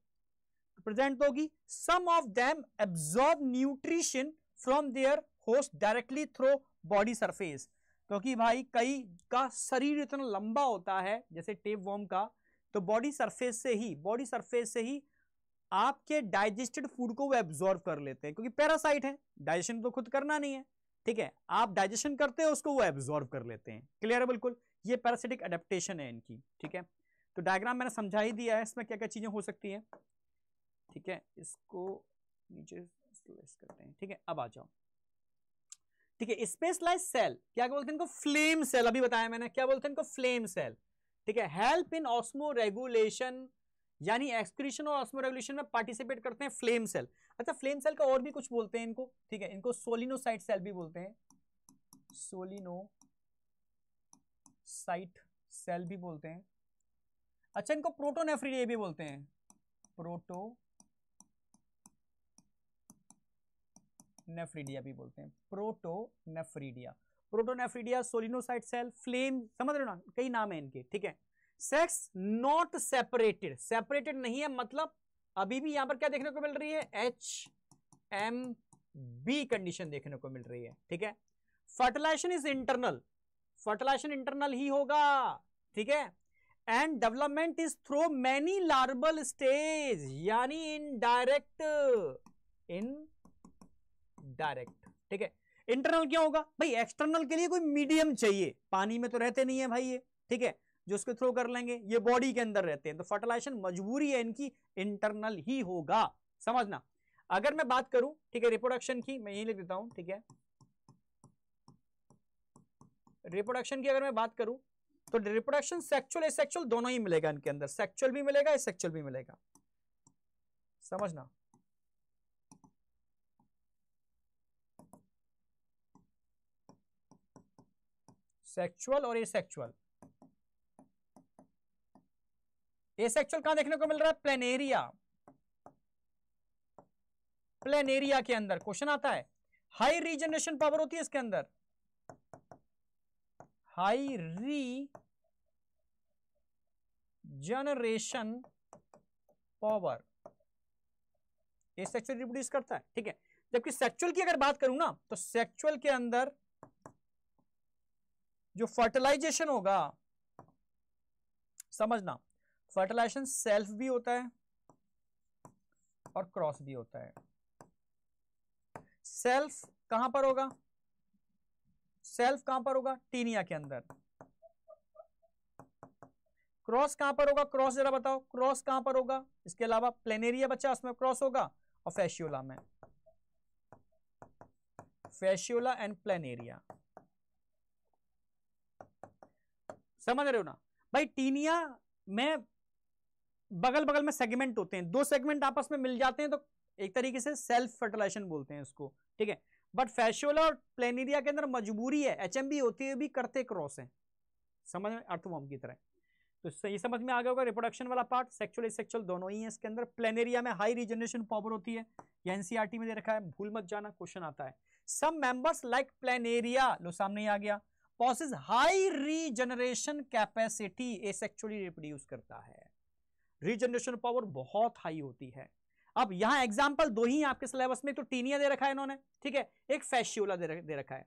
प्रेजेंट तो तो होगी some of them absorb nutrition from their host directly through body surface क्योंकि भाई कई का शरीर इतना लंबा होता है जैसे टेप वॉर्म का तो बॉडी सरफेस से ही बॉडी सरफेस से ही आपके डाइजेस्टेड फूड को वो एब्जॉर्व कर लेते हैं क्योंकि पैरासाइट है डाइजेशन तो खुद करना नहीं है ठीक है आप डाइजेशन करते हो उसको वो एब्जॉर्व कर लेते हैं क्लियर है बिल्कुल ये पैरासिटिक अडेप्टेशन है इनकी ठीक है तो डायग्राम मैंने समझा ही दिया है इसमें क्या क्या चीज़ें हो सकती हैं ठीक है इसको नीचे करते हैं ठीक है अब आ जाओ ठीक है स्पेशलाइज सेल क्या बोलते हैं इनको फ्लेम सेल अभी बताया मैंने क्या बोलते हैं इनको फ्लेम सेल ठीक है हेल्प इन ऑस्मो रेगुलेशन यानी एक्सक्रीशन और ऑस्मोरेगुलेशन में पार्टिसिपेट करते हैं फ्लेम सेल अच्छा फ्लेम सेल का और भी कुछ बोलते हैं इनको ठीक है इनको सोलिनोसाइट सेल भी बोलते हैं सोलिनोसाइट सेल भी बोलते हैं अच्छा इनको प्रोटोनेफ्रिडे भी बोलते हैं प्रोटो नेफ्रीडिया भी बोलते हैं protonephridia protonephridia solenocyte cell flame समझ रहे हो ना कई नाम है इनके ठीक है सेक्स नॉट सेपरेटेड सेपरेटेड नहीं है मतलब अभी भी यहां पर क्या देखने को मिल रही है एच एम बी कंडीशन देखने को मिल रही है ठीक है fertilization is internal fertilization internal ही होगा ठीक है and development is through many लार्बल स्टेज यानी इन डायरेक्ट इन डायरेक्ट ठीक है इंटरनल क्या होगा भाई एक्सटर्नल के लिए कोई मीडियम चाहिए पानी में तो रहते नहीं है भाई ये ठीक है जो उसके थ्रू कर लेंगे ये बॉडी के अंदर रहते हैं तो फर्टिलाइजेशन मजबूरी है इनकी इंटरनल ही होगा समझना अगर मैं बात करूं ठीक है रिप्रोडक्शन की मैं यही लिख देता हूं ठीक है रिप्रोडक्शन की अगर मैं बात करूं तो रिप्रोडक्शन सेक्चुअल सेक्चुअल दोनों ही मिलेगा इनके अंदर सेक्चुअल भी मिलेगा सेक्चुअल भी मिलेगा समझना सेक्चुअल और ए सेक्चुअल एसेक्सुअल कहां देखने को मिल रहा है प्लेनेरिया प्लेनेरिया के अंदर क्वेश्चन आता है हाई रीजनरेशन पावर होती है इसके अंदर हाई री जनरेशन पावर ये सेक्चुअल रिप्रोड्यूस करता है ठीक है जबकि सेक्चुअल की अगर बात करूं ना तो सेक्चुअल के अंदर जो फर्टिलाइजेशन होगा समझना फर्टिलाइजेशन सेल्फ भी होता है और क्रॉस भी होता है सेल्फ कहां पर होगा सेल्फ कहां पर होगा टीनिया के अंदर क्रॉस कहां पर होगा क्रॉस जरा बताओ क्रॉस कहां पर होगा इसके अलावा प्लेनेरिया बच्चा उसमें क्रॉस होगा और फैशियोला में फैशियोला एंड प्लेनेरिया समझ रहे हो ना भाई टीनिया में बगल बगल में सेगमेंट होते हैं दो सेगमेंट आपस में मिल जाते हैं तो एक तरीके से सेल्फ फर्टिलाइजेशन बोलते हैं इसको ठीक है बट फैशोला और प्लेनेरिया के अंदर मजबूरी है एच होती है भी करते क्रॉस है समझ में अर्थवॉम की तरह तो ये समझ में आ गया होगा रिप्रोडक्शन वाला पार्ट सेक्चुअल सेक्चुअल दोनों ही है इसके अंदर प्लेनेरिया में हाई रिजनरेशन पावर होती है या एनसीआरटी e में दे रखा है भूल मत जाना क्वेश्चन आता है सम मेंबर्स लाइक प्लेनेरिया लो सामने ही आ गया possess high regeneration capacity a sexually reproduce करता है रीजनरेशन पावर बहुत हाई होती है अब यहां एग्जाम्पल दो ही आपके सिलेबस में तो टीनिया दे रखा है इन्होंने ठीक है एक फैशियोला दे, रखा है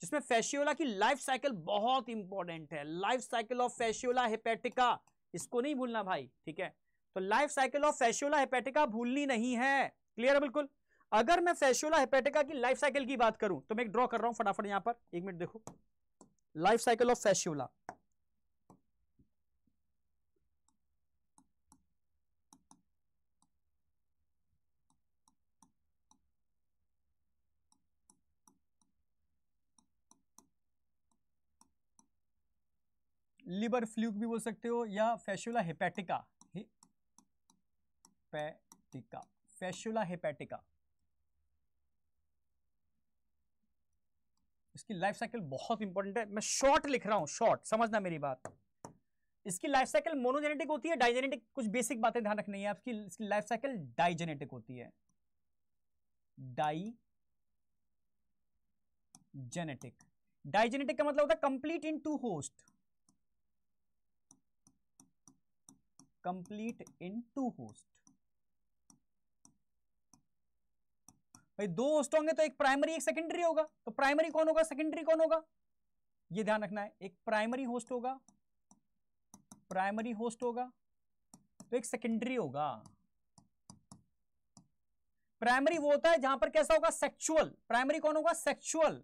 जिसमें फैशियोला की लाइफ साइकिल बहुत इंपॉर्टेंट है life cycle of Fasciola hepatica इसको नहीं भूलना भाई ठीक है तो life cycle of Fasciola hepatica भूलनी नहीं है क्लियर है बिल्कुल अगर मैं फैशियोला हेपेटिका की लाइफ साइकिल की बात करूं तो मैं एक ड्रॉ कर रहा हूं फटाफट यहां पर एक मिनट देखो लाइफ साइकिल ऑफ फैशियोला लिबर फ्लूक भी बोल सकते हो या फैशुला हेपैटिका हेपैटिका फैशुला हेपैटिका इसकी लाइफ साइकिल बहुत इंपॉर्टेंट है मैं शॉर्ट लिख रहा हूं शॉर्ट समझना मेरी बात इसकी लाइफ साइकिल मोनोजेनेटिक होती है डाइजेनेटिक कुछ बेसिक बातें ध्यान रखनी है आपकी इसकी लाइफ साइकिल डाइजेनेटिक होती है डाई जेनेटिक डाइजेनेटिक का मतलब होता है complete in two host complete in two host भाई दो होस्ट होंगे तो एक प्राइमरी एक सेकेंडरी होगा तो प्राइमरी कौन होगा सेकेंडरी कौन होगा ये ध्यान रखना है एक प्राइमरी होस्ट होगा प्राइमरी होस्ट होगा तो एक सेकेंडरी होगा प्राइमरी वो होता है जहां पर कैसा होगा सेक्सुअल प्राइमरी कौन होगा सेक्सुअल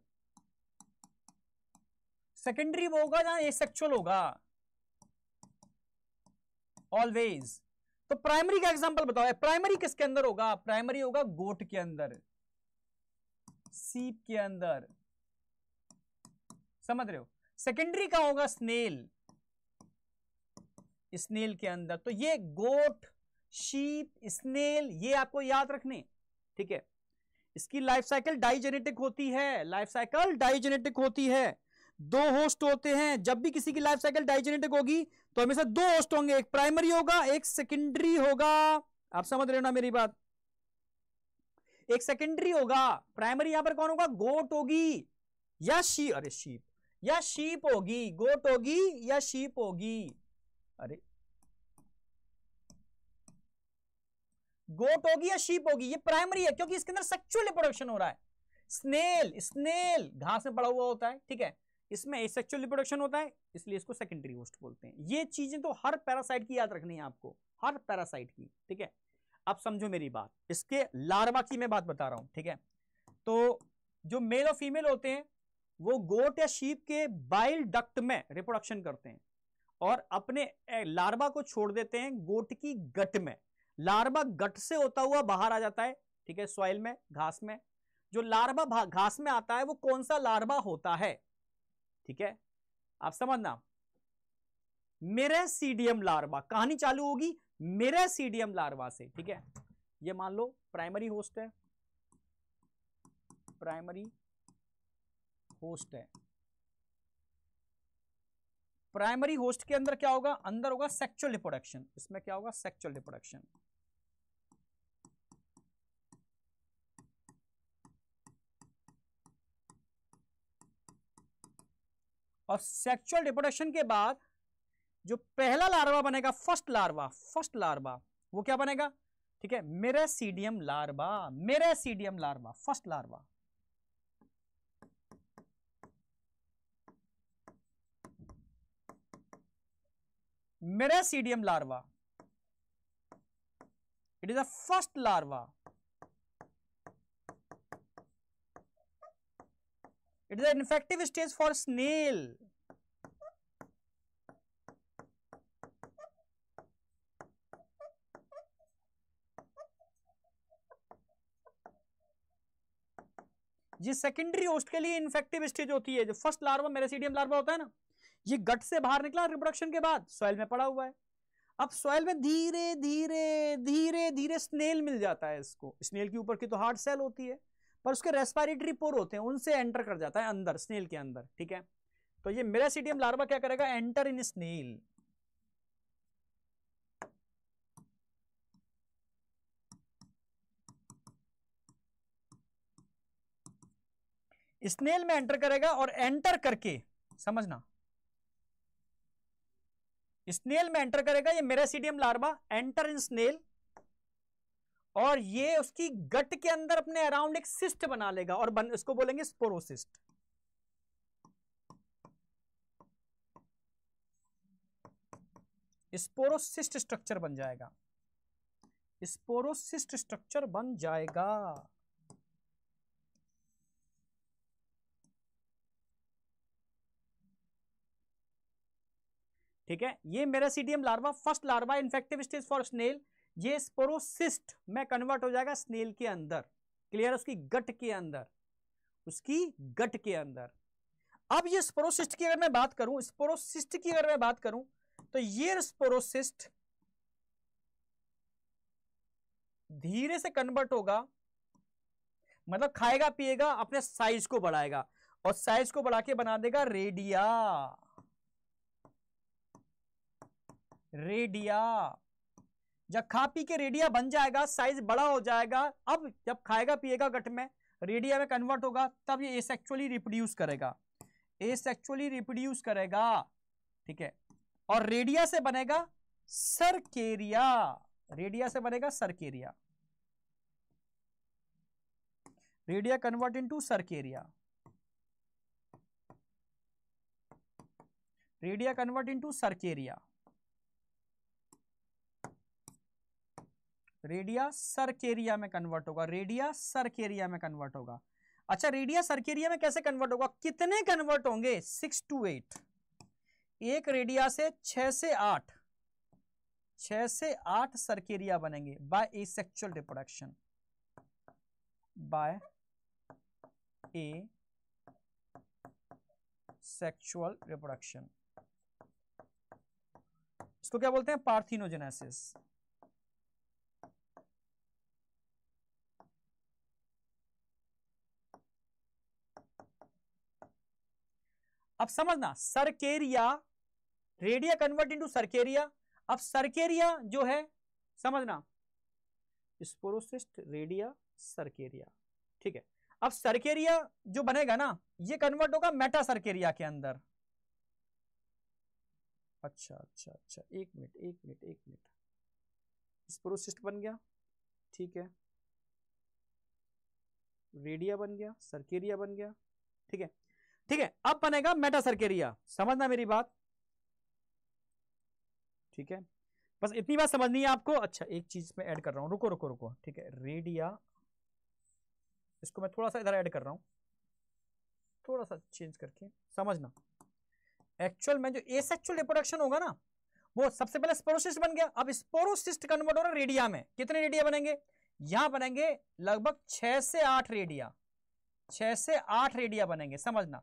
सेकेंडरी वो होगा जहां ये सेक्सुअल होगा ऑलवेज तो प्राइमरी का एग्जाम्पल बताओ प्राइमरी किसके अंदर होगा प्राइमरी होगा गोट के अंदर सीप के अंदर समझ रहे हो सेकेंडरी का होगा स्नेल स्नेल के अंदर तो ये गोट शीप स्नेल ये आपको याद रखने ठीक है इसकी लाइफ साइकिल डाइजेनेटिक होती है लाइफ साइकिल डाइजेनेटिक होती है दो होस्ट होते हैं जब भी किसी की लाइफ साइकिल डाइजेनेटिक होगी तो हमेशा दो होस्ट होंगे एक प्राइमरी होगा एक सेकेंडरी होगा आप समझ रहे हो ना मेरी बात एक सेकेंडरी होगा प्राइमरी यहां पर कौन होगा गोट होगी या शी अरे शीप या शीप होगी गोट होगी या शीप होगी अरे गोट होगी या शीप होगी ये प्राइमरी है क्योंकि इसके अंदर सेक्चुअल रिप्रोडक्शन हो रहा है स्नेल स्नेल घास में पड़ा हुआ होता है ठीक है इसमें एसेक्चुअल रिप्रोडक्शन होता है इसलिए इसको सेकेंडरी होस्ट बोलते हैं ये चीजें तो हर पैरासाइट की याद रखनी है आपको हर पैरासाइट की ठीक है अब समझो मेरी बात इसके लार्वा की मैं बात बता रहा हूं ठीक है तो जो मेल और फीमेल होते हैं वो गोट या शीप के बाइल डक्ट में रिप्रोडक्शन करते हैं और अपने लार्वा को छोड़ देते हैं गोट की गट में लार्वा गट से होता हुआ बाहर आ जाता है ठीक है सॉइल में घास में जो लार्वा घास में आता है वो कौन सा लार्वा होता है ठीक है आप समझना मेरे सीडियम लार्वा कहानी चालू होगी मेरे सीडियम लार्वा से ठीक है ये मान लो प्राइमरी होस्ट है प्राइमरी होस्ट है प्राइमरी होस्ट के अंदर क्या होगा अंदर होगा सेक्चुअल रिप्रोडक्शन इसमें क्या होगा सेक्चुअल रिप्रोडक्शन और सेक्सुअल रिप्रोडक्शन के बाद जो पहला लार्वा बनेगा फर्स्ट लार्वा फर्स्ट लार्वा वो क्या बनेगा ठीक है मेरे miracidium larva miracidium larva first larva miracidium larva it is a first larva It is an infective stage for snail. ये सेकेंडरी होस्ट के लिए इन्फेक्टिव स्टेज होती है जो फर्स्ट लार्वा मेरेसीडियम लार्वा होता है ना ये गट से बाहर निकला रिप्रोडक्शन के बाद सॉइल में पड़ा हुआ है अब सॉइल में धीरे धीरे धीरे धीरे स्नेल मिल जाता है इसको स्नेल के ऊपर की तो हार्ड सेल होती है पर उसके रेस्पायरेटरी पोर होते हैं उनसे एंटर कर जाता है अंदर स्नेल के अंदर ठीक है तो ये मेरासिडियम लार्वा क्या करेगा एंटर इन स्नेल स्नेल में एंटर करेगा और एंटर करके समझना स्नेल में एंटर करेगा ये miracidium larva enter in snail और ये उसकी गट के अंदर अपने अराउंड एक सिस्ट बना लेगा और बन, इसको बोलेंगे स्पोरोसिस्ट स्पोरोसिस्ट स्ट्रक्चर बन जाएगा स्पोरोसिस्ट स्ट्रक्चर बन जाएगा ठीक है ये miracidium larva first larva infective stage for snail ये स्पोरोसिस्ट में कन्वर्ट हो जाएगा स्नेल के अंदर क्लियर उसकी गट के अंदर उसकी गट के अंदर अब ये स्पोरोसिस्ट की अगर मैं बात करूं स्पोरोसिस्ट की अगर मैं बात करूं तो ये स्पोरोसिस्ट धीरे से कन्वर्ट होगा मतलब खाएगा पिएगा अपने साइज को बढ़ाएगा और साइज को बढ़ा के बना देगा रेडिया रेडिया जब खा पी के रेडिया बन जाएगा साइज बड़ा हो जाएगा अब जब खाएगा पिएगा गट में रेडिया में कन्वर्ट होगा तब ये एसेक्चुअली रिप्रोड्यूस करेगा एसेक्चुअली रिप्रोड्यूस करेगा ठीक है और रेडिया से बनेगा सरकेरिया रेडिया से बनेगा cercaria redia convert into cercaria redia convert into cercaria redia cercaria में कन्वर्ट होगा रेडिया सर्केरिया में कन्वर्ट होगा अच्छा रेडिया सर्केरिया में कैसे कन्वर्ट होगा कितने कन्वर्ट होंगे सिक्स टू एट एक रेडिया से छ से आठ छ से आठ सर्केरिया बनेंगे by A sexual reproduction by A sexual reproduction इसको क्या बोलते हैं पार्थिनोजेनेसिस अब समझना cercaria redia convert into cercaria अब सरकेरिया जो है समझना स्पोरोसिस्ट रेडिया सरकेरिया ठीक है अब सरकेरिया जो बनेगा ना ये कन्वर्ट होगा मेटा सरकेरिया के अंदर अच्छा अच्छा अच्छा एक मिनट एक मिनट एक मिनट स्पोरोसिस्ट बन गया ठीक है रेडिया बन गया सरकेरिया बन गया ठीक है ठीक है अब बनेगा मेटासर्केरिया समझना मेरी बात ठीक है बस इतनी बात समझनी है आपको अच्छा एक चीज में ऐड कर रहा हूं रुको रुको रुको ठीक है रेडिया इसको मैं थोड़ा सा इधर ऐड कर रहा हूं थोड़ा सा चेंज करके समझना एक्चुअल में जो एसेक्चुअल रिप्रोडक्शन होगा ना वो सबसे पहले स्पोरोसिस्ट बन गया अब स्पोरोसिस्ट कन्वर्ट हो रहा रेडिया में कितने रेडिया बनेंगे यहां बनेंगे लगभग छह से आठ रेडिया छह से आठ रेडिया बनेंगे समझना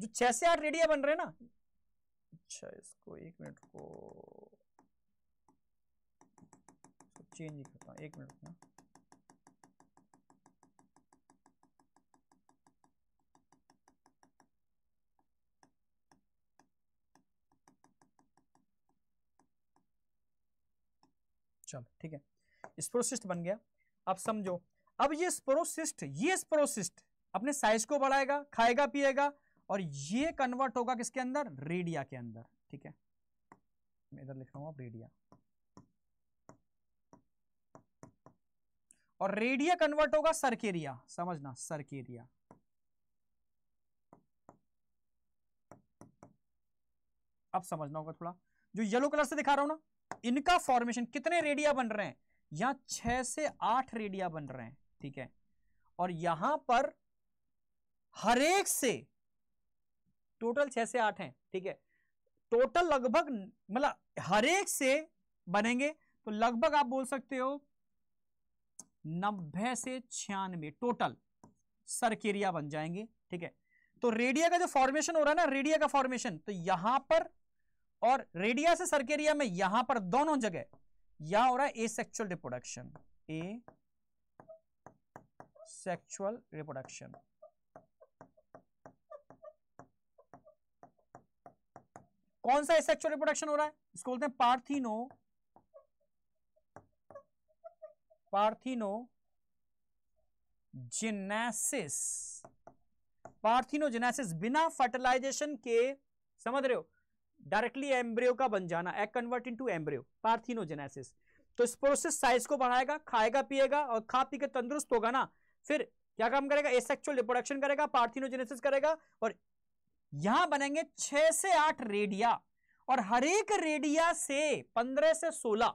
जो छह से आठ रेडिया बन रहे हैं ना अच्छा इसको एक मिनट को चेंज ही करता हूँ एक मिनट ना चलो ठीक है स्प्रोसिस्ट बन गया अब समझो अब ये स्प्रोसिस्ट ये स्प्रोसिस्ट अपने साइज को बढ़ाएगा खाएगा पिएगा और ये कन्वर्ट होगा किसके अंदर रेडिया के अंदर ठीक है मैं इधर लिख रहा हूं आप रेडिया और रेडिया कन्वर्ट होगा सर्केरिया समझना सर्केरिया अब समझना होगा थोड़ा जो येलो कलर से दिखा रहा हूं ना इनका फॉर्मेशन कितने रेडिया बन रहे हैं यहां छह से आठ रेडिया बन रहे हैं ठीक है और यहां पर हरेक से टोटल छह से आठ हैं ठीक है टोटल लगभग मतलब हर एक से बनेंगे तो लगभग आप बोल सकते हो नब्बे से छियानवे टोटल सर्केरिया बन जाएंगे ठीक है तो रेडिया का जो फॉर्मेशन हो रहा है ना रेडिया का फॉर्मेशन तो यहां पर और रेडिया से सर्केरिया में यहां पर दोनों जगह यहां हो रहा है ए सेक्चुअल रिप्रोडक्शन ए सेक्चुअल रिप्रोडक्शन कौन सा सेक्सुअल रिप्रोडक्शन हो रहा है इसको बोलते हैं पार्थिनो पार्थिनो जिनेसिस पार्थिनो जिनेसिस बिना फर्टिलाइजेशन के समझ रहे हो डायरेक्टली एम्ब्रियो का बन जाना a convert into embryo parthenogenesis तो इस प्रोसेस साइज को बढ़ाएगा खाएगा पिएगा और खा पी के तंदुरुस्त होगा ना फिर क्या काम करेगा एसेक्चुअल रिप्रोडक्शन करेगा पार्थिनोजेनेसिस करेगा और यहां बनेंगे छह से आठ रेडिया और हर एक रेडिया से पंद्रह से सोलह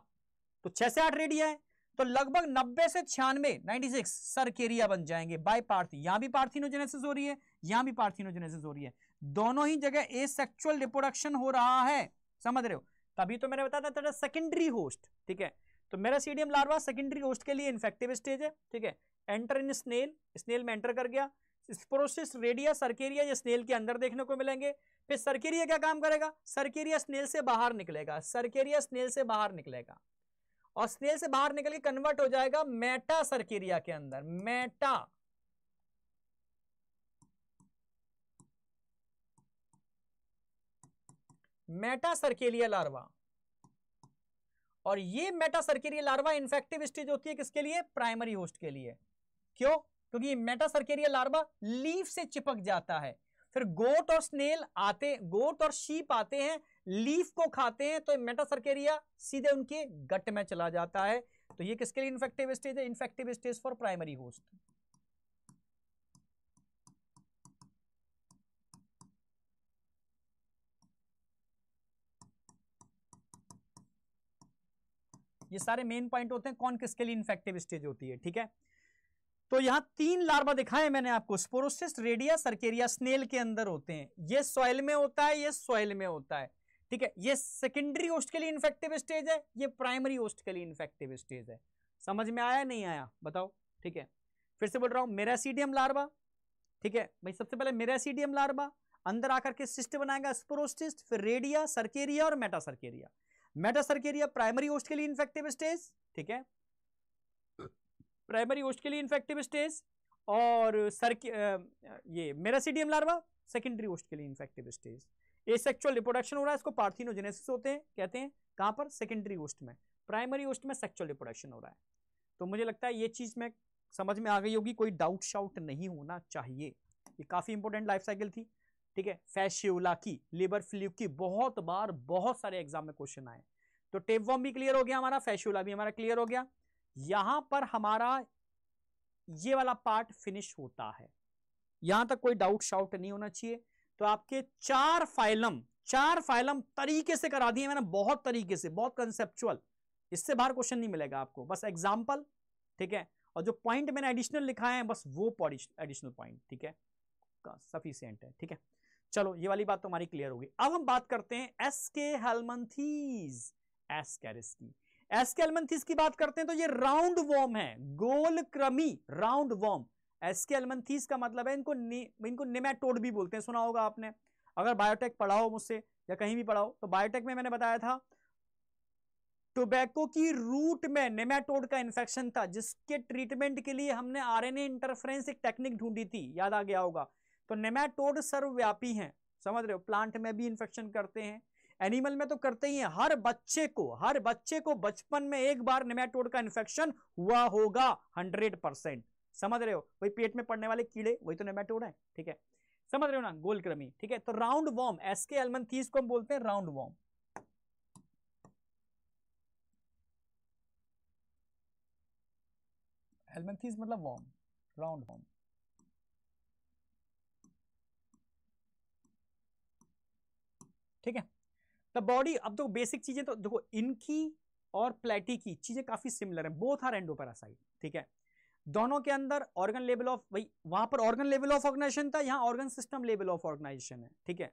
तो छह से आठ रेडिया है तो लगभग नब्बे से छियानवे नाइनटी सिक्स सरकेरिया बन जाएंगे बाय पार्थी यहां भी पार्थिनोजेनेसिस हो रही है यहां भी पार्थिनोजेनेसिस हो रही है दोनों ही जगह ए सेक्चुअल रिप्रोडक्शन हो रहा है समझ रहे हो तभी तो मैंने बताया था सेकेंडरी होस्ट ठीक है तो मेरा सीडियम लार्वा सेकेंडरी होस्ट के लिए इन्फेक्टिव स्टेज है ठीक है एंटर इन स्नेल स्नेल में एंटर कर गया स्प्रोसिस रेडिया सर्केरिया या स्नेल के अंदर देखने को मिलेंगे फिर सर्केरिया क्या काम करेगा सर्केरिया स्नेल से बाहर निकलेगा सर्केरिया स्नेल से बाहर निकलेगा और स्नेल से बाहर निकल के कन्वर्ट हो जाएगा मेटा सर्केरिया के अंदर मेटा मेटा सर्केरिया लार्वा और ये metacercaria larva infective stage होती है किसके लिए प्राइमरी होस्ट के लिए क्यों क्योंकि ये सर्केरिया लार्वा लीफ से चिपक जाता है फिर गोट और स्नेल आते गोट और शीप आते हैं लीफ को खाते हैं तो मेटा सर्केरिया सीधे उनके गट में चला जाता है तो ये किसके लिए इन्फेक्टिव स्टेज है infective stage for primary host ये सारे मेन पॉइंट होते हैं कौन किसके लिए इन्फेक्टिव स्टेज होती है ठीक है तो यहां तीन लार्वा दिखाए मैंने आपको स्पोरोसिस रेडिया सर्केरिया स्नेल के अंदर होते हैं ये सॉइल में होता है ये सॉइल में होता है ठीक है ये सेकेंडरी ओस्ट के लिए इन्फेक्टिव स्टेज है ये प्राइमरी ओस्ट के लिए इन्फेक्टिव स्टेज है समझ में आया नहीं आया बताओ ठीक है फिर से बोल रहा हूं मेरासीडियम लार्वा ठीक है भाई सबसे पहले मेरासीडियम लार्वा अंदर आकर के सिस्ट बनाएगा स्पोरोस्टिस्ट फिर रेडिया सर्केरिया और मेटासर्केरिया मेटासर्केरिया प्राइमरी ओस्ट के लिए इन्फेक्टिव स्टेज ठीक है प्राइमरी होस्ट के लिए इन्फेक्टिव स्टेज और सर ये मेरासीडियम लार्वा सेकेंडरी होस्ट के लिए इन्फेक्टिव स्टेज ए सेक्चुअल रिप्रोडक्शन हो रहा है इसको पार्थिनोजेनेसिस होते हैं कहते हैं कहाँ पर सेकेंडरी होस्ट में प्राइमरी होस्ट में सेक्चुअल रिप्रोडक्शन हो रहा है तो मुझे लगता है ये चीज़ में समझ में आ गई होगी कोई डाउट शाउट नहीं होना चाहिए ये काफ़ी इंपॉर्टेंट लाइफ साइकिल थी ठीक है फैशियोला की लेबर फ्लू की बहुत बार बहुत सारे एग्जाम में क्वेश्चन आए तो वॉम भी क्लियर हो गया हमारा फैशियोला भी हमारा क्लियर हो गया यहां पर हमारा ये वाला पार्ट फिनिश होता है यहां तक कोई डाउट शाउट नहीं होना चाहिए तो आपके चार फाइलम चार फाइलम तरीके से करा दिए मैंने बहुत तरीके से बहुत कंसेप्चुअल इससे बाहर क्वेश्चन नहीं मिलेगा आपको बस एग्जाम्पल ठीक है और जो पॉइंट मैंने एडिशनल लिखा है बस वो एडिशनल पॉइंट ठीक है सफिशियंट है ठीक है चलो ये वाली बात तो हमारी क्लियर होगी अब हम बात करते हैं एस के हेलमंथीज एस कैरिस की एस्केलमंथिस की बात करते हैं तो ये राउंड वॉर्म है गोल क्रमी राउंड वॉर्म एस्केलमंथिस का मतलब है इनको नि, इनको निमेटोड भी बोलते हैं सुना होगा आपने अगर बायोटेक पढ़ाओ मुझसे या कहीं भी पढ़ाओ तो बायोटेक में मैंने बताया था टोबैको की रूट में नेमेटोड का इन्फेक्शन था जिसके ट्रीटमेंट के लिए हमने आरएनए इंटरफ्रेंस एक टेक्निक ढूंढी थी याद आ गया होगा तो नेमेटोड सर्वव्यापी हैं समझ रहे हो प्लांट में भी इन्फेक्शन करते हैं एनिमल में तो करते ही है हर बच्चे को हर बच्चे को बचपन में एक बार नेमेटोड का इन्फेक्शन हुआ होगा हंड्रेड परसेंट समझ रहे हो वही पेट में पड़ने वाले कीड़े वही तो नेमेटोड है ठीक है समझ रहे हो ना गोलक्रमी ठीक है तो राउंड वॉर्म एसके एलमन को हम बोलते हैं राउंड वॉर्म एलमेंथीज मतलब वॉर्म राउंड वॉर्म ठीक है बॉडी अब देखो तो बेसिक चीजें तो देखो इनकी और प्लेटी की चीजें काफी सिमिलर हैं बोथ आर एंडोपैरासाइट ठीक है दोनों के अंदर ऑर्गन लेवल ऑफ भाई वहां पर ऑर्गन लेवल ऑफ ऑर्गेनाइजेशन था यहाँ organ system level of organisation है ठीक है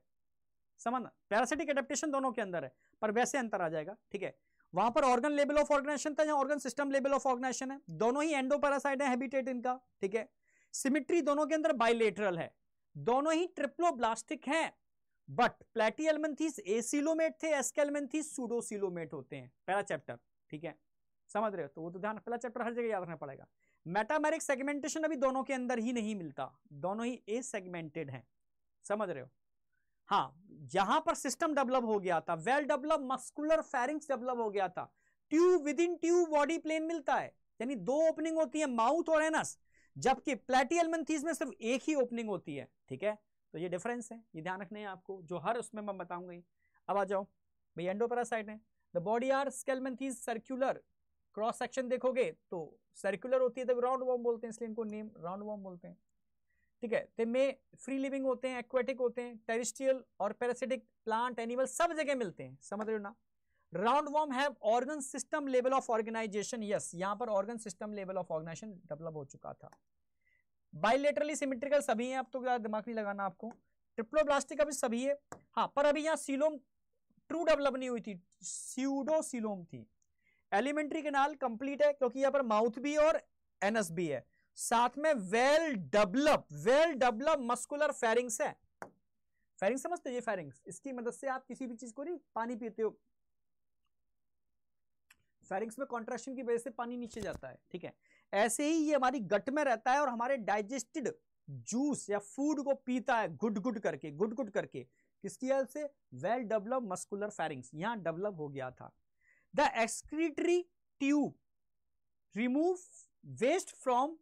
समझना पैरासिटिक एडेप्टेशन दोनों के अंदर है पर वैसे अंतर आ जाएगा ठीक है वहां पर ऑर्गन लेवल ऑफ ऑर्गेनाइजेशन था यहाँ organ system level of organisation है दोनों ही एंडोपैरासाइट है हैबिटेट इनका ठीक है सिमिट्री दोनों के अंदर बाइलेटरल है दोनों ही ट्रिप्लोब्लास्टिक है बट प्लेटी एलमेंथीस एसिलोमेट थे एसके एस्केलमेंथीस सूडोसिलोमेट होते हैं पहला चैप्टर ठीक है समझ रहे हो तो वो तो ध्यान पहला चैप्टर हर जगह याद रखना पड़ेगा मेटामेरिक सेगमेंटेशन अभी दोनों के अंदर ही नहीं मिलता दोनों ही ए सेगमेंटेड हैं समझ रहे हो हाँ जहां पर सिस्टम डेवलप हो गया था well develop muscular pharynx develop हो गया था tube within tube body plan मिलता है यानी दो ओपनिंग होती है माउथ और एनस जबकि प्लेटी एलमेंथीज में सिर्फ एक ही ओपनिंग होती है ठीक है तो ये डिफरेंस है ये ध्यान रखना है आपको जो हर उसमें मैं बताऊंगा अब आ जाओ भाई एंडोपेरासाइट है the body are aschelminthes circular cross section देखोगे तो सर्कुलर होती है तो राउंड वॉर्म बोलते हैं इसलिए इनको नेम राउंड वॉर्म बोलते हैं ठीक है तो मे फ्री लिविंग होते हैं एक्वेटिक होते हैं टेरिस्टियल और पैरासिटिक प्लांट एनिमल सब जगह मिलते हैं समझ रहे हो ना round worm have organ system level of organisation yes यहाँ पर organ system level of organisation develop हो चुका था बाइलेटरली सिमेट्रिकल सभी हैं अब तो ज़्यादा दिमाग नहीं लगाना आपको ट्रिप्लोब्लास्टिक अभी सभी है हाँ पर अभी यहाँ सीलोम ट्रू डेवलप नहीं हुई थी सीडो सीलोम थी एलिमेंट्री केनाल कंप्लीट है क्योंकि यहाँ पर माउथ भी और एनएस भी है साथ में well develop well develop muscular pharynx है फेरिंग समझते ये फेरिंग्स इसकी मदद से आप किसी भी चीज को नहीं पानी पीते हो फेरिंग्स में कॉन्ट्रेक्शन की वजह से पानी नीचे जाता है ठीक है ऐसे ही ये हमारी गट में रहता है और हमारे डाइजेस्टेड जूस या फूड को पीता है गुड गुड करके गुड गुड करके किसकी हेल्प से वेल डेवलप मस्कुलर फेरिंग्स यहां डेवलप हो गया था the excretory tube remove waste from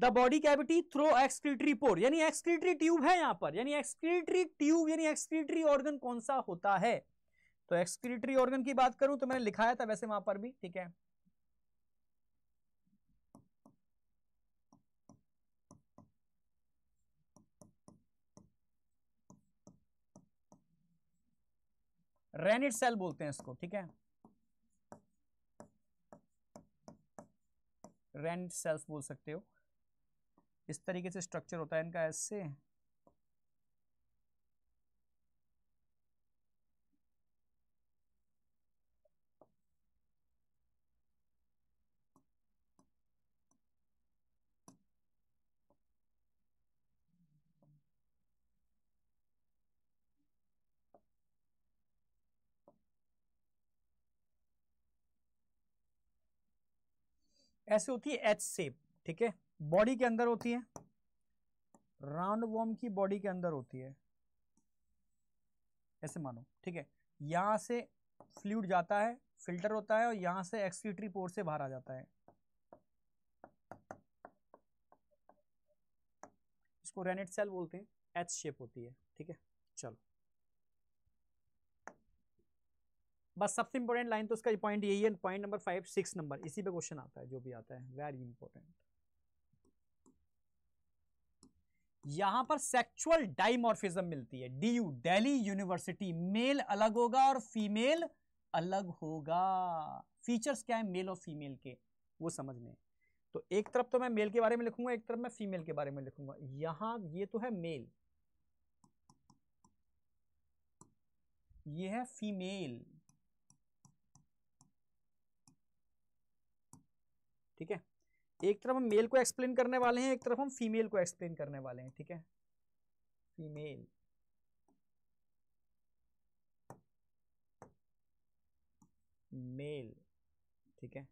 the body cavity through excretory pore यानी एक्सक्रीटरी ट्यूब है यहां पर यानी एक्सक्रीटरी ट्यूब यानी एक्सक्रीटरी ऑर्गन कौन सा होता है तो एक्सक्रीटरी ऑर्गन की बात करूं तो मैंने लिखाया था वैसे वहां पर भी ठीक है रेनिट सेल बोलते हैं इसको ठीक है रेनिट सेल्स बोल सकते हो इस तरीके से स्ट्रक्चर होता है इनका ऐसे ऐसे होती है एच सेप ठीक है बॉडी के अंदर होती है राउंड वॉर्म की बॉडी के अंदर होती है ऐसे मानो ठीक है यहां से फ्लूड जाता है फिल्टर होता है और यहां से एक्सक्यूटरी पोर से बाहर आ जाता है इसको रेनेट सेल बोलते हैं एच शेप होती है ठीक है चलो बस सबसे इंपॉर्टेंट लाइन तो उसका पॉइंट यही है point number five six number इसी पे क्वेश्चन आता है जो भी आता है वेरी इंपॉर्टेंट यहां पर सेक्सुअल डाइमॉर्फिज्म मिलती है डी यू डेली यूनिवर्सिटी मेल अलग होगा और फीमेल अलग होगा फीचर्स क्या है मेल और फीमेल के वो समझ में तो एक तरफ तो मैं मेल के बारे में लिखूंगा एक तरफ मैं फीमेल के बारे में लिखूंगा यहां ये तो है मेल ये है फीमेल ठीक है एक तरफ हम मेल को एक्सप्लेन करने वाले हैं एक तरफ हम फीमेल को एक्सप्लेन करने वाले हैं ठीक है फीमेल मेल ठीक है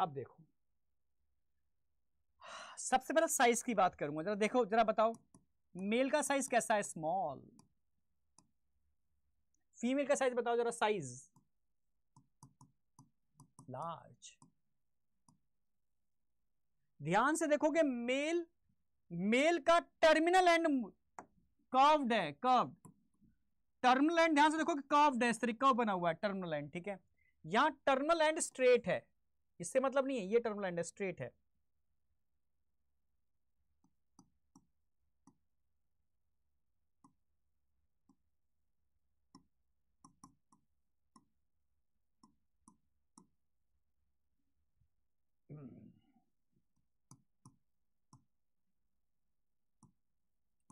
अब देखो सबसे पहले साइज की बात करूंगा जरा देखो जरा बताओ मेल का साइज कैसा है स्मॉल फीमेल का साइज बताओ जरा साइज लार्ज ध्यान से देखोगे मेल मेल का टर्मिनल एंड कर्व्ड है कर्व्ड टर्मिनल एंड ध्यान से देखो कि कर्व्ड है इस का बना हुआ है टर्मिनल एंड ठीक है यहां टर्मिनल एंड स्ट्रेट है इससे मतलब नहीं है ये टर्मिनल एंड स्ट्रेट है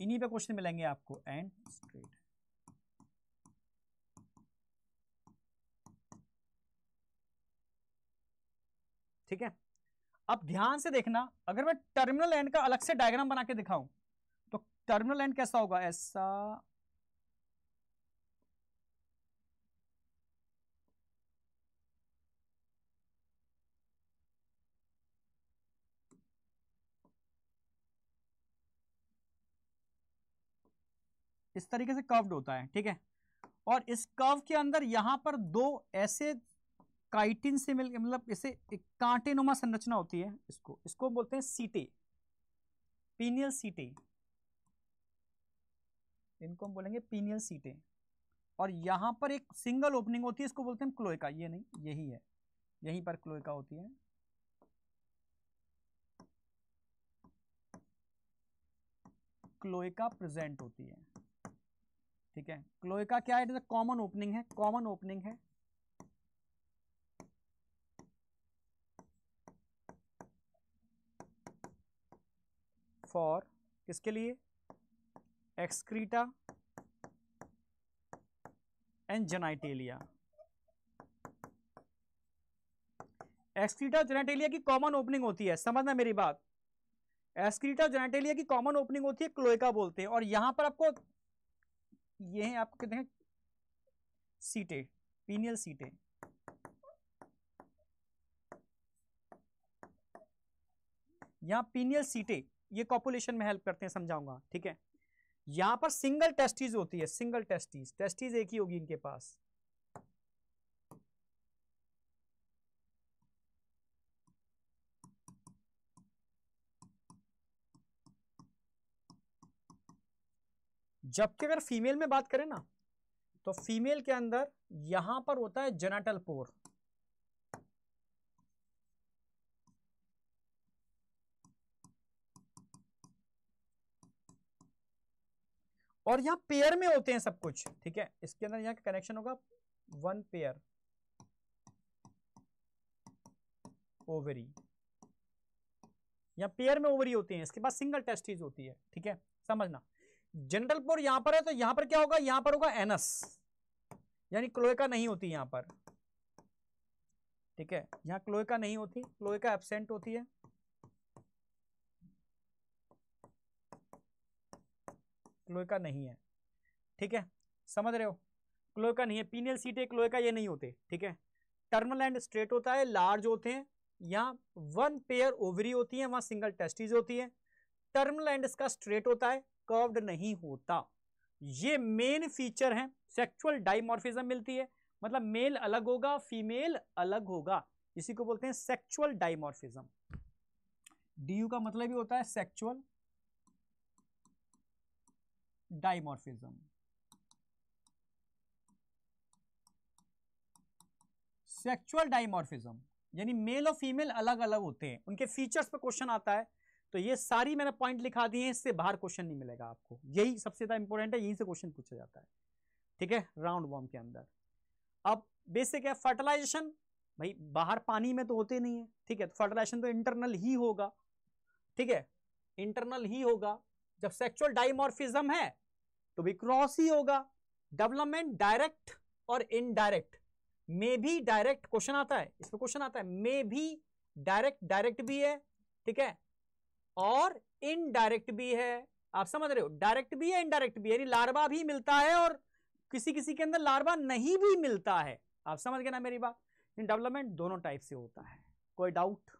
इन्हीं पे क्वेश्चन मिलेंगे आपको एंड स्ट्रेट ठीक है अब ध्यान से देखना अगर मैं टर्मिनल एंड का अलग से डायग्राम बना के दिखाऊं तो टर्मिनल एंड कैसा होगा ऐसा इस तरीके से कर्व्ड होता है ठीक है और इस कर्व के अंदर यहाँ पर दो ऐसे काइटिन से मिलकर मतलब इसे कांटे नुमा संरचना होती है इसको इसको बोलते हैं सीटे पीनियल सीटे इनको हम बोलेंगे पीनियल सीटे और यहाँ पर एक सिंगल ओपनिंग होती है इसको बोलते हैं क्लोएका ये नहीं यही है यहीं पर क्लोएका होती है क्लोएका प्रेजेंट होती है ठीक है क्लोइका क्या है कॉमन ओपनिंग है कॉमन ओपनिंग है फॉर किसके लिए excreta and genitalia excreta genitalia की कॉमन ओपनिंग होती है समझना मेरी बात एस्क्रीटा जेनाइटेलिया की कॉमन ओपनिंग होती है क्लोएका बोलते हैं और यहां पर आपको ये हैं आपको कहते हैं सीटें पीनियल सीटें यहाँ पीनियल सीटें ये कॉपुलेशन में हेल्प करते हैं समझाऊंगा ठीक है यहाँ पर सिंगल टेस्टीज होती है सिंगल टेस्टीज टेस्टीज एक ही होगी इनके पास जबकि अगर फीमेल में बात करें ना तो फीमेल के अंदर यहां पर होता है जेनाटल पोर और यहां पेयर में होते हैं सब कुछ ठीक है इसके अंदर यहां कनेक्शन होगा वन पेयर ओवरी या पेयर में ओवरी होती है इसके बाद सिंगल टेस्टीज होती है ठीक है समझना जेंटल पोर यहां पर है तो यहां पर क्या होगा यहां पर होगा एनस यानी क्लोएका नहीं होती यहां पर ठीक है यहां क्लोएका नहीं होती क्लोएका एबसेंट होती है क्लोएका नहीं है ठीक है समझ रहे हो क्लोएका नहीं है पीनियल सीटे क्लोएका ये नहीं होते ठीक है टर्मल एंड स्ट्रेट होता है लार्ज होते हैं यहां वन पेयर ओवरी होती है वहां सिंगल टेस्टिज होती है टर्मल एंड इसका स्ट्रेट होता है कर्व्ड नहीं होता ये मेन फीचर है सेक्सुअल डाइमॉर्फिज्म मिलती है मतलब मेल अलग होगा फीमेल अलग होगा इसी को बोलते हैं सेक्सुअल डाइमॉर्फिज्म डीयू का मतलब ही होता है सेक्सुअल डाइमॉर्फिज्म सेक्सुअल डाइमॉर्फिज्म यानी मेल और फीमेल अलग अलग होते हैं उनके फीचर्स पर क्वेश्चन आता है तो ये सारी मैंने पॉइंट लिखा दी है इससे बाहर क्वेश्चन नहीं मिलेगा आपको यही सबसे ज़्यादा इंपॉर्टेंट है यहीं से क्वेश्चन पूछा जाता है ठीक है राउंड वॉर्म के अंदर अब बेसिक है फर्टिलाइजेशन भाई बाहर पानी में तो होते नहीं है ठीक है तो फर्टिलाइजेशन तो इंटरनल ही होगा ठीक है इंटरनल ही होगा जब सेक्सुअल डाइमोर्फिज्म है तो भी क्रॉस ही होगा डेवलपमेंट डायरेक्ट और इनडायरेक्ट मे भी डायरेक्ट क्वेश्चन आता है इसमें क्वेश्चन आता है मे भी डायरेक्ट डायरेक्ट भी है ठीक है और इनडायरेक्ट भी है आप समझ रहे हो डायरेक्ट भी है इनडायरेक्ट भी यानी लार्वा भी मिलता है और किसी किसी के अंदर लार्वा नहीं भी मिलता है आप समझ गए ना मेरी बात इन डेवलपमेंट दोनों टाइप से होता है कोई डाउट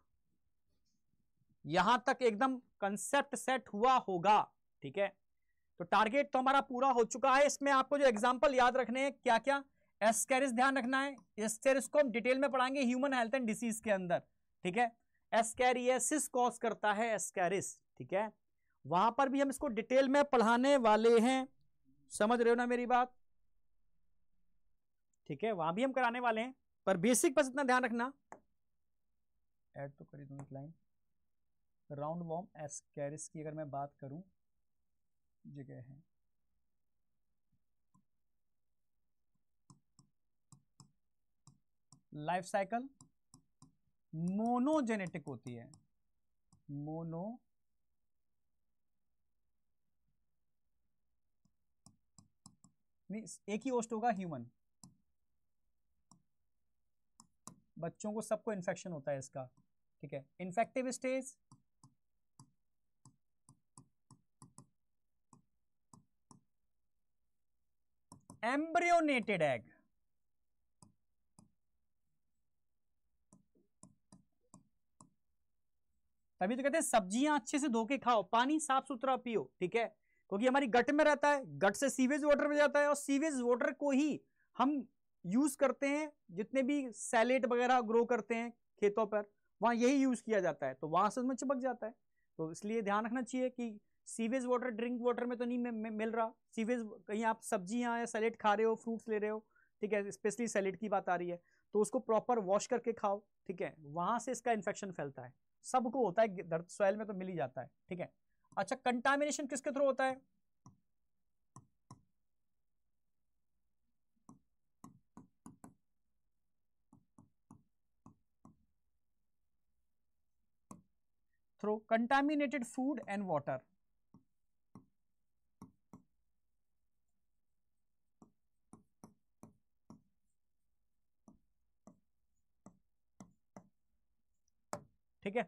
यहां तक एकदम कंसेप्ट सेट हुआ होगा ठीक है तो टारगेट तो हमारा पूरा हो चुका है इसमें आपको जो एग्जाम्पल याद रखने हैं क्या क्या एस्केरिस ध्यान रखना है एस्केरिस को हम डिटेल में पढ़ाएंगे ह्यूमन हेल्थ एंड डिसीज के अंदर ठीक है एस्कैरियसिस कॉज करता है एस्कैरिस ठीक है वहां पर भी हम इसको डिटेल में पढ़ाने वाले हैं समझ रहे हो ना मेरी बात ठीक है वहां भी हम कराने वाले हैं पर बेसिक बस इतना ध्यान रखना ऐड तो करी लाइन राउंड वॉर्म एस्कैरिस की अगर मैं बात करूं जगह है लाइफ साइकिल मोनोजेनेटिक होती है मोनो एक ही होस्ट होगा ह्यूमन बच्चों को सबको इन्फेक्शन होता है इसका ठीक है इन्फेक्टिव स्टेज एम्ब्रियोनेटेड एग तभी तो कहते हैं सब्जियां अच्छे से धो के खाओ पानी साफ सुथरा पियो ठीक है क्योंकि हमारी गट में रहता है गट से सीवेज वाटर में जाता है और सीवेज वाटर को ही हम यूज करते हैं जितने भी सैलेट वगैरह ग्रो करते हैं खेतों पर वहाँ यही यूज किया जाता है तो वहां से उसमें चिपक जाता है तो इसलिए ध्यान रखना चाहिए कि सीवेज वाटर ड्रिंक वाटर में तो नहीं मिल रहा सीवेज कहीं आप सब्जियाँ या सैलेट खा रहे हो फ्रूट्स ले रहे हो ठीक है स्पेशली सैलेड की बात आ रही है तो उसको प्रॉपर वॉश करके खाओ ठीक है वहाँ से इसका इन्फेक्शन फैलता है सबको होता है धरती सॉइल में तो मिल ही जाता है ठीक है अच्छा कंटामिनेशन किसके थ्रू होता है through contaminated food and water ठीक है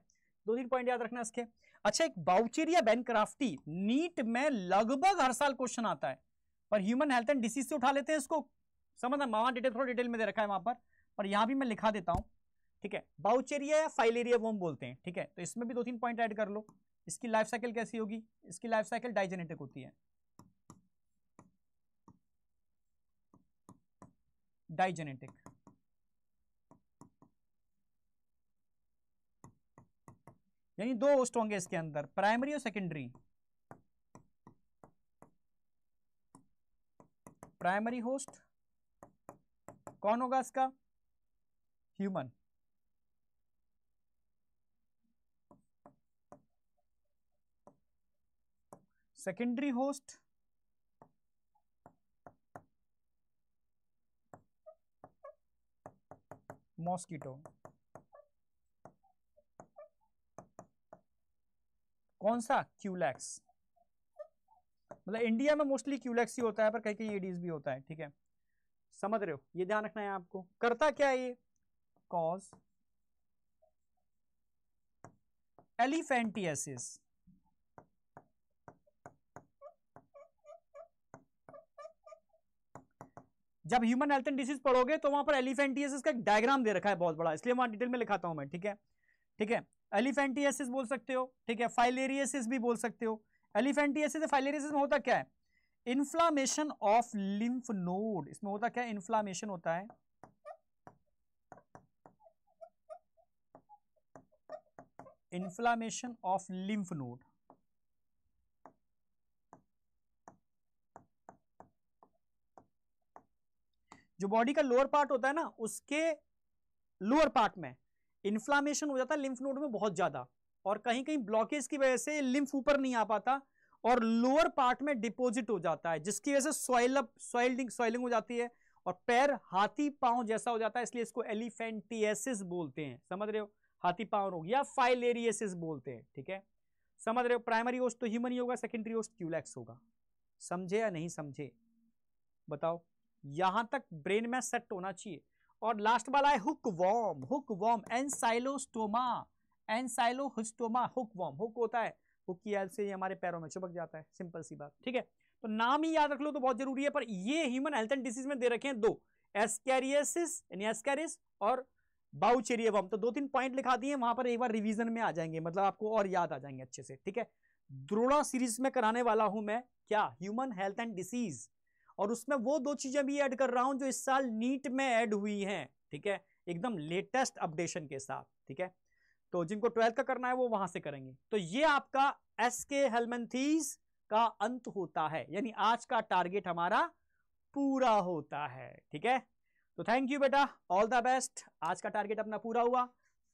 दो तीन पॉइंट याद रखना इसके अच्छा एक बाउचेरिया बैनक्राफ्टी नीट में लगभग हर साल क्वेश्चन आता है पर ह्यूमन हेल्थ एंड डिसीज से उठा लेते हैं इसको समझना मामा डिटेल थोड़ा डिटेल में दे रखा है वहां पर पर यहां भी मैं लिखा देता हूं ठीक है बाउचेरिया या फाइलेरिया वो बोलते हैं ठीक है तो इसमें भी दो तीन पॉइंट ऐड कर लो इसकी लाइफ साइकिल कैसी होगी इसकी लाइफ साइकिल डाइजेनेटिक होती है डाइजेनेटिक यानी दो होस्ट होंगे इसके अंदर प्राइमरी और सेकेंडरी प्राइमरी होस्ट कौन होगा इसका ह्यूमन सेकेंडरी होस्ट मॉस्किटो कौन सा क्यूलैक्स e मतलब इंडिया में मोस्टली क्यूलैक्स e ही होता है पर कहीं कहीं एडीज भी होता है ठीक है समझ रहे हो ये ध्यान रखना है आपको करता क्या है ये कॉज एलिफेंटियसिस जब ह्यूमन हेल्थ एंड डिसीज पढ़ोगे तो वहां पर एलिफेंटियसिस का एक डायग्राम दे रखा है बहुत बड़ा इसलिए वहां डिटेल में लिखाता हूं मैं ठीक है ठीक है एलिफेंटियसिस बोल सकते हो ठीक है फाइलेरियसिस भी बोल सकते हो एलिफेंटियसिस फाइलेरियसिस में होता क्या है इन्फ्लामेशन ऑफ लिम्फ नोड इसमें होता क्या इन्फ्लामेशन होता है इन्फ्लामेशन ऑफ लिम्फ नोड जो बॉडी का लोअर पार्ट होता है ना उसके लोअर पार्ट में इन्फ्लामेशन हो जाता है लिम्फ नोड में बहुत ज़्यादा और कहीं कहीं ब्लॉकेज की वजह से लिम्फ ऊपर नहीं आ पाता और लोअर पार्ट में डिपोजिट हो जाता है जिसकी वजह से सॉइल अप सॉइलिंग हो जाती है और पैर हाथी पांव जैसा हो जाता है इसलिए इसको एलिफेंटियसिस बोलते हैं समझ रहे हो हाथी पांव रोग या फाइलेरियसिस बोलते हैं ठीक है समझ रहे हो प्राइमरी होस्ट तो ह्यूमन ही होगा सेकेंडरी होस्ट क्यूलेक्स होगा समझे या नहीं समझे बताओ यहां तक ब्रेन में सेट होना चाहिए और लास्ट वाला है hookworm hookworm ancylostoma ancylostoma hookworm hook होता है हुक की हेल्प से ये हमारे पैरों में चिपक जाता है सिंपल सी बात ठीक है तो नाम ही याद रख लो तो बहुत जरूरी है पर ये ह्यूमन हेल्थ एंड डिसीज में दे रखे हैं दो एस्कैरियसिस यानी एस्कैरिस और वॉम तो दो तीन पॉइंट लिखा दिए वहां पर एक बार रिवीजन में आ जाएंगे मतलब आपको और याद आ जाएंगे अच्छे से ठीक है द्रोणा सीरीज में कराने वाला हूं मैं क्या ह्यूमन हेल्थ एंड डिसीज और उसमें वो दो चीज़ें भी ऐड कर रहा हूं जो इस साल नीट में ऐड हुई हैं ठीक है एकदम लेटेस्ट अपडेशन के साथ ठीक है तो जिनको ट्वेल्थ का करना है वो वहां से करेंगे तो ये आपका एस के हेलमेंथीज का अंत होता है यानी आज का टारगेट हमारा पूरा होता है ठीक है तो थैंक यू बेटा ऑल द बेस्ट आज का टारगेट अपना पूरा हुआ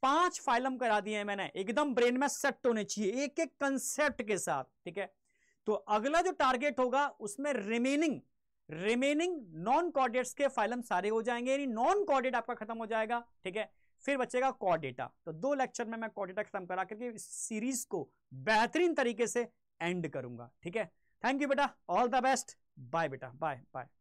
पांच फाइलम करा दिए हैं मैंने एकदम ब्रेन में सेट होने चाहिए एक एक कंसेप्ट के साथ ठीक है तो अगला जो टारगेट होगा उसमें रिमेनिंग रिमेनिंग नॉन कॉर्डेट्स के फाइलम सारे हो जाएंगे यानी नॉन कॉर्डेट आपका खत्म हो जाएगा ठीक है फिर बचेगा कॉर्डेटा तो दो लेक्चर में मैं कॉर्डेटा खत्म करा करके इस सीरीज को बेहतरीन तरीके से एंड करूंगा ठीक है थैंक यू बेटा ऑल द बेस्ट बाय बेटा बाय बाय